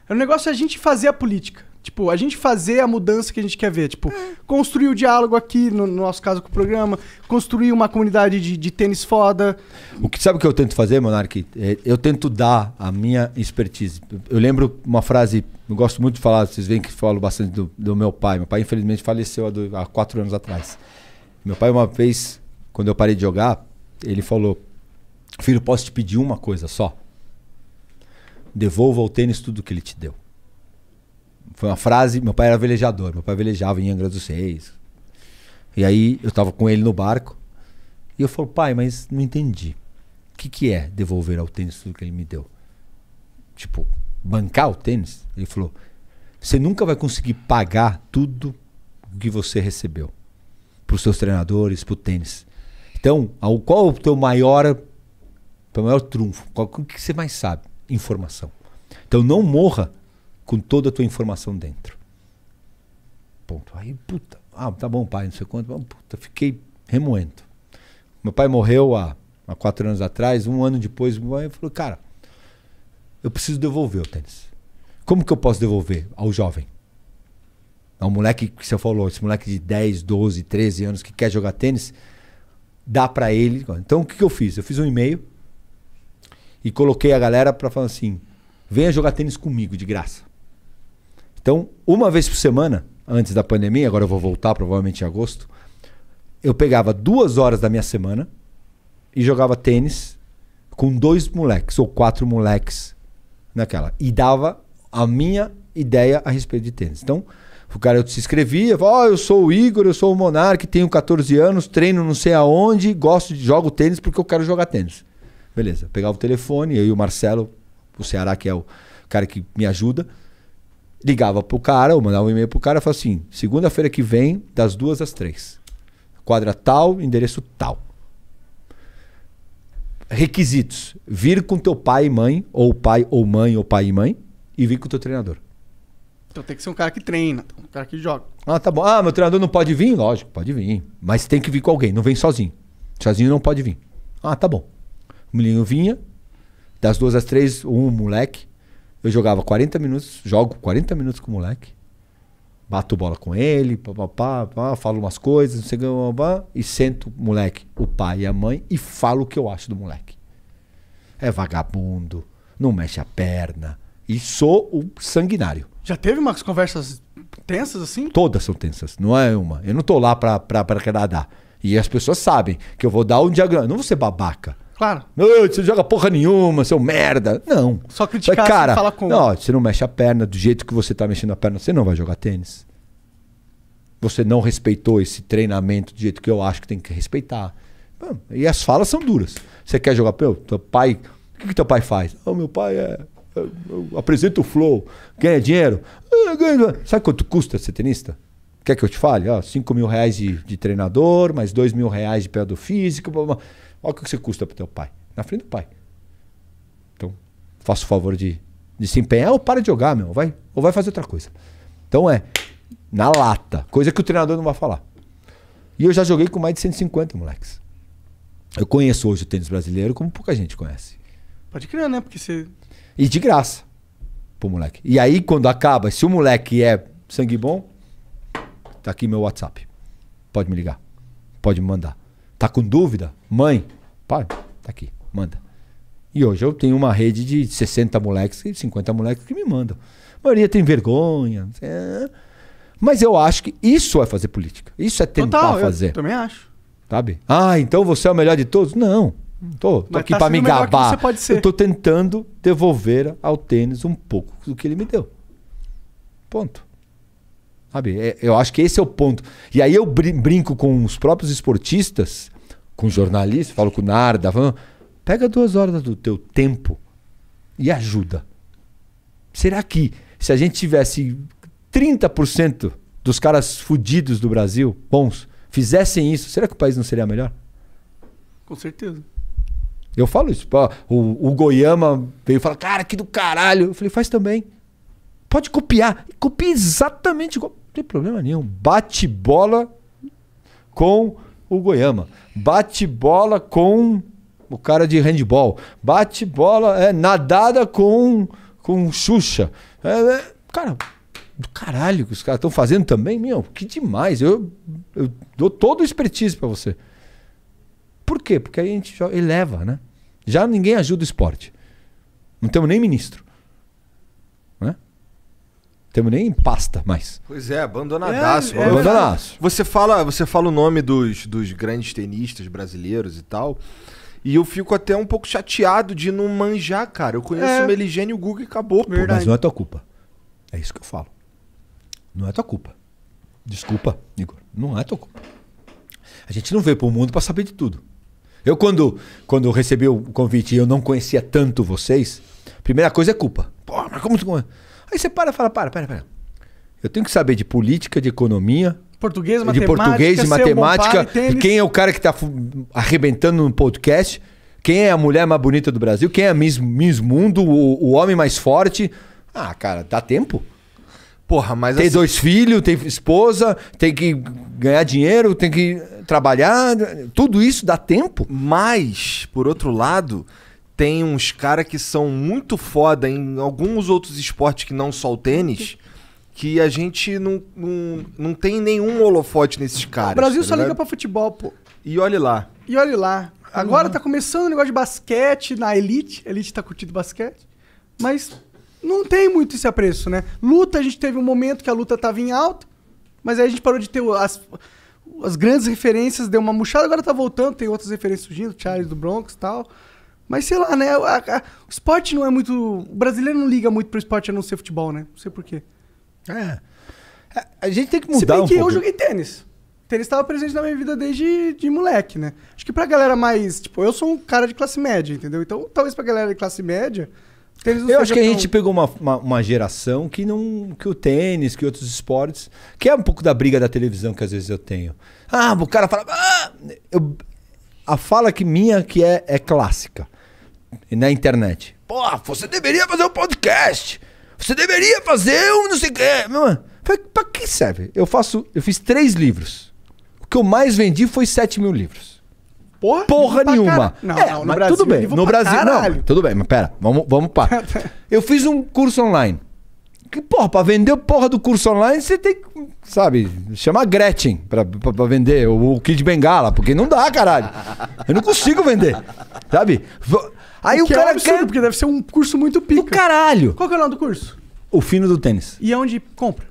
O negócio é a gente fazer a política. Tipo, a gente fazer a mudança que a gente quer ver. Tipo, é. construir o diálogo aqui, no, nosso caso com o programa, construir uma comunidade de, de tênis foda. O que, sabe o que eu tento fazer, Monark? É, eu tento dar a minha expertise. Eu lembro uma frase, eu gosto muito de falar, vocês veem que falo bastante do, do meu pai. Meu pai, infelizmente, faleceu há, dois, há quatro anos atrás. Meu pai, uma vez, quando eu parei de jogar, ele falou: Filho, posso te pedir uma coisa só? Devolva o tênis tudo que ele te deu. Foi uma frase. Meu pai era velejador. Meu pai velejava em Angra dos Reis. E aí eu tava com ele no barco. E eu falo, pai, mas não entendi. O que, que é devolver ao tênis tudo que ele me deu? Tipo, bancar o tênis? Ele falou, você nunca vai conseguir pagar tudo o que você recebeu para os seus treinadores, para o tênis. Então, ao, qual o teu maior, teu maior trunfo? Qual, o que você mais sabe? Informação. Então, não morra com toda a tua informação dentro. Ponto. Aí, puta, ah, tá bom, pai, não sei quanto. Puta, fiquei remoendo. Meu pai morreu há, há quatro anos atrás, um ano depois, meu pai falou, cara, eu preciso devolver o tênis. Como que eu posso devolver ao jovem? Ao moleque que você falou, esse moleque de 10, 12, 13 anos que quer jogar tênis, dá para ele. Então o que, que eu fiz? Eu fiz um e-mail e coloquei a galera para falar assim: venha jogar tênis comigo de graça. Então, uma vez por semana, antes da pandemia, agora eu vou voltar provavelmente em agosto, eu pegava duas horas da minha semana e jogava tênis com dois moleques ou quatro moleques naquela. E dava a minha ideia a respeito de tênis. Então, o cara se inscrevia, ó, oh, eu sou o Igor, eu sou o Monark, tenho 14 anos, treino não sei aonde, gosto de jogo tênis porque eu quero jogar tênis. Beleza, pegava o telefone, eu e o Marcelo, o Ceará, que é o cara que me ajuda, ligava pro cara, ou mandava um e-mail pro cara, falava assim: segunda-feira que vem, das duas às três. Quadra tal, endereço tal. Requisitos: vir com teu pai e mãe, ou pai ou mãe, ou pai e mãe, e vir com teu treinador. Então tem que ser um cara que treina, um cara que joga. Ah, tá bom. Ah, meu treinador não pode vir? Lógico, pode vir. Mas tem que vir com alguém, não vem sozinho. Sozinho não pode vir. Ah, tá bom. O menino vinha, das duas às três, um moleque, eu jogava 40 minutos, jogo 40 minutos com o moleque. Bato bola com ele, pá, pá, pá, pá falo umas coisas, não sei o que, e sento o moleque, o pai e a mãe, e falo o que eu acho do moleque. É vagabundo, não mexe a perna. E sou o sanguinário. Já teve umas conversas tensas assim? Todas são tensas, não é uma. Eu não tô lá pra, pra, pra dar. E as pessoas sabem que eu vou dar um diagrama. Não vou ser babaca. Claro. você joga porra nenhuma, seu merda. Não. Só criticar Mas, cara, falar com. Não, você não mexe a perna do jeito que você tá mexendo a perna, você não vai jogar tênis. Você não respeitou esse treinamento do jeito que eu acho que tem que respeitar. Hum, e as falas são duras. Você quer jogar pelo teu pai? O que, que teu pai faz? Oh, meu pai é, é eu, apresento o flow, ganha dinheiro. Ah, Ganho... Sabe quanto custa ser tenista? Quer que eu te fale? 5 ah, mil reais de, de treinador, mais 2 mil reais de do físico. Blá, blá. Olha o que você custa pro teu pai. Na frente do pai. Então, faça o favor de, de se empenhar ou para de jogar, meu. Vai, ou vai fazer outra coisa. Então é, na lata. Coisa que o treinador não vai falar. E eu já joguei com mais de 150 moleques. Eu conheço hoje o tênis brasileiro como pouca gente conhece. Pode crer, né? Porque você. E de graça pro moleque. E aí, quando acaba, se o moleque é sangue bom, tá aqui meu WhatsApp. Pode me ligar. Pode me mandar. Tá com dúvida? Mãe, pai, tá aqui, manda. E hoje eu tenho uma rede de 60 moleques, e 50 moleques que me mandam. A maioria tem vergonha. É... Mas eu acho que isso é fazer política. Isso é tentar Total, fazer. Eu também acho. Sabe? Ah, então você é o melhor de todos? Não. Tô, tô aqui tá para me gabar. Eu tô tentando devolver ao tênis um pouco do que ele me deu. Ponto. Sabe? É, eu acho que esse é o ponto. E aí eu brinco com os próprios esportistas com jornalista, falo com Narda, falo, pega duas horas do teu tempo e ajuda. Será que se a gente tivesse 30% dos caras fudidos do Brasil, bons, fizessem isso, será que o país não seria melhor? Com certeza. Eu falo isso. O, o Goiama veio falar, cara, que do caralho. Eu falei, faz também. Pode copiar. Copia exatamente igual. Não tem problema nenhum. Bate bola com o Goiama. Bate bola com o cara de handball. Bate bola, é, nadada com, com Xuxa. É, é, cara, do caralho que os caras estão fazendo também, meu, que demais. Eu, eu dou todo o expertise para você. Por quê? Porque aí a gente eleva, né? Já ninguém ajuda o esporte. Não temos nem ministro temos nem pasta mais. Pois é, abandonadaço. É, é, abandonadaço. Você fala, você fala o nome dos, dos grandes tenistas brasileiros e tal. E eu fico até um pouco chateado de não manjar, cara. Eu conheço é. o Meligênio, o Guga e acabou. Pô, mas não é tua culpa. É isso que eu falo. Não é tua culpa. Desculpa, Igor. Não é tua culpa. A gente não veio pro mundo para saber de tudo. Eu, quando, quando eu recebi o convite e eu não conhecia tanto vocês, primeira coisa é culpa. Pô, mas como tu. Aí você para e fala, para, para, para. Eu tenho que saber de política, de economia, português, de matemática, português, de matemática, pai, quem é o cara que está arrebentando no podcast, quem é a mulher mais bonita do Brasil, quem é a Miss, Miss Mundo, o, o homem mais forte. Ah, cara, dá tempo. Porra, mas Tem assim... dois filhos, tem esposa, tem que ganhar dinheiro, tem que trabalhar. Tudo isso dá tempo. Mas, por outro lado, tem uns caras que são muito foda em alguns outros esportes que não só o tênis. Que a gente não, não, não tem nenhum holofote nesses caras. O Brasil tá só liga pra futebol, pô. E olhe lá. E olhe lá. Agora uhum. tá começando o negócio de basquete na Elite. A elite tá curtindo basquete. Mas não tem muito esse apreço, né? Luta, a gente teve um momento que a luta tava em alta. Mas aí a gente parou de ter as, as grandes referências, deu uma murchada. Agora tá voltando, tem outras referências surgindo. Charles do Bronx e tal. Mas sei lá, né? A, a, o esporte não é muito. O brasileiro não liga muito pro esporte a não ser futebol, né? Não sei porquê. É. é. A gente tem que mudar. Se bem um que pouco. eu joguei tênis. Tênis estava presente na minha vida desde de moleque, né? Acho que pra galera mais. Tipo, eu sou um cara de classe média, entendeu? Então talvez pra galera de classe média. Tênis não eu acho que tão... a gente pegou uma, uma, uma, geração que não que o tênis, que outros esportes, que é um pouco da briga da televisão que às vezes eu tenho. Ah, o cara fala, ah! eu, a fala que minha que é, é clássica na internet. Pô, você deveria fazer um podcast. Você deveria fazer um não sei o quê. Meu pra que serve? Eu faço. Eu fiz três livros. O que eu mais vendi foi sete mil livros. Porra, Porra nenhuma. Não, é, não, no mas Brasil, tudo bem. No Brasil, caralho. não. Tudo bem, mas pera, vamos, vamos pá. eu fiz um curso online. Que porra, pra vender porra do curso online, você tem que, sabe, chamar Gretchen pra, pra, pra vender, ou o Kid Bengala, porque não dá, caralho. Eu não consigo vender, sabe? Aí o, o é cara é um absurdo, quer... porque deve ser um curso muito pico. caralho. Qual que é o nome do curso? O fino do tênis. E onde compra?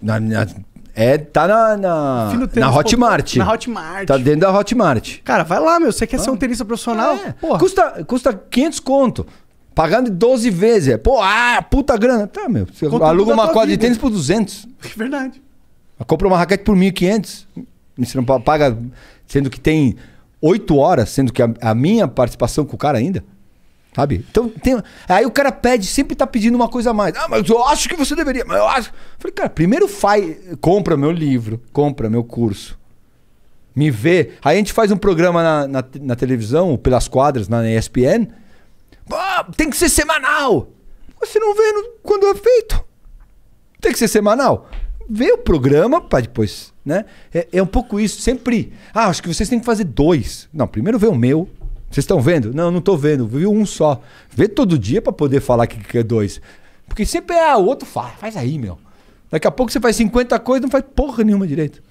Na, na, é, tá na, na, tênis, na Hotmart. Pô, na Hotmart. Tá dentro da Hotmart. Cara, vai lá, meu. Você quer ah. ser um ah. tenista profissional? É. Pô. Custa, custa 500 conto. Pagando 12 vezes. Pô, ah, puta grana. Tá, meu. Você aluga uma quadra vida. de tênis por 200. É verdade. Compra uma raquete por 1.500. Você não paga... Sendo que tem oito horas, sendo que a, a, minha participação com o cara ainda. Sabe? Então tem. Aí o cara pede, sempre tá pedindo uma coisa a mais. Ah, mas eu acho que você deveria. Mas eu acho. Falei, cara, primeiro faz. Compra meu livro, compra meu curso. Me vê. Aí a gente faz um programa na, na, na televisão, pelas quadras, na ESPN. Ah, tem que ser semanal. Você não vê quando é feito. Tem que ser semanal ver o programa para depois, né? É, é, um pouco isso, sempre. Ah, acho que vocês têm que fazer dois. Não, primeiro vê o meu. Vocês estão vendo? Não, não tô vendo. Viu um só. Vê todo dia para poder falar que quer é dois. Porque sempre é ah, o outro faz. faz aí, meu. Daqui a pouco você faz 50 coisas não faz porra nenhuma direito.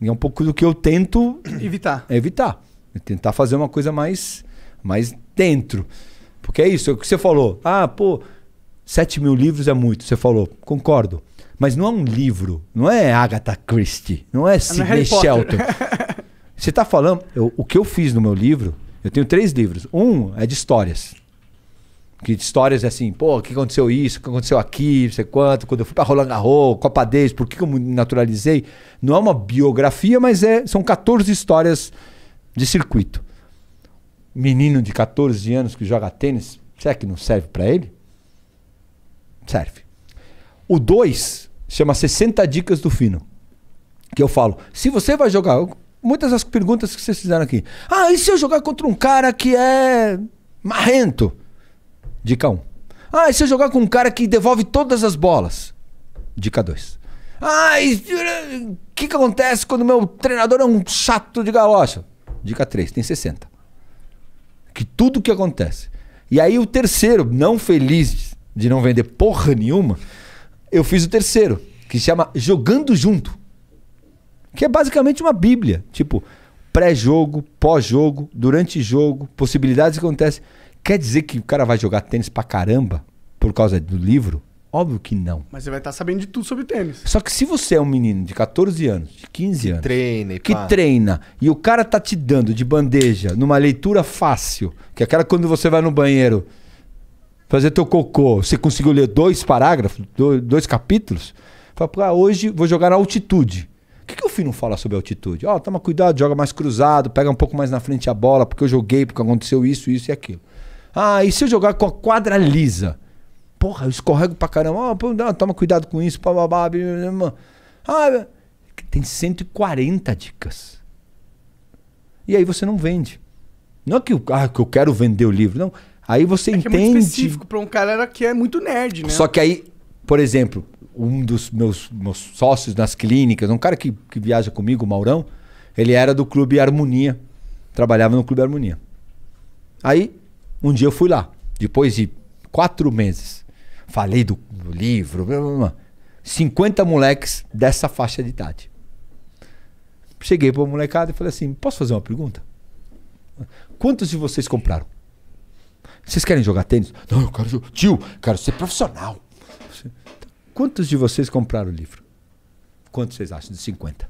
E é um pouco do que eu tento evitar. É evitar. É tentar fazer uma coisa mais, mais dentro. Porque é isso, é o que você falou. Ah, pô, 7 mil livros é muito. Você falou, concordo. Mas não é um livro, não é Agatha Christie, não é, é Sidney Shelton. Você está falando, eu, o que eu fiz no meu livro, eu tenho três livros. Um é de histórias. Que histórias é assim, pô, o que aconteceu isso, o que aconteceu aqui, não sei quanto, quando eu fui para Roland Garros, Copa Davis, por que eu me naturalizei. Não é uma biografia, mas é, são 14 histórias de circuito. Menino de 14 anos que joga tênis, será que não serve para ele? Serve. O 2 chama 60 Dicas do Fino. Que eu falo, se você vai jogar. Muitas das perguntas que vocês fizeram aqui. Ah, e se eu jogar contra um cara que é marrento? Dica 1. Um. Ah, e se eu jogar com um cara que devolve todas as bolas? Dica 2. Ah, o que, que acontece quando meu treinador é um chato de galocha? Dica 3, tem 60. Que tudo que acontece. E aí o terceiro, não feliz de não vender porra nenhuma, eu fiz o terceiro, que se chama Jogando Junto. Que é basicamente uma bíblia. Tipo, pré-jogo, pós-jogo, durante jogo, possibilidades que acontecem. Quer dizer que o cara vai jogar tênis pra caramba por causa do livro? Óbvio que não. Mas você vai estar tá sabendo de tudo sobre tênis. Só que se você é um menino de 14 anos, de 15 anos, treina que pá. treina, e o cara tá te dando de bandeja numa leitura fácil, que é aquela quando você vai no banheiro, fazer teu cocô. Você conseguiu ler dois parágrafos, dois, capítulos? Fala, ah, hoje vou jogar na altitude. O que, que o filho não fala sobre altitude? Ó, oh, toma cuidado, joga mais cruzado, pega um pouco mais na frente a bola, porque eu joguei, porque aconteceu isso, isso e aquilo. Ah, e se eu jogar com a quadra lisa? Porra, eu escorrego pra caramba. Ó, oh, toma cuidado com isso, bababá. Ah, é. tem 140 dicas. E aí você não vende. Não é que, ah, que eu quero vender o livro, não. Aí você é entende. É muito específico para um cara que é muito nerd, né? Só que aí, por exemplo, um dos meus, meus sócios nas clínicas, um cara que, que viaja comigo, o Maurão, ele era do Clube Harmonia. Trabalhava no Clube Harmonia. Aí, um dia eu fui lá, depois de quatro meses. Falei do, do livro, blá, blá, blá. 50 moleques dessa faixa de idade. Cheguei para o molecada e falei assim: posso fazer uma pergunta? Quantos de vocês compraram? Vocês querem jogar tênis? Não, eu quero. Tio, quero ser profissional. Quantos de vocês compraram o livro? Quantos vocês acham? De 50?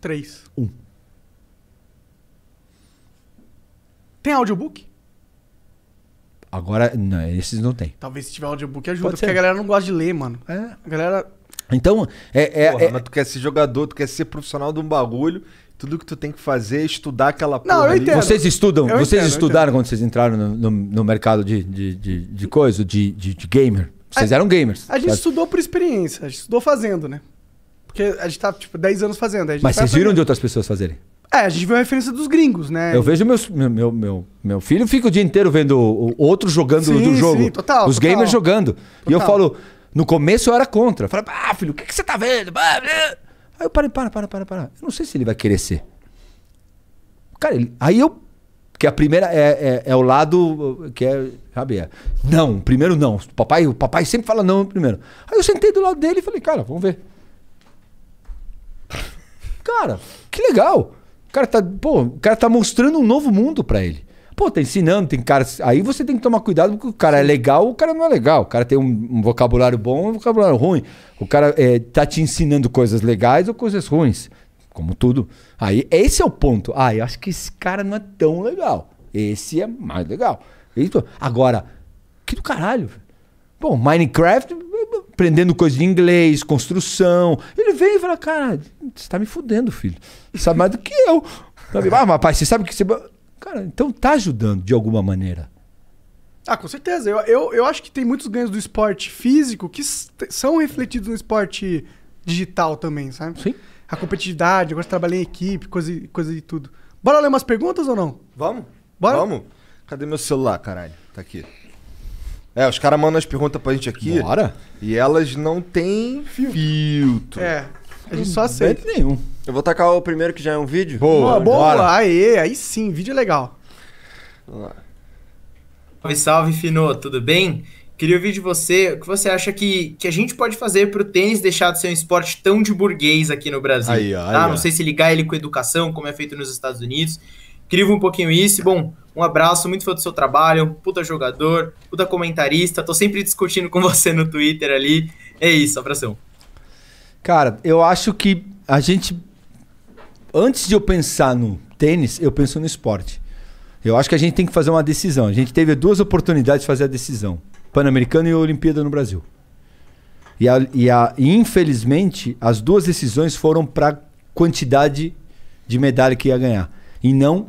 Três. Um. Tem audiobook? Agora, não, esses não tem. Talvez se tiver audiobook ajuda, Pode porque ser. a galera não gosta de ler, mano. É. A galera. Então, é. é, Porra, é... tu quer ser jogador, tu quer ser profissional de um bagulho tudo que tu tem que fazer é estudar aquela não, Eu entendo. Ali. Vocês estudam, eu vocês entendo, estudaram quando vocês entraram no, no, no mercado de, de, de, de, coisa, de, de, de gamer? Vocês a, eram gamers. A gente estudou por experiência, a gente estudou fazendo, né? Porque a gente tá, tipo, 10 anos fazendo. Mas vocês viram de outras pessoas fazerem? É, a gente viu a referência dos gringos, né? Eu vejo meus, meu, meu, meu, meu filho fica o dia inteiro vendo outro jogando sim, do jogo. Sim, total. Os total. gamers jogando. Total. E eu falo, no começo eu era contra. Eu falava, ah, filho, o que, que você tá vendo? Aí eu parei, para, para, para, para. Eu não sei se ele vai querer ser. Cara, ele, aí eu. Que a primeira é, é, é, o lado uh, que é, sabe? É, não, primeiro não. O papai, o papai sempre fala não primeiro. Aí eu sentei do lado dele e falei, cara, vamos ver. cara, que legal. O cara tá, pô, o cara tá mostrando um novo mundo para ele. Pô, tá ensinando, tem cara. Aí você tem que tomar cuidado, porque o cara é legal o cara não é legal. O cara tem um, um vocabulário bom um vocabulário ruim. O cara é, tá te ensinando coisas legais ou coisas ruins. Como tudo. Aí esse é o ponto. Ah, eu acho que esse cara não é tão legal. Esse é mais legal. Isso. Agora, que do caralho. Bom, Minecraft, aprendendo coisa de inglês, construção. Ele veio e fala, cara, você tá me fudendo, filho. Você sabe mais do que eu. Ah, mas pai, você sabe que você. Cara, então tá ajudando de alguma maneira. Ah, com certeza. Eu, eu, eu acho que tem muitos ganhos do esporte físico que são refletidos no esporte digital também, sabe? Sim. A competitividade, agora trabalhar em equipe, coisa, coisa e tudo. Bora ler umas perguntas ou não? Vamos? Bora? Vamos? Cadê meu celular, caralho? Tá aqui. É, os caras mandam as perguntas pra gente aqui. Bora? E elas não têm filtro. filtro. É. A gente hum, só aceita. nenhum. Eu vou tacar o primeiro que já é um vídeo. Boa, boa. boa. Aê, aí sim, vídeo legal. Vamos lá. Salve, salve, Fino, tudo bem? Queria ouvir de você o que você acha que, que a gente pode fazer para o tênis deixar de ser um esporte tão de burguês aqui no Brasil. Aí, tá? aí, Não sei se ligar ele com educação, como é feito nos Estados Unidos. Queria um pouquinho isso. Bom, um abraço, muito fã do seu trabalho, puta jogador, puta comentarista. Tô sempre discutindo com você no Twitter ali. É isso, abração. Cara, eu acho que a gente. Antes de eu pensar no tênis, eu penso no esporte. Eu acho que a gente tem que fazer uma decisão. A gente teve duas oportunidades de fazer a decisão: Pan-Americano e Olimpíada no Brasil. E, a, e, a, e infelizmente, as duas decisões foram para quantidade de medalha que ia ganhar. E não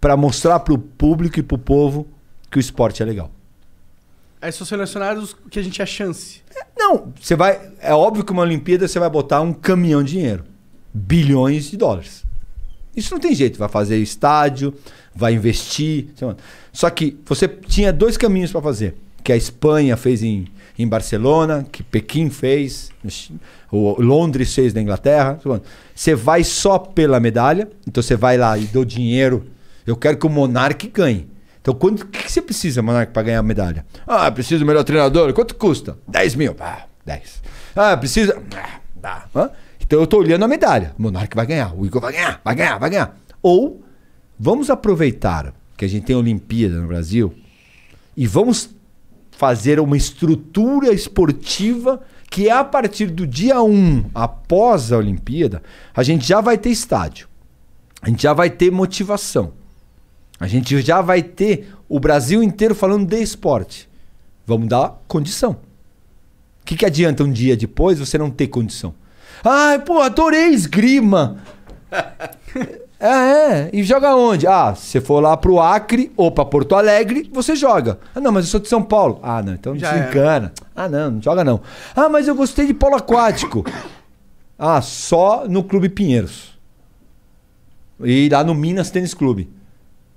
para mostrar para o público e para o povo que o esporte é legal. Aí é são os que a gente é chance. Não, você vai. É óbvio que uma Olimpíada você vai botar um caminhão de dinheiro. Bilhões de dólares. Isso não tem jeito. Vai fazer estádio, vai investir. Só que você tinha dois caminhos para fazer. Que a Espanha fez em, em Barcelona, que Pequim fez, Londres fez na Inglaterra. Você vai só pela medalha. Então você vai lá e dou dinheiro. Eu quero que o Monarque ganhe. Então, quanto que você precisa, Monarque, para ganhar a medalha? Ah, preciso do melhor treinador. Quanto custa? 10 mil. Ah, 10. Ah, precisa. Ah, Ah. Então, eu estou olhando a medalha. Monarque vai ganhar. O Igor vai ganhar. Vai ganhar, vai ganhar. Ou, vamos aproveitar que a gente tem Olimpíada no Brasil e vamos fazer uma estrutura esportiva que a partir do dia 1, após a Olimpíada, a gente já vai ter estádio. A gente já vai ter motivação. A gente já vai ter o Brasil inteiro falando de esporte. Vamos dar condição. O que, que adianta um dia depois você não ter condição? Ai, pô, adorei esgrima. é, é. E joga onde? Ah, se for lá pro Acre ou pra Porto Alegre, você joga. Ah, não, mas eu sou de São Paulo. Ah, não, então Já se engana. Ah, não, não joga não. Ah, mas eu gostei de polo aquático. ah, só no Clube Pinheiros. E lá no Minas Tênis Clube.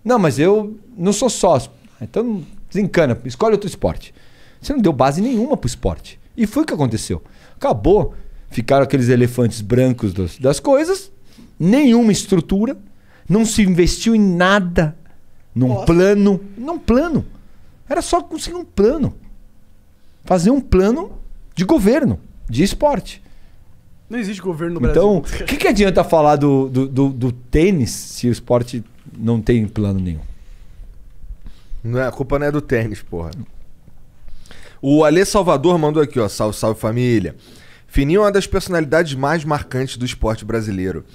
Não, mas eu não sou sócio. Então desencana, escolhe outro esporte. Você não deu base nenhuma pro esporte. E foi o que aconteceu. Acabou. Ficaram aqueles elefantes brancos dos, das coisas, nenhuma estrutura, não se investiu em nada, num Nossa. plano. Num plano. Era só conseguir um plano. Fazer um plano de governo, de esporte. Não existe governo no então, Brasil. Então, o que, que adianta falar do, do, do, do tênis se o esporte não tem plano nenhum. Não é, a culpa não é do tênis, porra. O Alê Salvador mandou aqui, ó. Salve, salve família. Fininho é uma das personalidades mais marcantes do esporte brasileiro.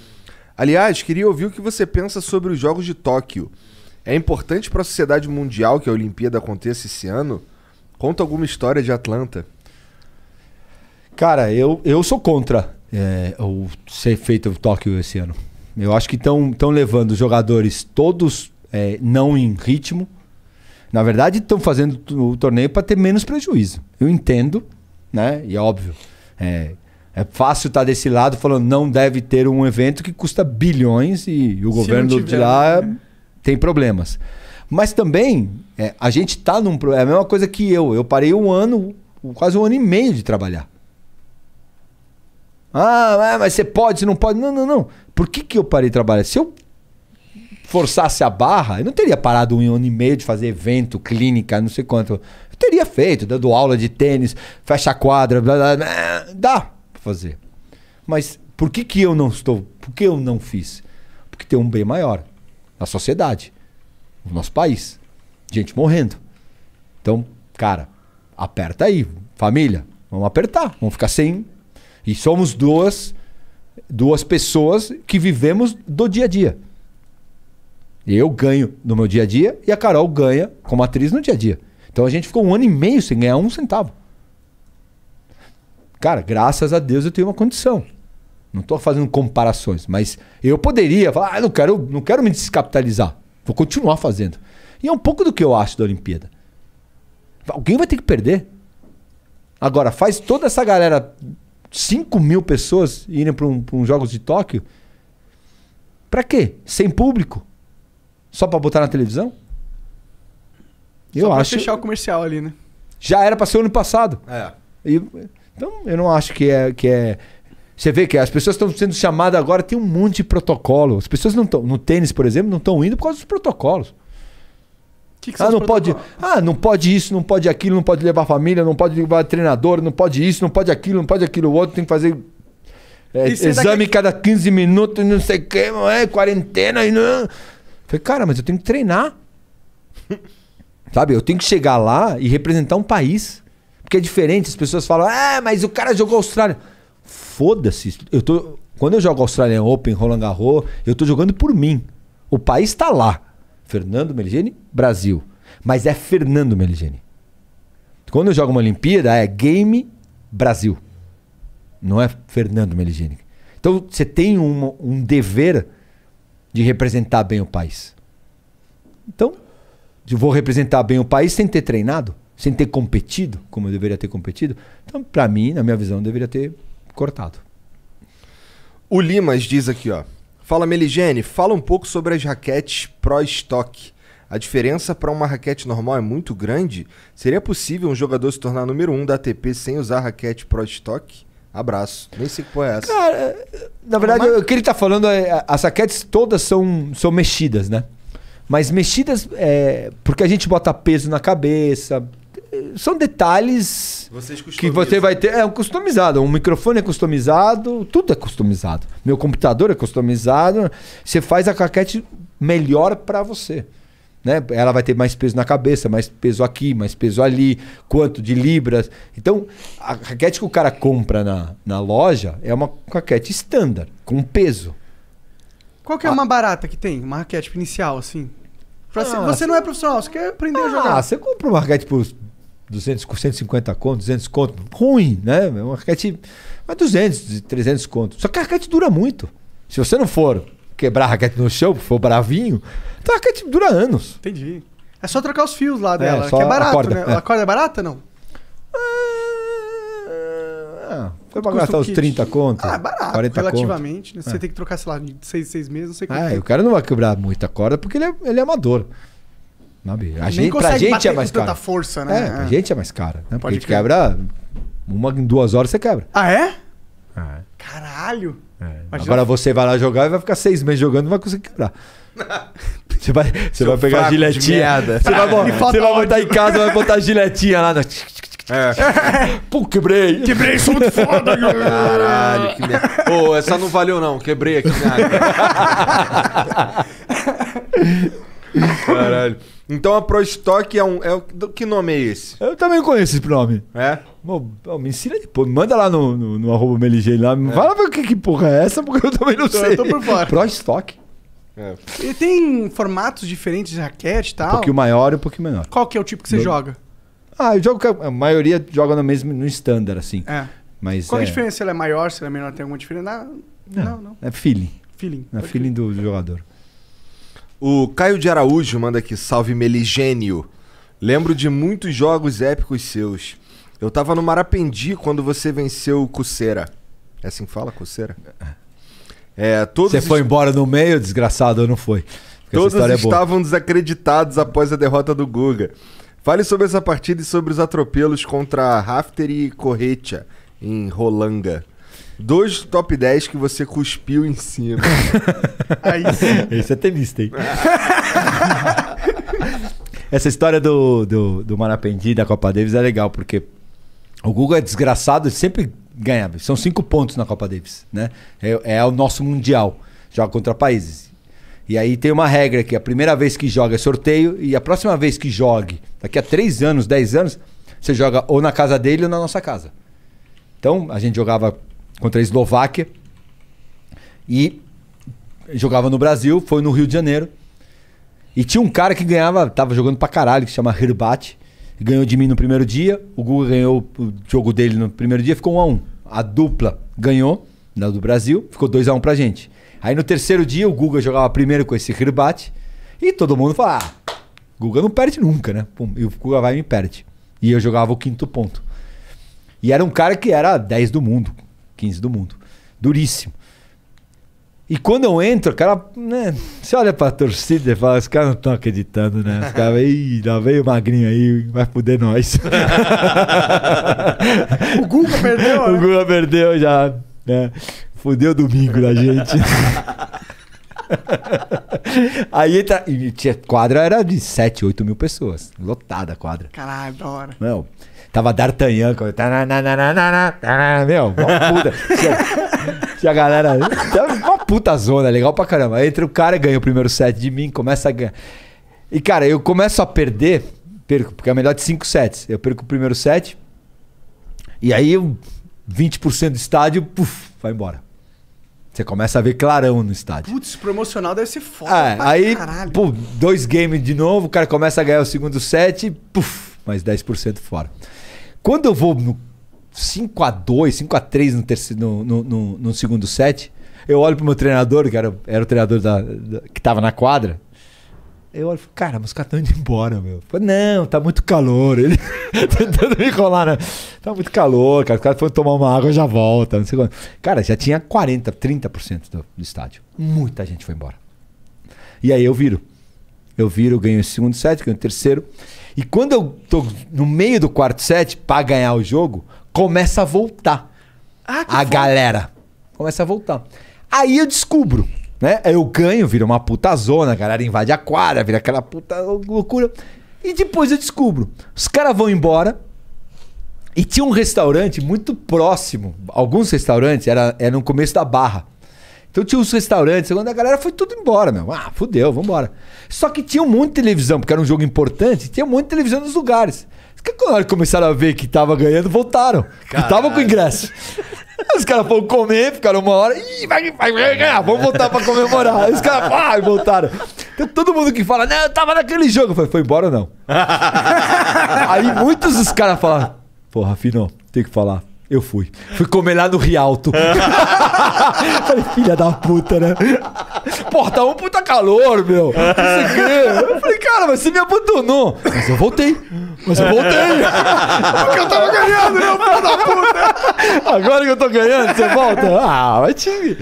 Aliás, queria ouvir o que você pensa sobre os Jogos de Tóquio. É importante para a sociedade mundial que a Olimpíada aconteça esse ano? Conta alguma história de Atlanta. Cara, eu, eu sou contra é, o ser feito o Tóquio esse ano. Eu acho que estão levando jogadores todos é, não em ritmo. Na verdade, estão fazendo o torneio para ter menos prejuízo. Eu entendo, né? E é óbvio. É, é fácil estar tá desse lado falando não deve ter um evento que custa bilhões e o Se governo tiver, de lá né? tem problemas. Mas também, é, a gente está num. É a mesma coisa que eu. Eu parei um ano, quase um ano e meio de trabalhar. Ah, é, mas você pode, você não pode. Não, não, não. Por que, que eu parei de trabalhar? Se eu forçasse a barra, eu não teria parado um ano e meio de fazer evento, clínica, não sei quanto. Eu teria feito, dando aula de tênis, fecha quadra, blá, blá, blá. dá pra fazer. Mas por que, que eu não estou? Por que eu não fiz? Porque tem um bem maior na sociedade, no nosso país. Gente morrendo. Então, cara, aperta aí, família. Vamos apertar, vamos ficar sem e somos duas, duas pessoas que vivemos do dia a dia. Eu ganho no meu dia a dia e a Carol ganha como atriz no dia a dia. Então a gente ficou um ano e meio sem ganhar um centavo. Cara, graças a Deus eu tenho uma condição. Não estou fazendo comparações, mas eu poderia falar, ah, não quero, não quero me descapitalizar. Vou continuar fazendo. E é um pouco do que eu acho da Olimpíada. Alguém vai ter que perder. Agora, faz toda essa galera 5 mil pessoas irem para um, um Jogos de Tóquio. Para quê? Sem público? Só para botar na televisão? Só eu pra acho. fechar o comercial ali, né? Já era para ser o ano passado. É. E, então, eu não acho que é. Que é você vê que as pessoas estão sendo chamadas agora, tem um monte de protocolo. As pessoas não estão. No tênis, por exemplo, não estão indo por causa dos protocolos. Que que ah, não pode, ah, não pode isso, não pode aquilo, não pode levar família, não pode levar treinador, não pode isso, não pode aquilo, não pode aquilo. O outro tem que fazer é, exame daqui... cada 15 minutos, não sei o que, é, quarentena. E não... falei, cara, mas eu tenho que treinar. Sabe? Eu tenho que chegar lá e representar um país. Porque é diferente, as pessoas falam, ah, mas o cara jogou Austrália. Foda-se. Eu tô... Quando eu jogo Australian Open, Roland Garros, eu tô jogando por mim. O país tá lá. Fernando Meligeni, Brasil. Mas é Fernando Meligeni. Quando eu jogo uma Olimpíada, é Game Brasil. Não é Fernando Meligeni. Então você tem um, um dever de representar bem o país. Então, eu vou representar bem o país sem ter treinado, sem ter competido, como eu deveria ter competido. Então, para mim, na minha visão, eu deveria ter cortado. O Limas diz aqui, ó. Fala Meligene, fala um pouco sobre as raquetes Pro Stock. A diferença para uma raquete normal é muito grande? Seria possível um jogador se tornar número 1 um da ATP sem usar raquete Pro Stock? Abraço. Nem sei qual é essa. Cara, é, na verdade, Mas... o que ele está falando é. As raquetes todas são, são mexidas, né? Mas mexidas é, porque a gente bota peso na cabeça, são detalhes que você vai ter. É customizado. Um microfone é customizado, tudo é customizado. Meu computador é customizado. Você faz a claquete melhor para você. Né? Ela vai ter mais peso na cabeça, mais peso aqui, mais peso ali, quanto de libras. Então, a raquete que o cara compra na, na loja é uma raquete standard, com peso. Qual que é a... Ah. uma barata que tem? Uma raquete inicial, assim? Ah, ser... você não é profissional, você quer aprender ah, a jogar. Ah, você compra uma raquete por 200, 150 conto, 200 conto. Ruim, né? É uma raquete. Mas 200, 300 conto. Só que a raquete dura muito. Se você não for quebrar a raquete no chão, for bravinho, então a raquete dura anos. Entendi. É só trocar os fios lá é, dela, é, que é barato, a corda, né? É. A corda é barata não? Ah, ah foi pra gastar os 30 conto. Ah, é barato, 40 relativamente. Conto. Né? Você é. tem que trocar, sei lá, de 6, 6 meses, não sei ah, quanto. Ah, é, o cara não vai quebrar muita corda porque ele é, ele é amador. Sabe? A Nem gente, pra gente é mais caro força, né? É, pra é. gente é mais cara. Né? Pode gente quebra uma em duas horas você quebra. Ah, é? É. Caralho! É. Agora você vai lá jogar e vai ficar seis meses jogando e não vai conseguir quebrar. Você vai, você vai pegar a giletinha. Você vai, bo- você vai botar em casa, vai botar a giletinha lá. Na... É. Pô, quebrei! Quebrei, sou muito foda! Caralho, que merda. essa não valeu não, quebrei aqui na né? Caralho. Então a Stock é um. É, o- que nome é esse? Eu também conheço esse nome. É? Bom, me ensina depois. manda lá no, no, no arroba MLG lá. Me é. Fala pra que, que porra é essa, porque eu também não então, sei. tô por fora. Pro Stock. É. E tem formatos diferentes de raquete e Um pouquinho maior e um pouquinho menor. Qual que é o tipo que você joga? Ah, eu jogo. A maioria joga no mesmo no standard, assim. É. Mas Qual é, a diferença? Se ela é maior, se ela é menor, tem alguma diferença? Não, não. não. é feeling. Feeling. É feeling do jogador. O Caio de Araújo manda aqui, salve Meligênio. Lembro de muitos jogos épicos seus. Eu tava no Marapendi quando você venceu o Cuceira. É assim que fala, Cuceira? É, todos você foi est... embora no meio, desgraçado, ou não foi? Porque todos é estavam desacreditados após a derrota do Guga. Fale sobre essa partida e sobre os atropelos contra Rafter e Corretia em Rolanga. Dois top 10 que você cuspiu em cima. Aí sim. Esse é tenista, hein? Essa história do, do, do Marapendi da Copa Davis é legal, porque o Google é desgraçado e sempre ganhava. São cinco pontos na Copa Davis, né? É, é o nosso Mundial. Joga contra países. E aí tem uma regra que a primeira vez que joga é sorteio e a próxima vez que jogue, daqui a três anos, dez anos, você joga ou na casa dele ou na nossa casa. Então, a gente jogava contra a Eslováquia. E jogava no Brasil, foi no Rio de Janeiro. E tinha um cara que ganhava, tava jogando pra caralho, que se chama Herbati. Ganhou de mim no primeiro dia, o Guga ganhou o jogo dele no primeiro dia, ficou 1 um a 1 um. A dupla ganhou, na do Brasil, ficou 2 a 1 um pra gente. Aí no terceiro dia, o Guga jogava primeiro com esse Herbati. E todo mundo fala, ah, Guga não perde nunca, né? Pum, e o Guga vai e me perde. E eu jogava o quinto ponto. E era um cara que era 10 do mundo, 15 do mundo. Duríssimo. E quando eu entro, o cara, né? Você olha pra torcida e fala, os caras não estão acreditando, né? Os caras, ih, lá veio o magrinho aí, vai fuder nós. o Guga perdeu, O né? Guga perdeu já, né? Fudeu o domingo da gente. aí entra, tá, e tinha, quadra era de 7, 8 mil pessoas. Lotada a quadra. Caralho, da hora. Não. Tava D'Artagnan, como... meu, uma puta. Tinha a galera. Uma então, puta zona, legal pra caramba. Entra o cara, ganha o primeiro set de mim, começa a ganhar. E, cara, eu começo a perder, perco, porque é melhor de cinco sets. Eu perco o primeiro set, e aí 20% do estádio, puf, vai embora. Você começa a ver clarão no estádio. Putz, promocional deve ser foda. É, aí, Pô, dois games de novo, o cara começa a ganhar o segundo set, puf, mais 10% fora. Quando eu vou no 5x2, 5x3 no, terceiro, no, no, no, segundo set, eu olho pro meu treinador, que era, era o treinador da, da, que tava na quadra. Eu olho e falo, cara, mas os caras estão indo embora, meu. Falo, não, tá muito calor. Ele tentando me colar, né? Tá muito calor, cara. Os caras foram tomar uma água e já volta. Não sei como. Cara, já tinha 40%, 30% do, do estádio. Muita gente foi embora. E aí eu viro. Eu viro, ganho o segundo set, ganho o terceiro. E quando eu tô no meio do quarto set para ganhar o jogo, começa a voltar. Ah, a foda. galera começa a voltar. Aí eu descubro, né? Eu ganho, vira uma puta zona, a galera invade a quadra, vira aquela puta loucura. E depois eu descubro. Os caras vão embora. E tinha um restaurante muito próximo. Alguns restaurantes era, era no começo da barra. Então tinha os restaurantes, quando a galera foi tudo embora, meu. Ah, fudeu, vambora. Só que tinha um monte de televisão, porque era um jogo importante, tinha um monte de televisão nos lugares. Que quando começaram a ver que tava ganhando, voltaram. Caralho. E tava com ingresso. Os caras foram comer, ficaram uma hora. Ih, vai, vai, vai ganhar, vamos voltar pra comemorar. Aí os caras, pá, e voltaram. Então todo mundo que fala, não, eu tava naquele jogo. Eu falei, foi embora ou não? Aí muitos dos caras falaram, porra, Fino, tem que falar. Eu fui. Fui comer lá no Rialto. É. Falei, filha da puta, né? Porra, tá um puta calor, meu. É. Não sei o Eu falei, cara, você me abandonou. Mas eu voltei. Mas eu é. voltei. Porque eu tava ganhando, meu filho da puta. Agora que eu tô ganhando, você volta? Ah, vai time.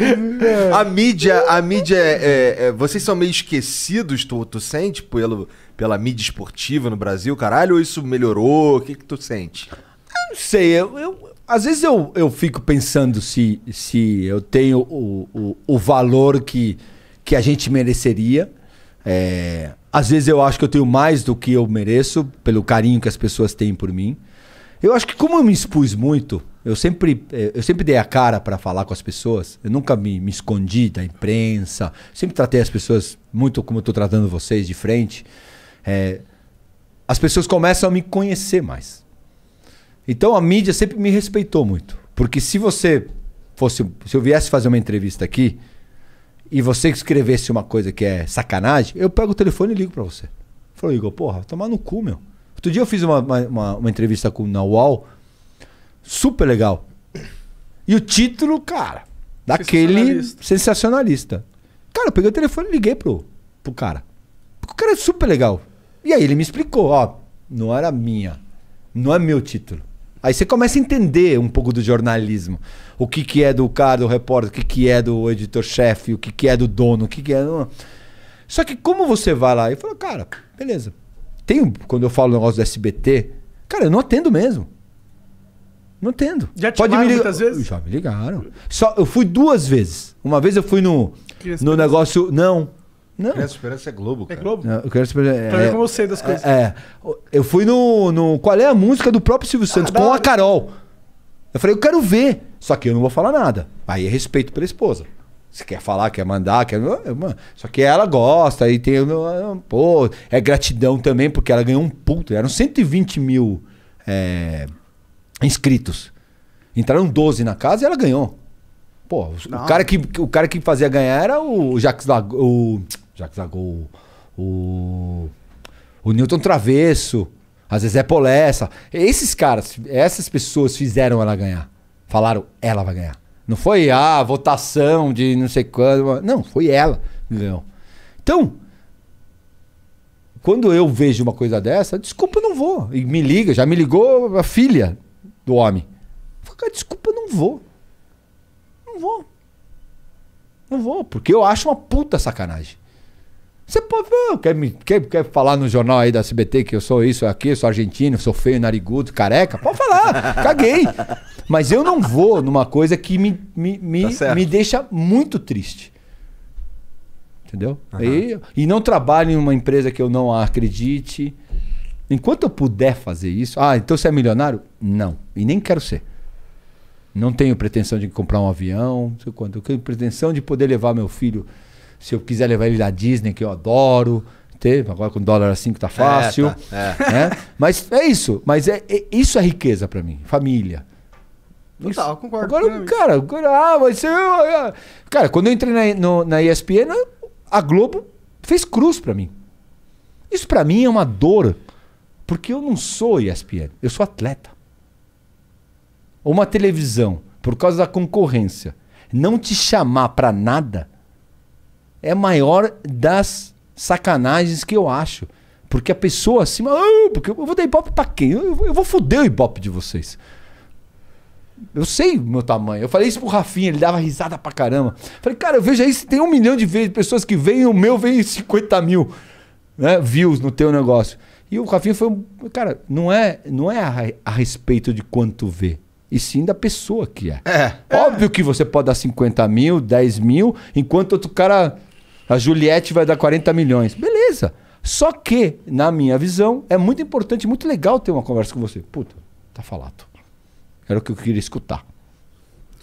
A mídia, a mídia é, é, Vocês são meio esquecidos, tu, tu sente, pelo, pela mídia esportiva no Brasil, caralho? Ou isso melhorou? O que, que tu sente? Eu não sei, eu, eu, às vezes eu, eu fico pensando se, se eu tenho o, o, o valor que, que a gente mereceria. É, às vezes eu acho que eu tenho mais do que eu mereço, pelo carinho que as pessoas têm por mim. Eu acho que como eu me expus muito, eu sempre, é, eu sempre dei a cara para falar com as pessoas. Eu nunca me, me, escondi da imprensa. Sempre tratei as pessoas muito como eu estou tratando vocês, de frente. É, as pessoas começam a me conhecer mais. Então a mídia sempre me respeitou muito. Porque se você fosse. Se eu viesse fazer uma entrevista aqui e você escrevesse uma coisa que é sacanagem, eu pego o telefone e ligo para você. Falou, Igor, porra, tomar no cu, meu. Outro dia eu fiz uma, uma, uma entrevista com, na UOL, super legal. E o título, cara, daquele sensacionalista. sensacionalista. Cara, eu peguei o telefone e liguei pro, pro cara. Porque o cara é super legal. E aí ele me explicou, ó, não era minha, não é meu título. Aí você começa a entender um pouco do jornalismo. O que, que é do cara, do repórter, o que, que é do editor-chefe, o que, que é do dono, o que, que é. Do... Só que como você vai lá e fala, cara, beleza. Tem, quando eu falo o negócio do SBT, cara, eu não atendo mesmo. Não atendo. Já te Pode me ligar muitas vezes? Já me ligaram. Só, eu fui duas vezes. Uma vez eu fui no, no negócio. Não, não. Criança Esperança é Globo, é cara. É Globo? Não, eu quero esperança, é, pra então ver é como eu sei das coisas. É, é. Eu fui no, no. Qual é a música do próprio Silvio ah, Santos? Ah, com a Carol. Eu falei, eu quero ver. Só que eu não vou falar nada. Aí é respeito pela esposa. Se quer falar, quer mandar, quer. Só que ela gosta, e tem. Pô, é gratidão também, porque ela ganhou um puto. Eram 120 mil é, inscritos. Entraram 12 na casa e ela ganhou. Pô, o cara, que, o cara que fazia ganhar era o Jacques Lago, o que zagou o, o Newton Travesso, às vezes é Polessa. Esses caras, essas pessoas fizeram ela ganhar. Falaram, ela vai ganhar. Não foi a ah, votação de não sei quando. Não, foi ela que ganhou. Então, quando eu vejo uma coisa dessa, desculpa, eu não vou. E me liga, já me ligou a filha do homem. desculpa, eu não vou. Não vou. Não vou, porque eu acho uma puta sacanagem. Você pode quer, me, quer, quer falar no jornal aí da SBT que eu sou isso, aqui, sou argentino, sou feio, narigudo, careca? Pode falar, caguei. Mas eu não vou numa coisa que me, me, me, tá me deixa muito triste. Entendeu? Uhum. E, e não trabalho em uma empresa que eu não acredite. Enquanto eu puder fazer isso. Ah, então você é milionário? Não. E nem quero ser. Não tenho pretensão de comprar um avião. Não sei quanto. Eu tenho pretensão de poder levar meu filho se eu quiser levar ele na Disney, que eu adoro. ter agora com dólar a assim 5 tá é, fácil. É, tá. É. Né? Mas é isso. Mas é, é isso é riqueza para mim. Família. Total, isso. concordo. Agora, cara, agora, ah, mas eu, Cara, quando eu entrei na, no, na ESPN, a Globo fez cruz para mim. Isso para mim é uma dor. Porque eu não sou ESPN, eu sou atleta. Uma televisão, por causa da concorrência, não te chamar para nada é maior das sacanagens que eu acho. Porque a pessoa assim, porque eu vou dar ibope pra quem? Eu, eu vou foder o ibope de vocês. Eu sei o meu tamanho. Eu falei isso pro Rafinha, ele dava risada pra caramba. Falei, cara, eu vejo aí se tem um milhão de vezes pessoas que veem, o meu vem 50 mil né, views no teu negócio. E o Rafinha foi Cara, não é, não é a, a, respeito de quanto vê. E sim da pessoa que é. é Óbvio é. que você pode dar 50 mil, 10 mil, enquanto outro cara a Juliette vai dar 40 milhões. Beleza. Só que, na minha visão, é muito importante, muito legal ter uma conversa com você. Puta, tá falado. Era o que eu queria escutar.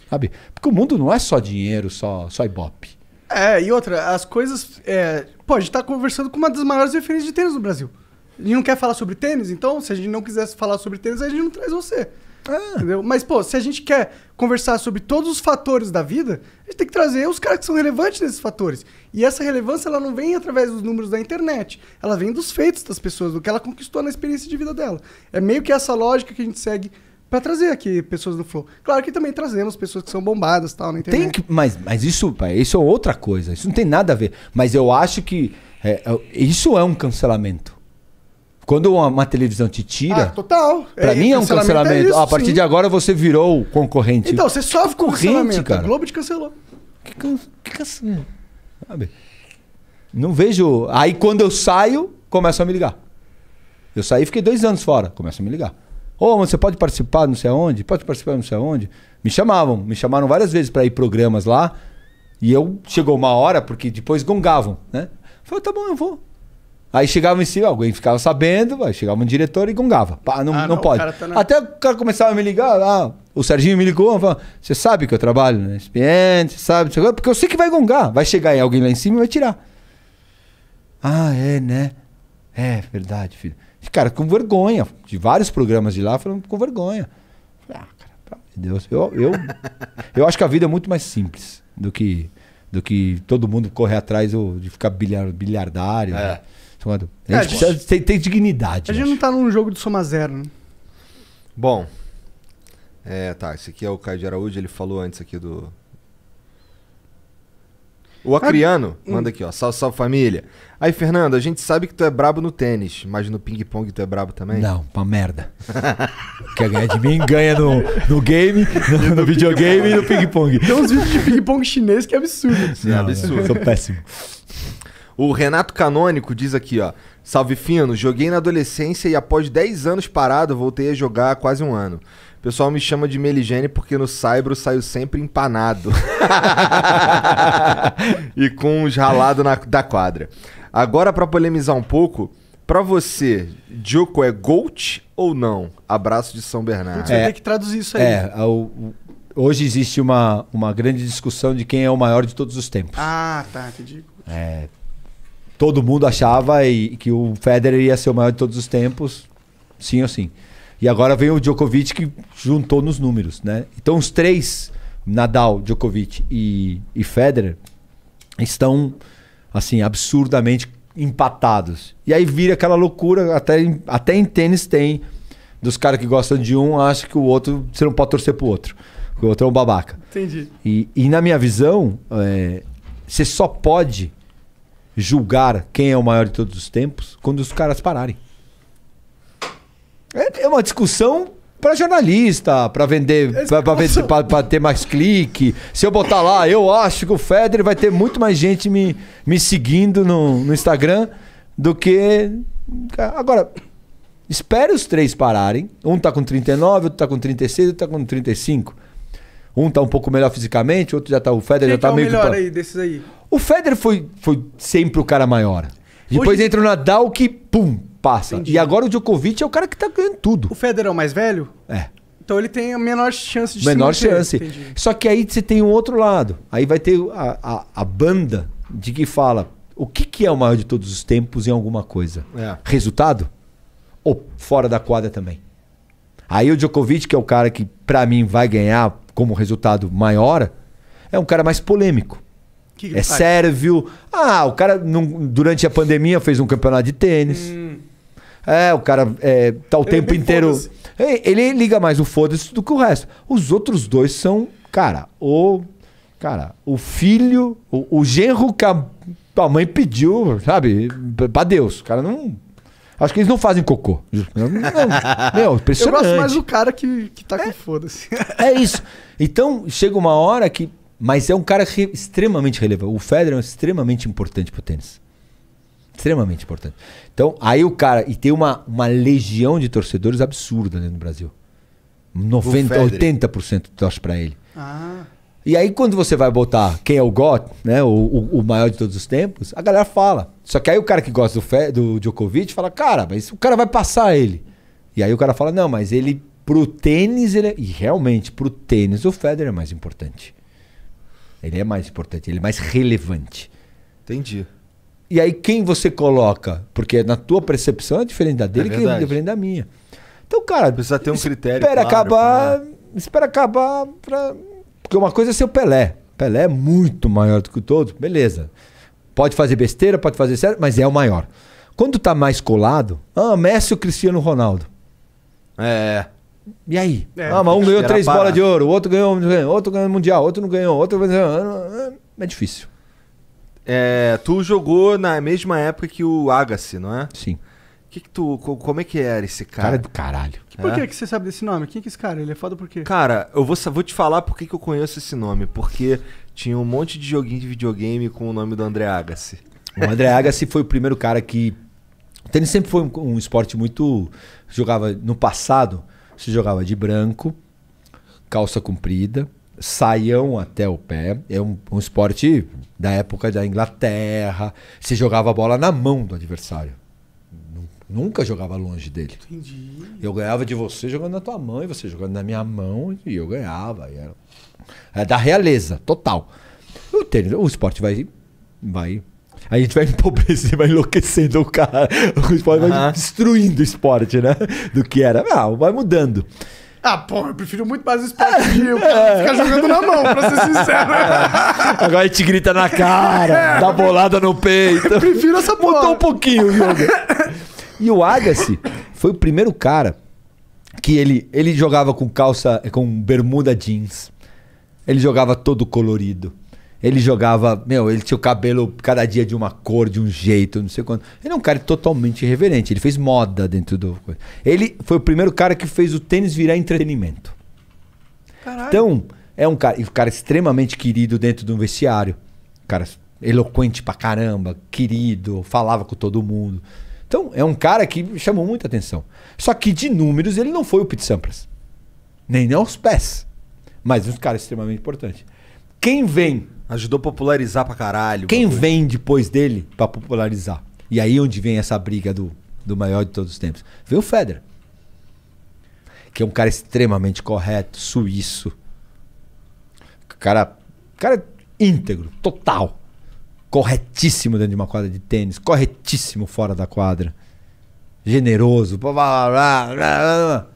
Sabe? Porque o mundo não é só dinheiro, só, só ibope. É, e outra, as coisas. É, pô, a gente tá conversando com uma das maiores referências de tênis no Brasil. A gente não quer falar sobre tênis, então se a gente não quisesse falar sobre tênis, a gente não traz você. É. Entendeu? Mas, pô, se a gente quer conversar sobre todos os fatores da vida, a gente tem que trazer os caras que são relevantes nesses fatores. E essa relevância, ela não vem através dos números da internet. Ela vem dos feitos das pessoas, do que ela conquistou na experiência de vida dela. É meio que essa lógica que a gente segue para trazer aqui pessoas no flow. Claro que também trazemos pessoas que são bombadas tal na internet. Tem que, mas, mas isso, pai, isso é outra coisa. Isso não tem nada a ver. Mas eu acho que é, é isso é um cancelamento. Quando uma, televisão te tira. Ah, total. Pra é, mim é um cancelamento. É isso, ah, a partir sim. de agora você virou concorrente. Então, você sofre concorrente, cara. Globo te cancelou. Que, can... que cancelamento? Sabe? Não vejo. Aí quando eu saio, começam a me ligar. Eu saí e fiquei dois anos fora. Começam a me ligar. Ô, oh, você pode participar não sei aonde? Pode participar não sei aonde? Me chamavam, me chamaram várias vezes para ir programas lá. E eu chegou uma hora, porque depois gongavam, né? Falei, tá bom, eu vou. Aí chegava em cima, alguém ficava sabendo, aí chegava um diretor e gongava. Pá, não, ah, não, não, pode. O tá na... Até o cara começava a me ligar, ah, o Serginho me ligou, falou, você sabe que eu trabalho na SPN, você sabe, porque eu sei que vai gongar. Vai chegar aí alguém lá em cima e vai tirar. Ah, é, né? É, verdade, filho. Cara, com vergonha. De vários programas de lá, foram com vergonha. ah, cara, pelo amor de Deus. Eu, eu, eu acho que a vida é muito mais simples do que do que todo mundo correr atrás de ficar bilhar, bilhardário. Né? É. Né? A gente precisa ter, ter dignidade. A gente acho. não tá num jogo de soma zero, né? Bom. É, tá. Esse aqui é o Caio de Araújo, ele falou antes aqui do, o Acriano ah, manda aqui, ó. Salve, salve família. Aí, Fernando, a gente sabe que tu é brabo no tênis, mas no ping-pong tu é brabo também? Não, pra merda. Quer ganhar de mim? Ganha no, no game, no, no videogame e no ping-pong. Tem uns vídeos de ping-pong chinês que é absurdo. É Não, é absurdo. Eu sou péssimo. O Renato Canônico diz aqui, ó. Salve Fino, joguei na adolescência e após 10 anos parado, voltei a jogar há quase um ano pessoal me chama de Meligene porque no Saibro saio sempre empanado. e com uns ralados da quadra. Agora, para polemizar um pouco, para você, Joko é GOAT ou não? Abraço de São Bernardo. Putz, é, tem que traduzir isso aí. É, o, hoje existe uma, uma grande discussão de quem é o maior de todos os tempos. Ah, tá, entendi. É, todo mundo achava e, que o Federer ia ser o maior de todos os tempos, sim ou sim. E agora vem o Djokovic que juntou nos números, né? Então os três, Nadal, Djokovic e, e Federer, estão assim absurdamente empatados. E aí vira aquela loucura, até em, até em tênis tem dos caras que gostam de um, acha que o outro você não pode torcer pro outro. O outro é um babaca. Entendi. E, e na minha visão, é, você só pode julgar quem é o maior de todos os tempos quando os caras pararem. É, é uma discussão para jornalista, para vender, é para ter mais clique. Se eu botar lá, eu acho que o Federer vai ter muito mais gente me, me seguindo no, no Instagram do que. Agora, espere os três pararem. Um tá com 39, outro tá com 36, outro tá com 35. Um tá um pouco melhor fisicamente, outro já tá. O Federer já tá é o meio. melhor pra... aí desses aí? O Federer foi, foi sempre o cara maior. Depois Hoje... entra o Nadal que, pum, passa. Entendi. E agora o Djokovic é o cara que tá ganhando tudo. O Federer é o mais velho? É. Então ele tem a menor chance de Menor se chance. Entendi. Só que aí você tem um outro lado. Aí vai ter a, a, a, banda de que fala o que, que é o maior de todos os tempos em alguma coisa. É. Resultado? Ou fora da quadra também. Aí o Djokovic, que é o cara que para mim vai ganhar como resultado maior, é um cara mais polêmico. Que é faz? sérvio. Ah, o cara durante a pandemia fez um campeonato de tênis. Hum é, o cara é, tá o ele tempo inteiro. Ele liga mais o foda-se do que o resto. Os outros dois são, cara, o. Cara, o filho, o, o genro que a tua mãe pediu, sabe? Pra Deus. O cara não. Acho que eles não fazem cocô. Não, meu, impressionante. Eu gosto mais do cara que, que tá é, com foda-se. É isso. Então, chega uma hora que. Mas é um cara re, extremamente relevante. O Federer é extremamente importante pro tênis. Extremamente importante. Então, aí o cara. E tem uma, uma legião de torcedores absurda dentro do Brasil. 90, 80% torce para ele. Ah. E aí, quando você vai botar quem é o GOT, né? O, o, o, maior de todos os tempos, a galera fala. Só que aí o cara que gosta do, Fe, do Djokovic fala, cara, mas o cara vai passar ele. E aí o cara fala, não, mas ele, pro tênis, ele é... E realmente, pro tênis, o Federer é mais importante. Ele é mais importante, ele é mais relevante. Entendi. E aí quem você coloca? Porque na tua percepção é diferente da dele, é que é diferente da minha. Então, cara, precisa ter um critério. Espera claro, acabar, né? espera acabar pra... porque uma coisa é ser o Pelé. Pelé é muito maior do que o todo beleza? Pode fazer besteira, pode fazer certo, mas é o maior. Quando tá mais colado, ah, Messi ou Cristiano Ronaldo? É. E aí? É, ah, mas um ganhou três bolas de ouro, o outro ganhou, outro ganhou mundial, outro não ganhou, outro. Ah, ah, é difícil. É, tu jogou na mesma época que o Agassi, não é? Sim. Que que tu, como é que era esse cara? Cara do caralho. Por é? que, que você sabe desse nome? Quem é esse cara? Ele é foda por quê? Cara, eu vou, vou te falar por que, que eu conheço esse nome. Porque tinha um monte de joguinho de videogame com o nome do André Agassi. O André Agassi foi o primeiro cara que. O tênis sempre foi um, um esporte muito. Jogava. No passado, se jogava de branco, calça comprida, saião até o pé. É um, um esporte da época da Inglaterra. Se jogava a bola na mão do adversário. Nunca jogava longe dele. Entendi. Eu ganhava de você jogando na tua mão e você jogando na minha mão e eu ganhava. E era... É da realeza, total. O, tênis, o esporte vai, vai a gente vai empobrecendo, vai enlouquecendo o cara. O esporte uhum. vai destruindo o esporte, né? Do que era. Ah, vai mudando. Ah, pô, eu prefiro muito mais o esporte é. ficar jogando na mão, pra ser sincero. Agora a gente grita na cara, é. dá bolada no peito. Eu prefiro essa porra. Botou um pouquinho, jogo. E o Agassi foi o primeiro cara que ele, ele jogava com calça, com bermuda jeans. Ele jogava todo colorido. Ele jogava, meu, ele tinha o cabelo cada dia de uma cor, de um jeito, não sei quanto. Ele é um cara totalmente irreverente. Ele fez moda dentro do. Ele foi o primeiro cara que fez o tênis virar entretenimento. Caralho. Então, é um cara, um cara extremamente querido dentro de um vestiário. Um cara eloquente pra caramba, querido, falava com todo mundo. Então, é um cara que chamou muita atenção. Só que de números ele não foi o Pete Sampras. Nem aos pés. Mas é um cara extremamente importante. Quem vem Ajudou a popularizar pra caralho. Quem bagulho. vem depois dele pra popularizar? E aí é onde vem essa briga do, do maior de todos os tempos? Vem o Federer. Que é um cara extremamente correto, suíço. Cara, cara íntegro, total. Corretíssimo dentro de uma quadra de tênis, corretíssimo fora da quadra. Generoso. Blá, blá, blá, blá, blá.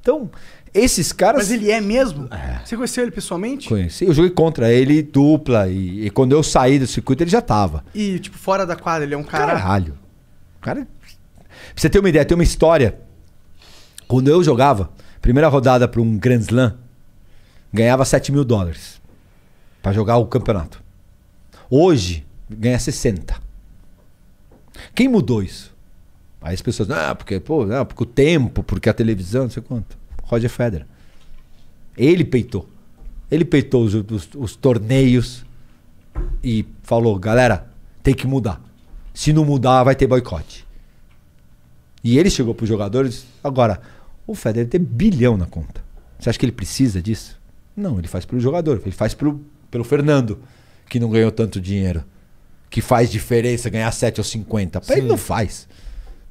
Então, esses caras. Mas ele é mesmo? É. Você conheceu ele pessoalmente? Conheci. Eu joguei contra ele dupla. E, e, quando eu saí do circuito, ele já tava. E, tipo, fora da quadra, ele é um cara. Caralho. Cara. Pra você ter uma ideia, tem uma história. Quando eu jogava, primeira rodada para um Grand Slam, ganhava 7 mil dólares para jogar o campeonato. Hoje, ganha 60. Quem mudou isso? Aí as pessoas, ah, porque, pô, não, ah, porque o tempo, porque a televisão, não sei quanto. Roger Federer. Ele peitou. Ele peitou os, os, os torneios e falou: galera, tem que mudar. Se não mudar, vai ter boicote. E ele chegou para os jogadores. Agora, o Federer tem bilhão na conta. Você acha que ele precisa disso? Não, ele faz pelo jogador. Ele faz para pelo Fernando, que não ganhou tanto dinheiro. Que faz diferença ganhar 7 ou 50. Para ele não faz.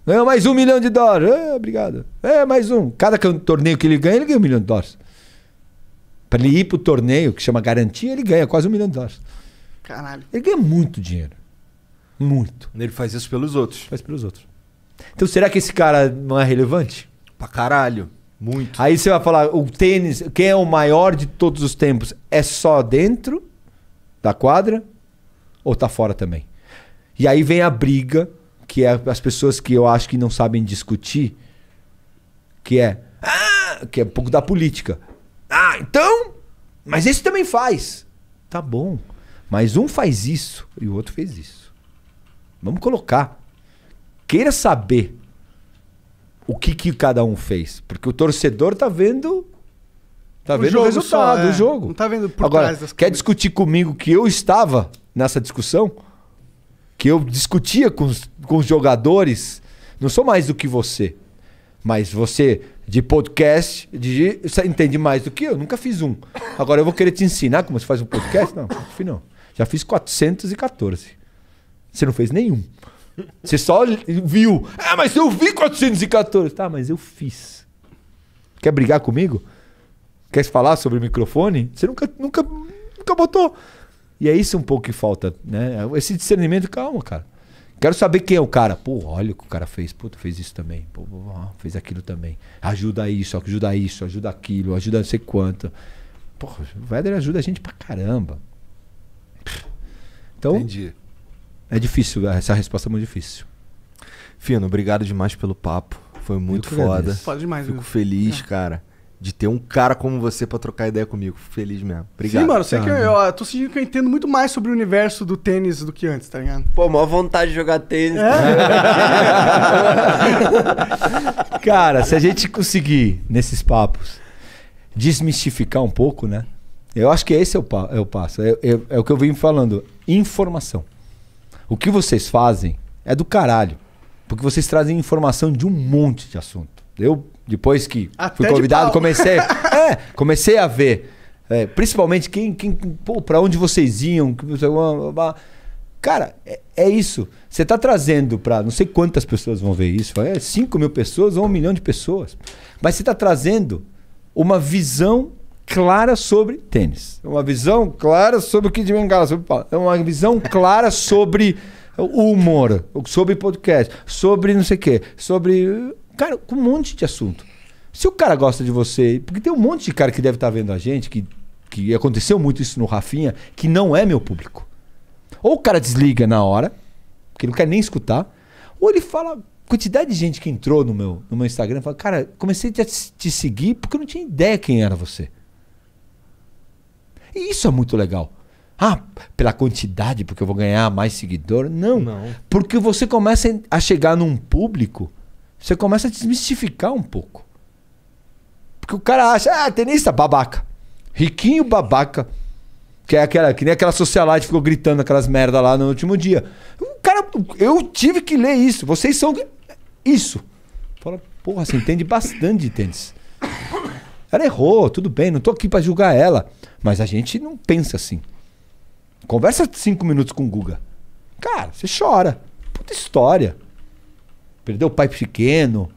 Ganhou mais um milhão de dólares. Ah, obrigado. É, mais um. Cada torneio que ele ganha, ele ganha um milhão de dólares. Para ele ir para o torneio, que chama garantia, ele ganha quase um milhão de dólares. Caralho. Ele ganha muito dinheiro. Muito. Ele faz isso pelos outros. Faz pelos outros. Então será que esse cara não é relevante? Pra caralho. Muito. Aí você vai falar, o tênis, quem é o maior de todos os tempos é só dentro da quadra ou tá fora também? E aí vem a briga que é as pessoas que eu acho que não sabem discutir, que é ah! que é um pouco da política. Ah, então, mas esse também faz. Tá bom. Mas um faz isso e o outro fez isso. Vamos colocar. Queira saber o que, que cada um fez, porque o torcedor tá vendo tá o vendo o resultado do é. jogo. Não tá vendo por Agora, trás das quer discutir comigo que eu estava nessa discussão? Que eu discutia com os com os jogadores, não sou mais do que você. Mas você, de podcast, de, você entende mais do que eu. Nunca fiz um. Agora eu vou querer te ensinar como se faz um podcast? Não, não fiz não. Já fiz 414. Você não fez nenhum. Você só viu. Ah, mas eu vi 414. Tá, mas eu fiz. Quer brigar comigo? Quer falar sobre o microfone? Você nunca, nunca, nunca botou. E é isso um pouco que falta, né? Esse discernimento, calma, cara. Quero saber quem é o cara. Pô, olha o que o cara fez. tu fez isso também. Pô, fez aquilo também. Ajuda isso, ajuda isso, ajuda aquilo, ajuda não sei quanto. Pô, o Vedder ajuda a gente pra caramba. Então, Entendi. é difícil, é, essa resposta é muito difícil. Fino, obrigado demais pelo papo. Foi muito foda. Foda demais, Fico feliz, é. cara de ter um cara como você para trocar ideia comigo. feliz mesmo. Obrigado. Sim, mano, sei ah, que eu, né? eu tô sentindo que eu entendo muito mais sobre o universo do tênis do que antes, tá ligado? Pô, maior vontade de jogar tênis. É? cara, se a gente conseguir nesses papos desmistificar um pouco, né? Eu acho que esse é o, pa é o passo. É, é, é o que eu vim falando. Informação. O que vocês fazem é do caralho. Porque vocês trazem informação de um monte de assunto. Eu depois que Até fui convidado, comecei, é, comecei a ver. É, principalmente quem, quem pô, pra onde vocês iam. Cara, é, é isso. Você está trazendo para não sei quantas pessoas vão ver isso. É 5 mil pessoas ou um milhão de pessoas. Mas você está trazendo uma visão clara sobre tênis. Uma visão clara sobre o que de bengala, é Uma visão clara sobre o humor, sobre podcast, sobre não sei o quê, sobre Cara, com um monte de assunto. Se o cara gosta de você, porque tem um monte de cara que deve estar tá vendo a gente, que, que aconteceu muito isso no Rafinha, que não é meu público. Ou o cara desliga na hora, porque não quer nem escutar, ou ele fala. Quantidade de gente que entrou no meu, no meu Instagram fala, cara, comecei a te, te seguir porque eu não tinha ideia quem era você. E isso é muito legal. Ah, pela quantidade, porque eu vou ganhar mais seguidor. Não. Não. Porque você começa a chegar num público você começa a desmistificar um pouco. Porque o cara acha, ah, tenista babaca. Riquinho babaca. Que é aquela, que nem aquela socialite ficou gritando aquelas merda lá no último dia. O cara, eu tive que ler isso. Vocês são isso. Fala, porra, você entende bastante de tênis. Ela errou, tudo bem, não tô aqui para julgar ela. Mas a gente não pensa assim. Conversa cinco minutos com o Guga. Cara, você chora. Puta história. Perdeu o pai pequeno.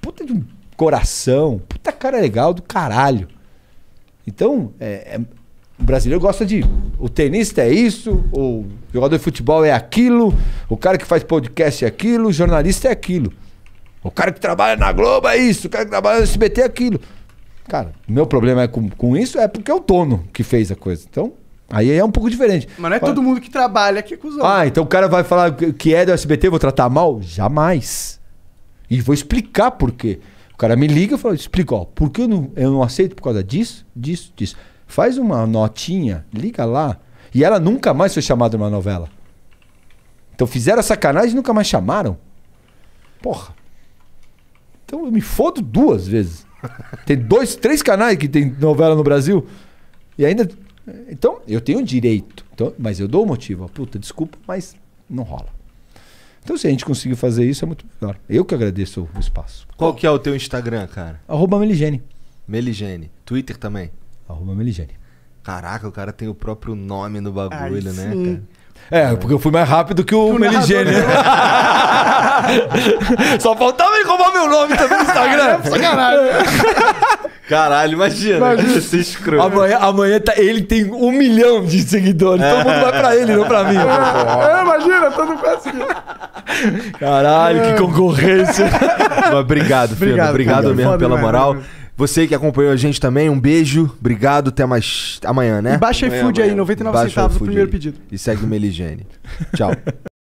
Puta de um coração. Puta cara legal do caralho. Então, é, é, o brasileiro gosta de. O tenista é isso, o jogador de futebol é aquilo, o cara que faz podcast é aquilo, o jornalista é aquilo. O cara que trabalha na Globo é isso, o cara que trabalha no SBT é aquilo. Cara, meu problema é com, com isso é porque é o dono que fez a coisa. Então, Aí é um pouco diferente. Mas não é Fala... todo mundo que trabalha que os outros. Ah, então o cara vai falar que é do SBT, vou tratar mal? Jamais. E vou explicar por quê. O cara me liga e fala, explica, ó, por que eu não, eu não aceito por causa disso, disso, disso. Faz uma notinha, liga lá. E ela nunca mais foi chamada numa novela. Então fizeram sacanagem e nunca mais chamaram. Porra. Então eu me fodo duas vezes. Tem dois, três canais que tem novela no Brasil. E ainda então, eu tenho direito. Então, mas eu dou o motivo. Puta, desculpa, mas não rola. Então, se a gente conseguir fazer isso, é muito melhor. Eu que agradeço o espaço. Qual que é o teu Instagram, cara? Arroba Meligene. Meligene. Twitter também? Arroba Meligene. Caraca, o cara tem o próprio nome no bagulho, Ai, né, cara? É, porque eu fui mais rápido que o Meligene. Só faltava ele roubar meu nome também no Instagram. É sacanagem. Caralho, imagina. imagina. Você escroto. Amanhã, amanhã tá, ele tem um milhão de seguidores. Todo mundo vai pra ele, não pra mim. É, é imagina, todo mundo vai assim. seguir. Caralho, é. que concorrência. Mas obrigado, Fernando. Obrigado, obrigado mesmo pela moral. Você que acompanhou a gente também, um beijo. Obrigado, até mais amanhã, né? E baixa amanhã, iFood aí, 99 centavos o primeiro aí. pedido. E segue o Meligene. Tchau.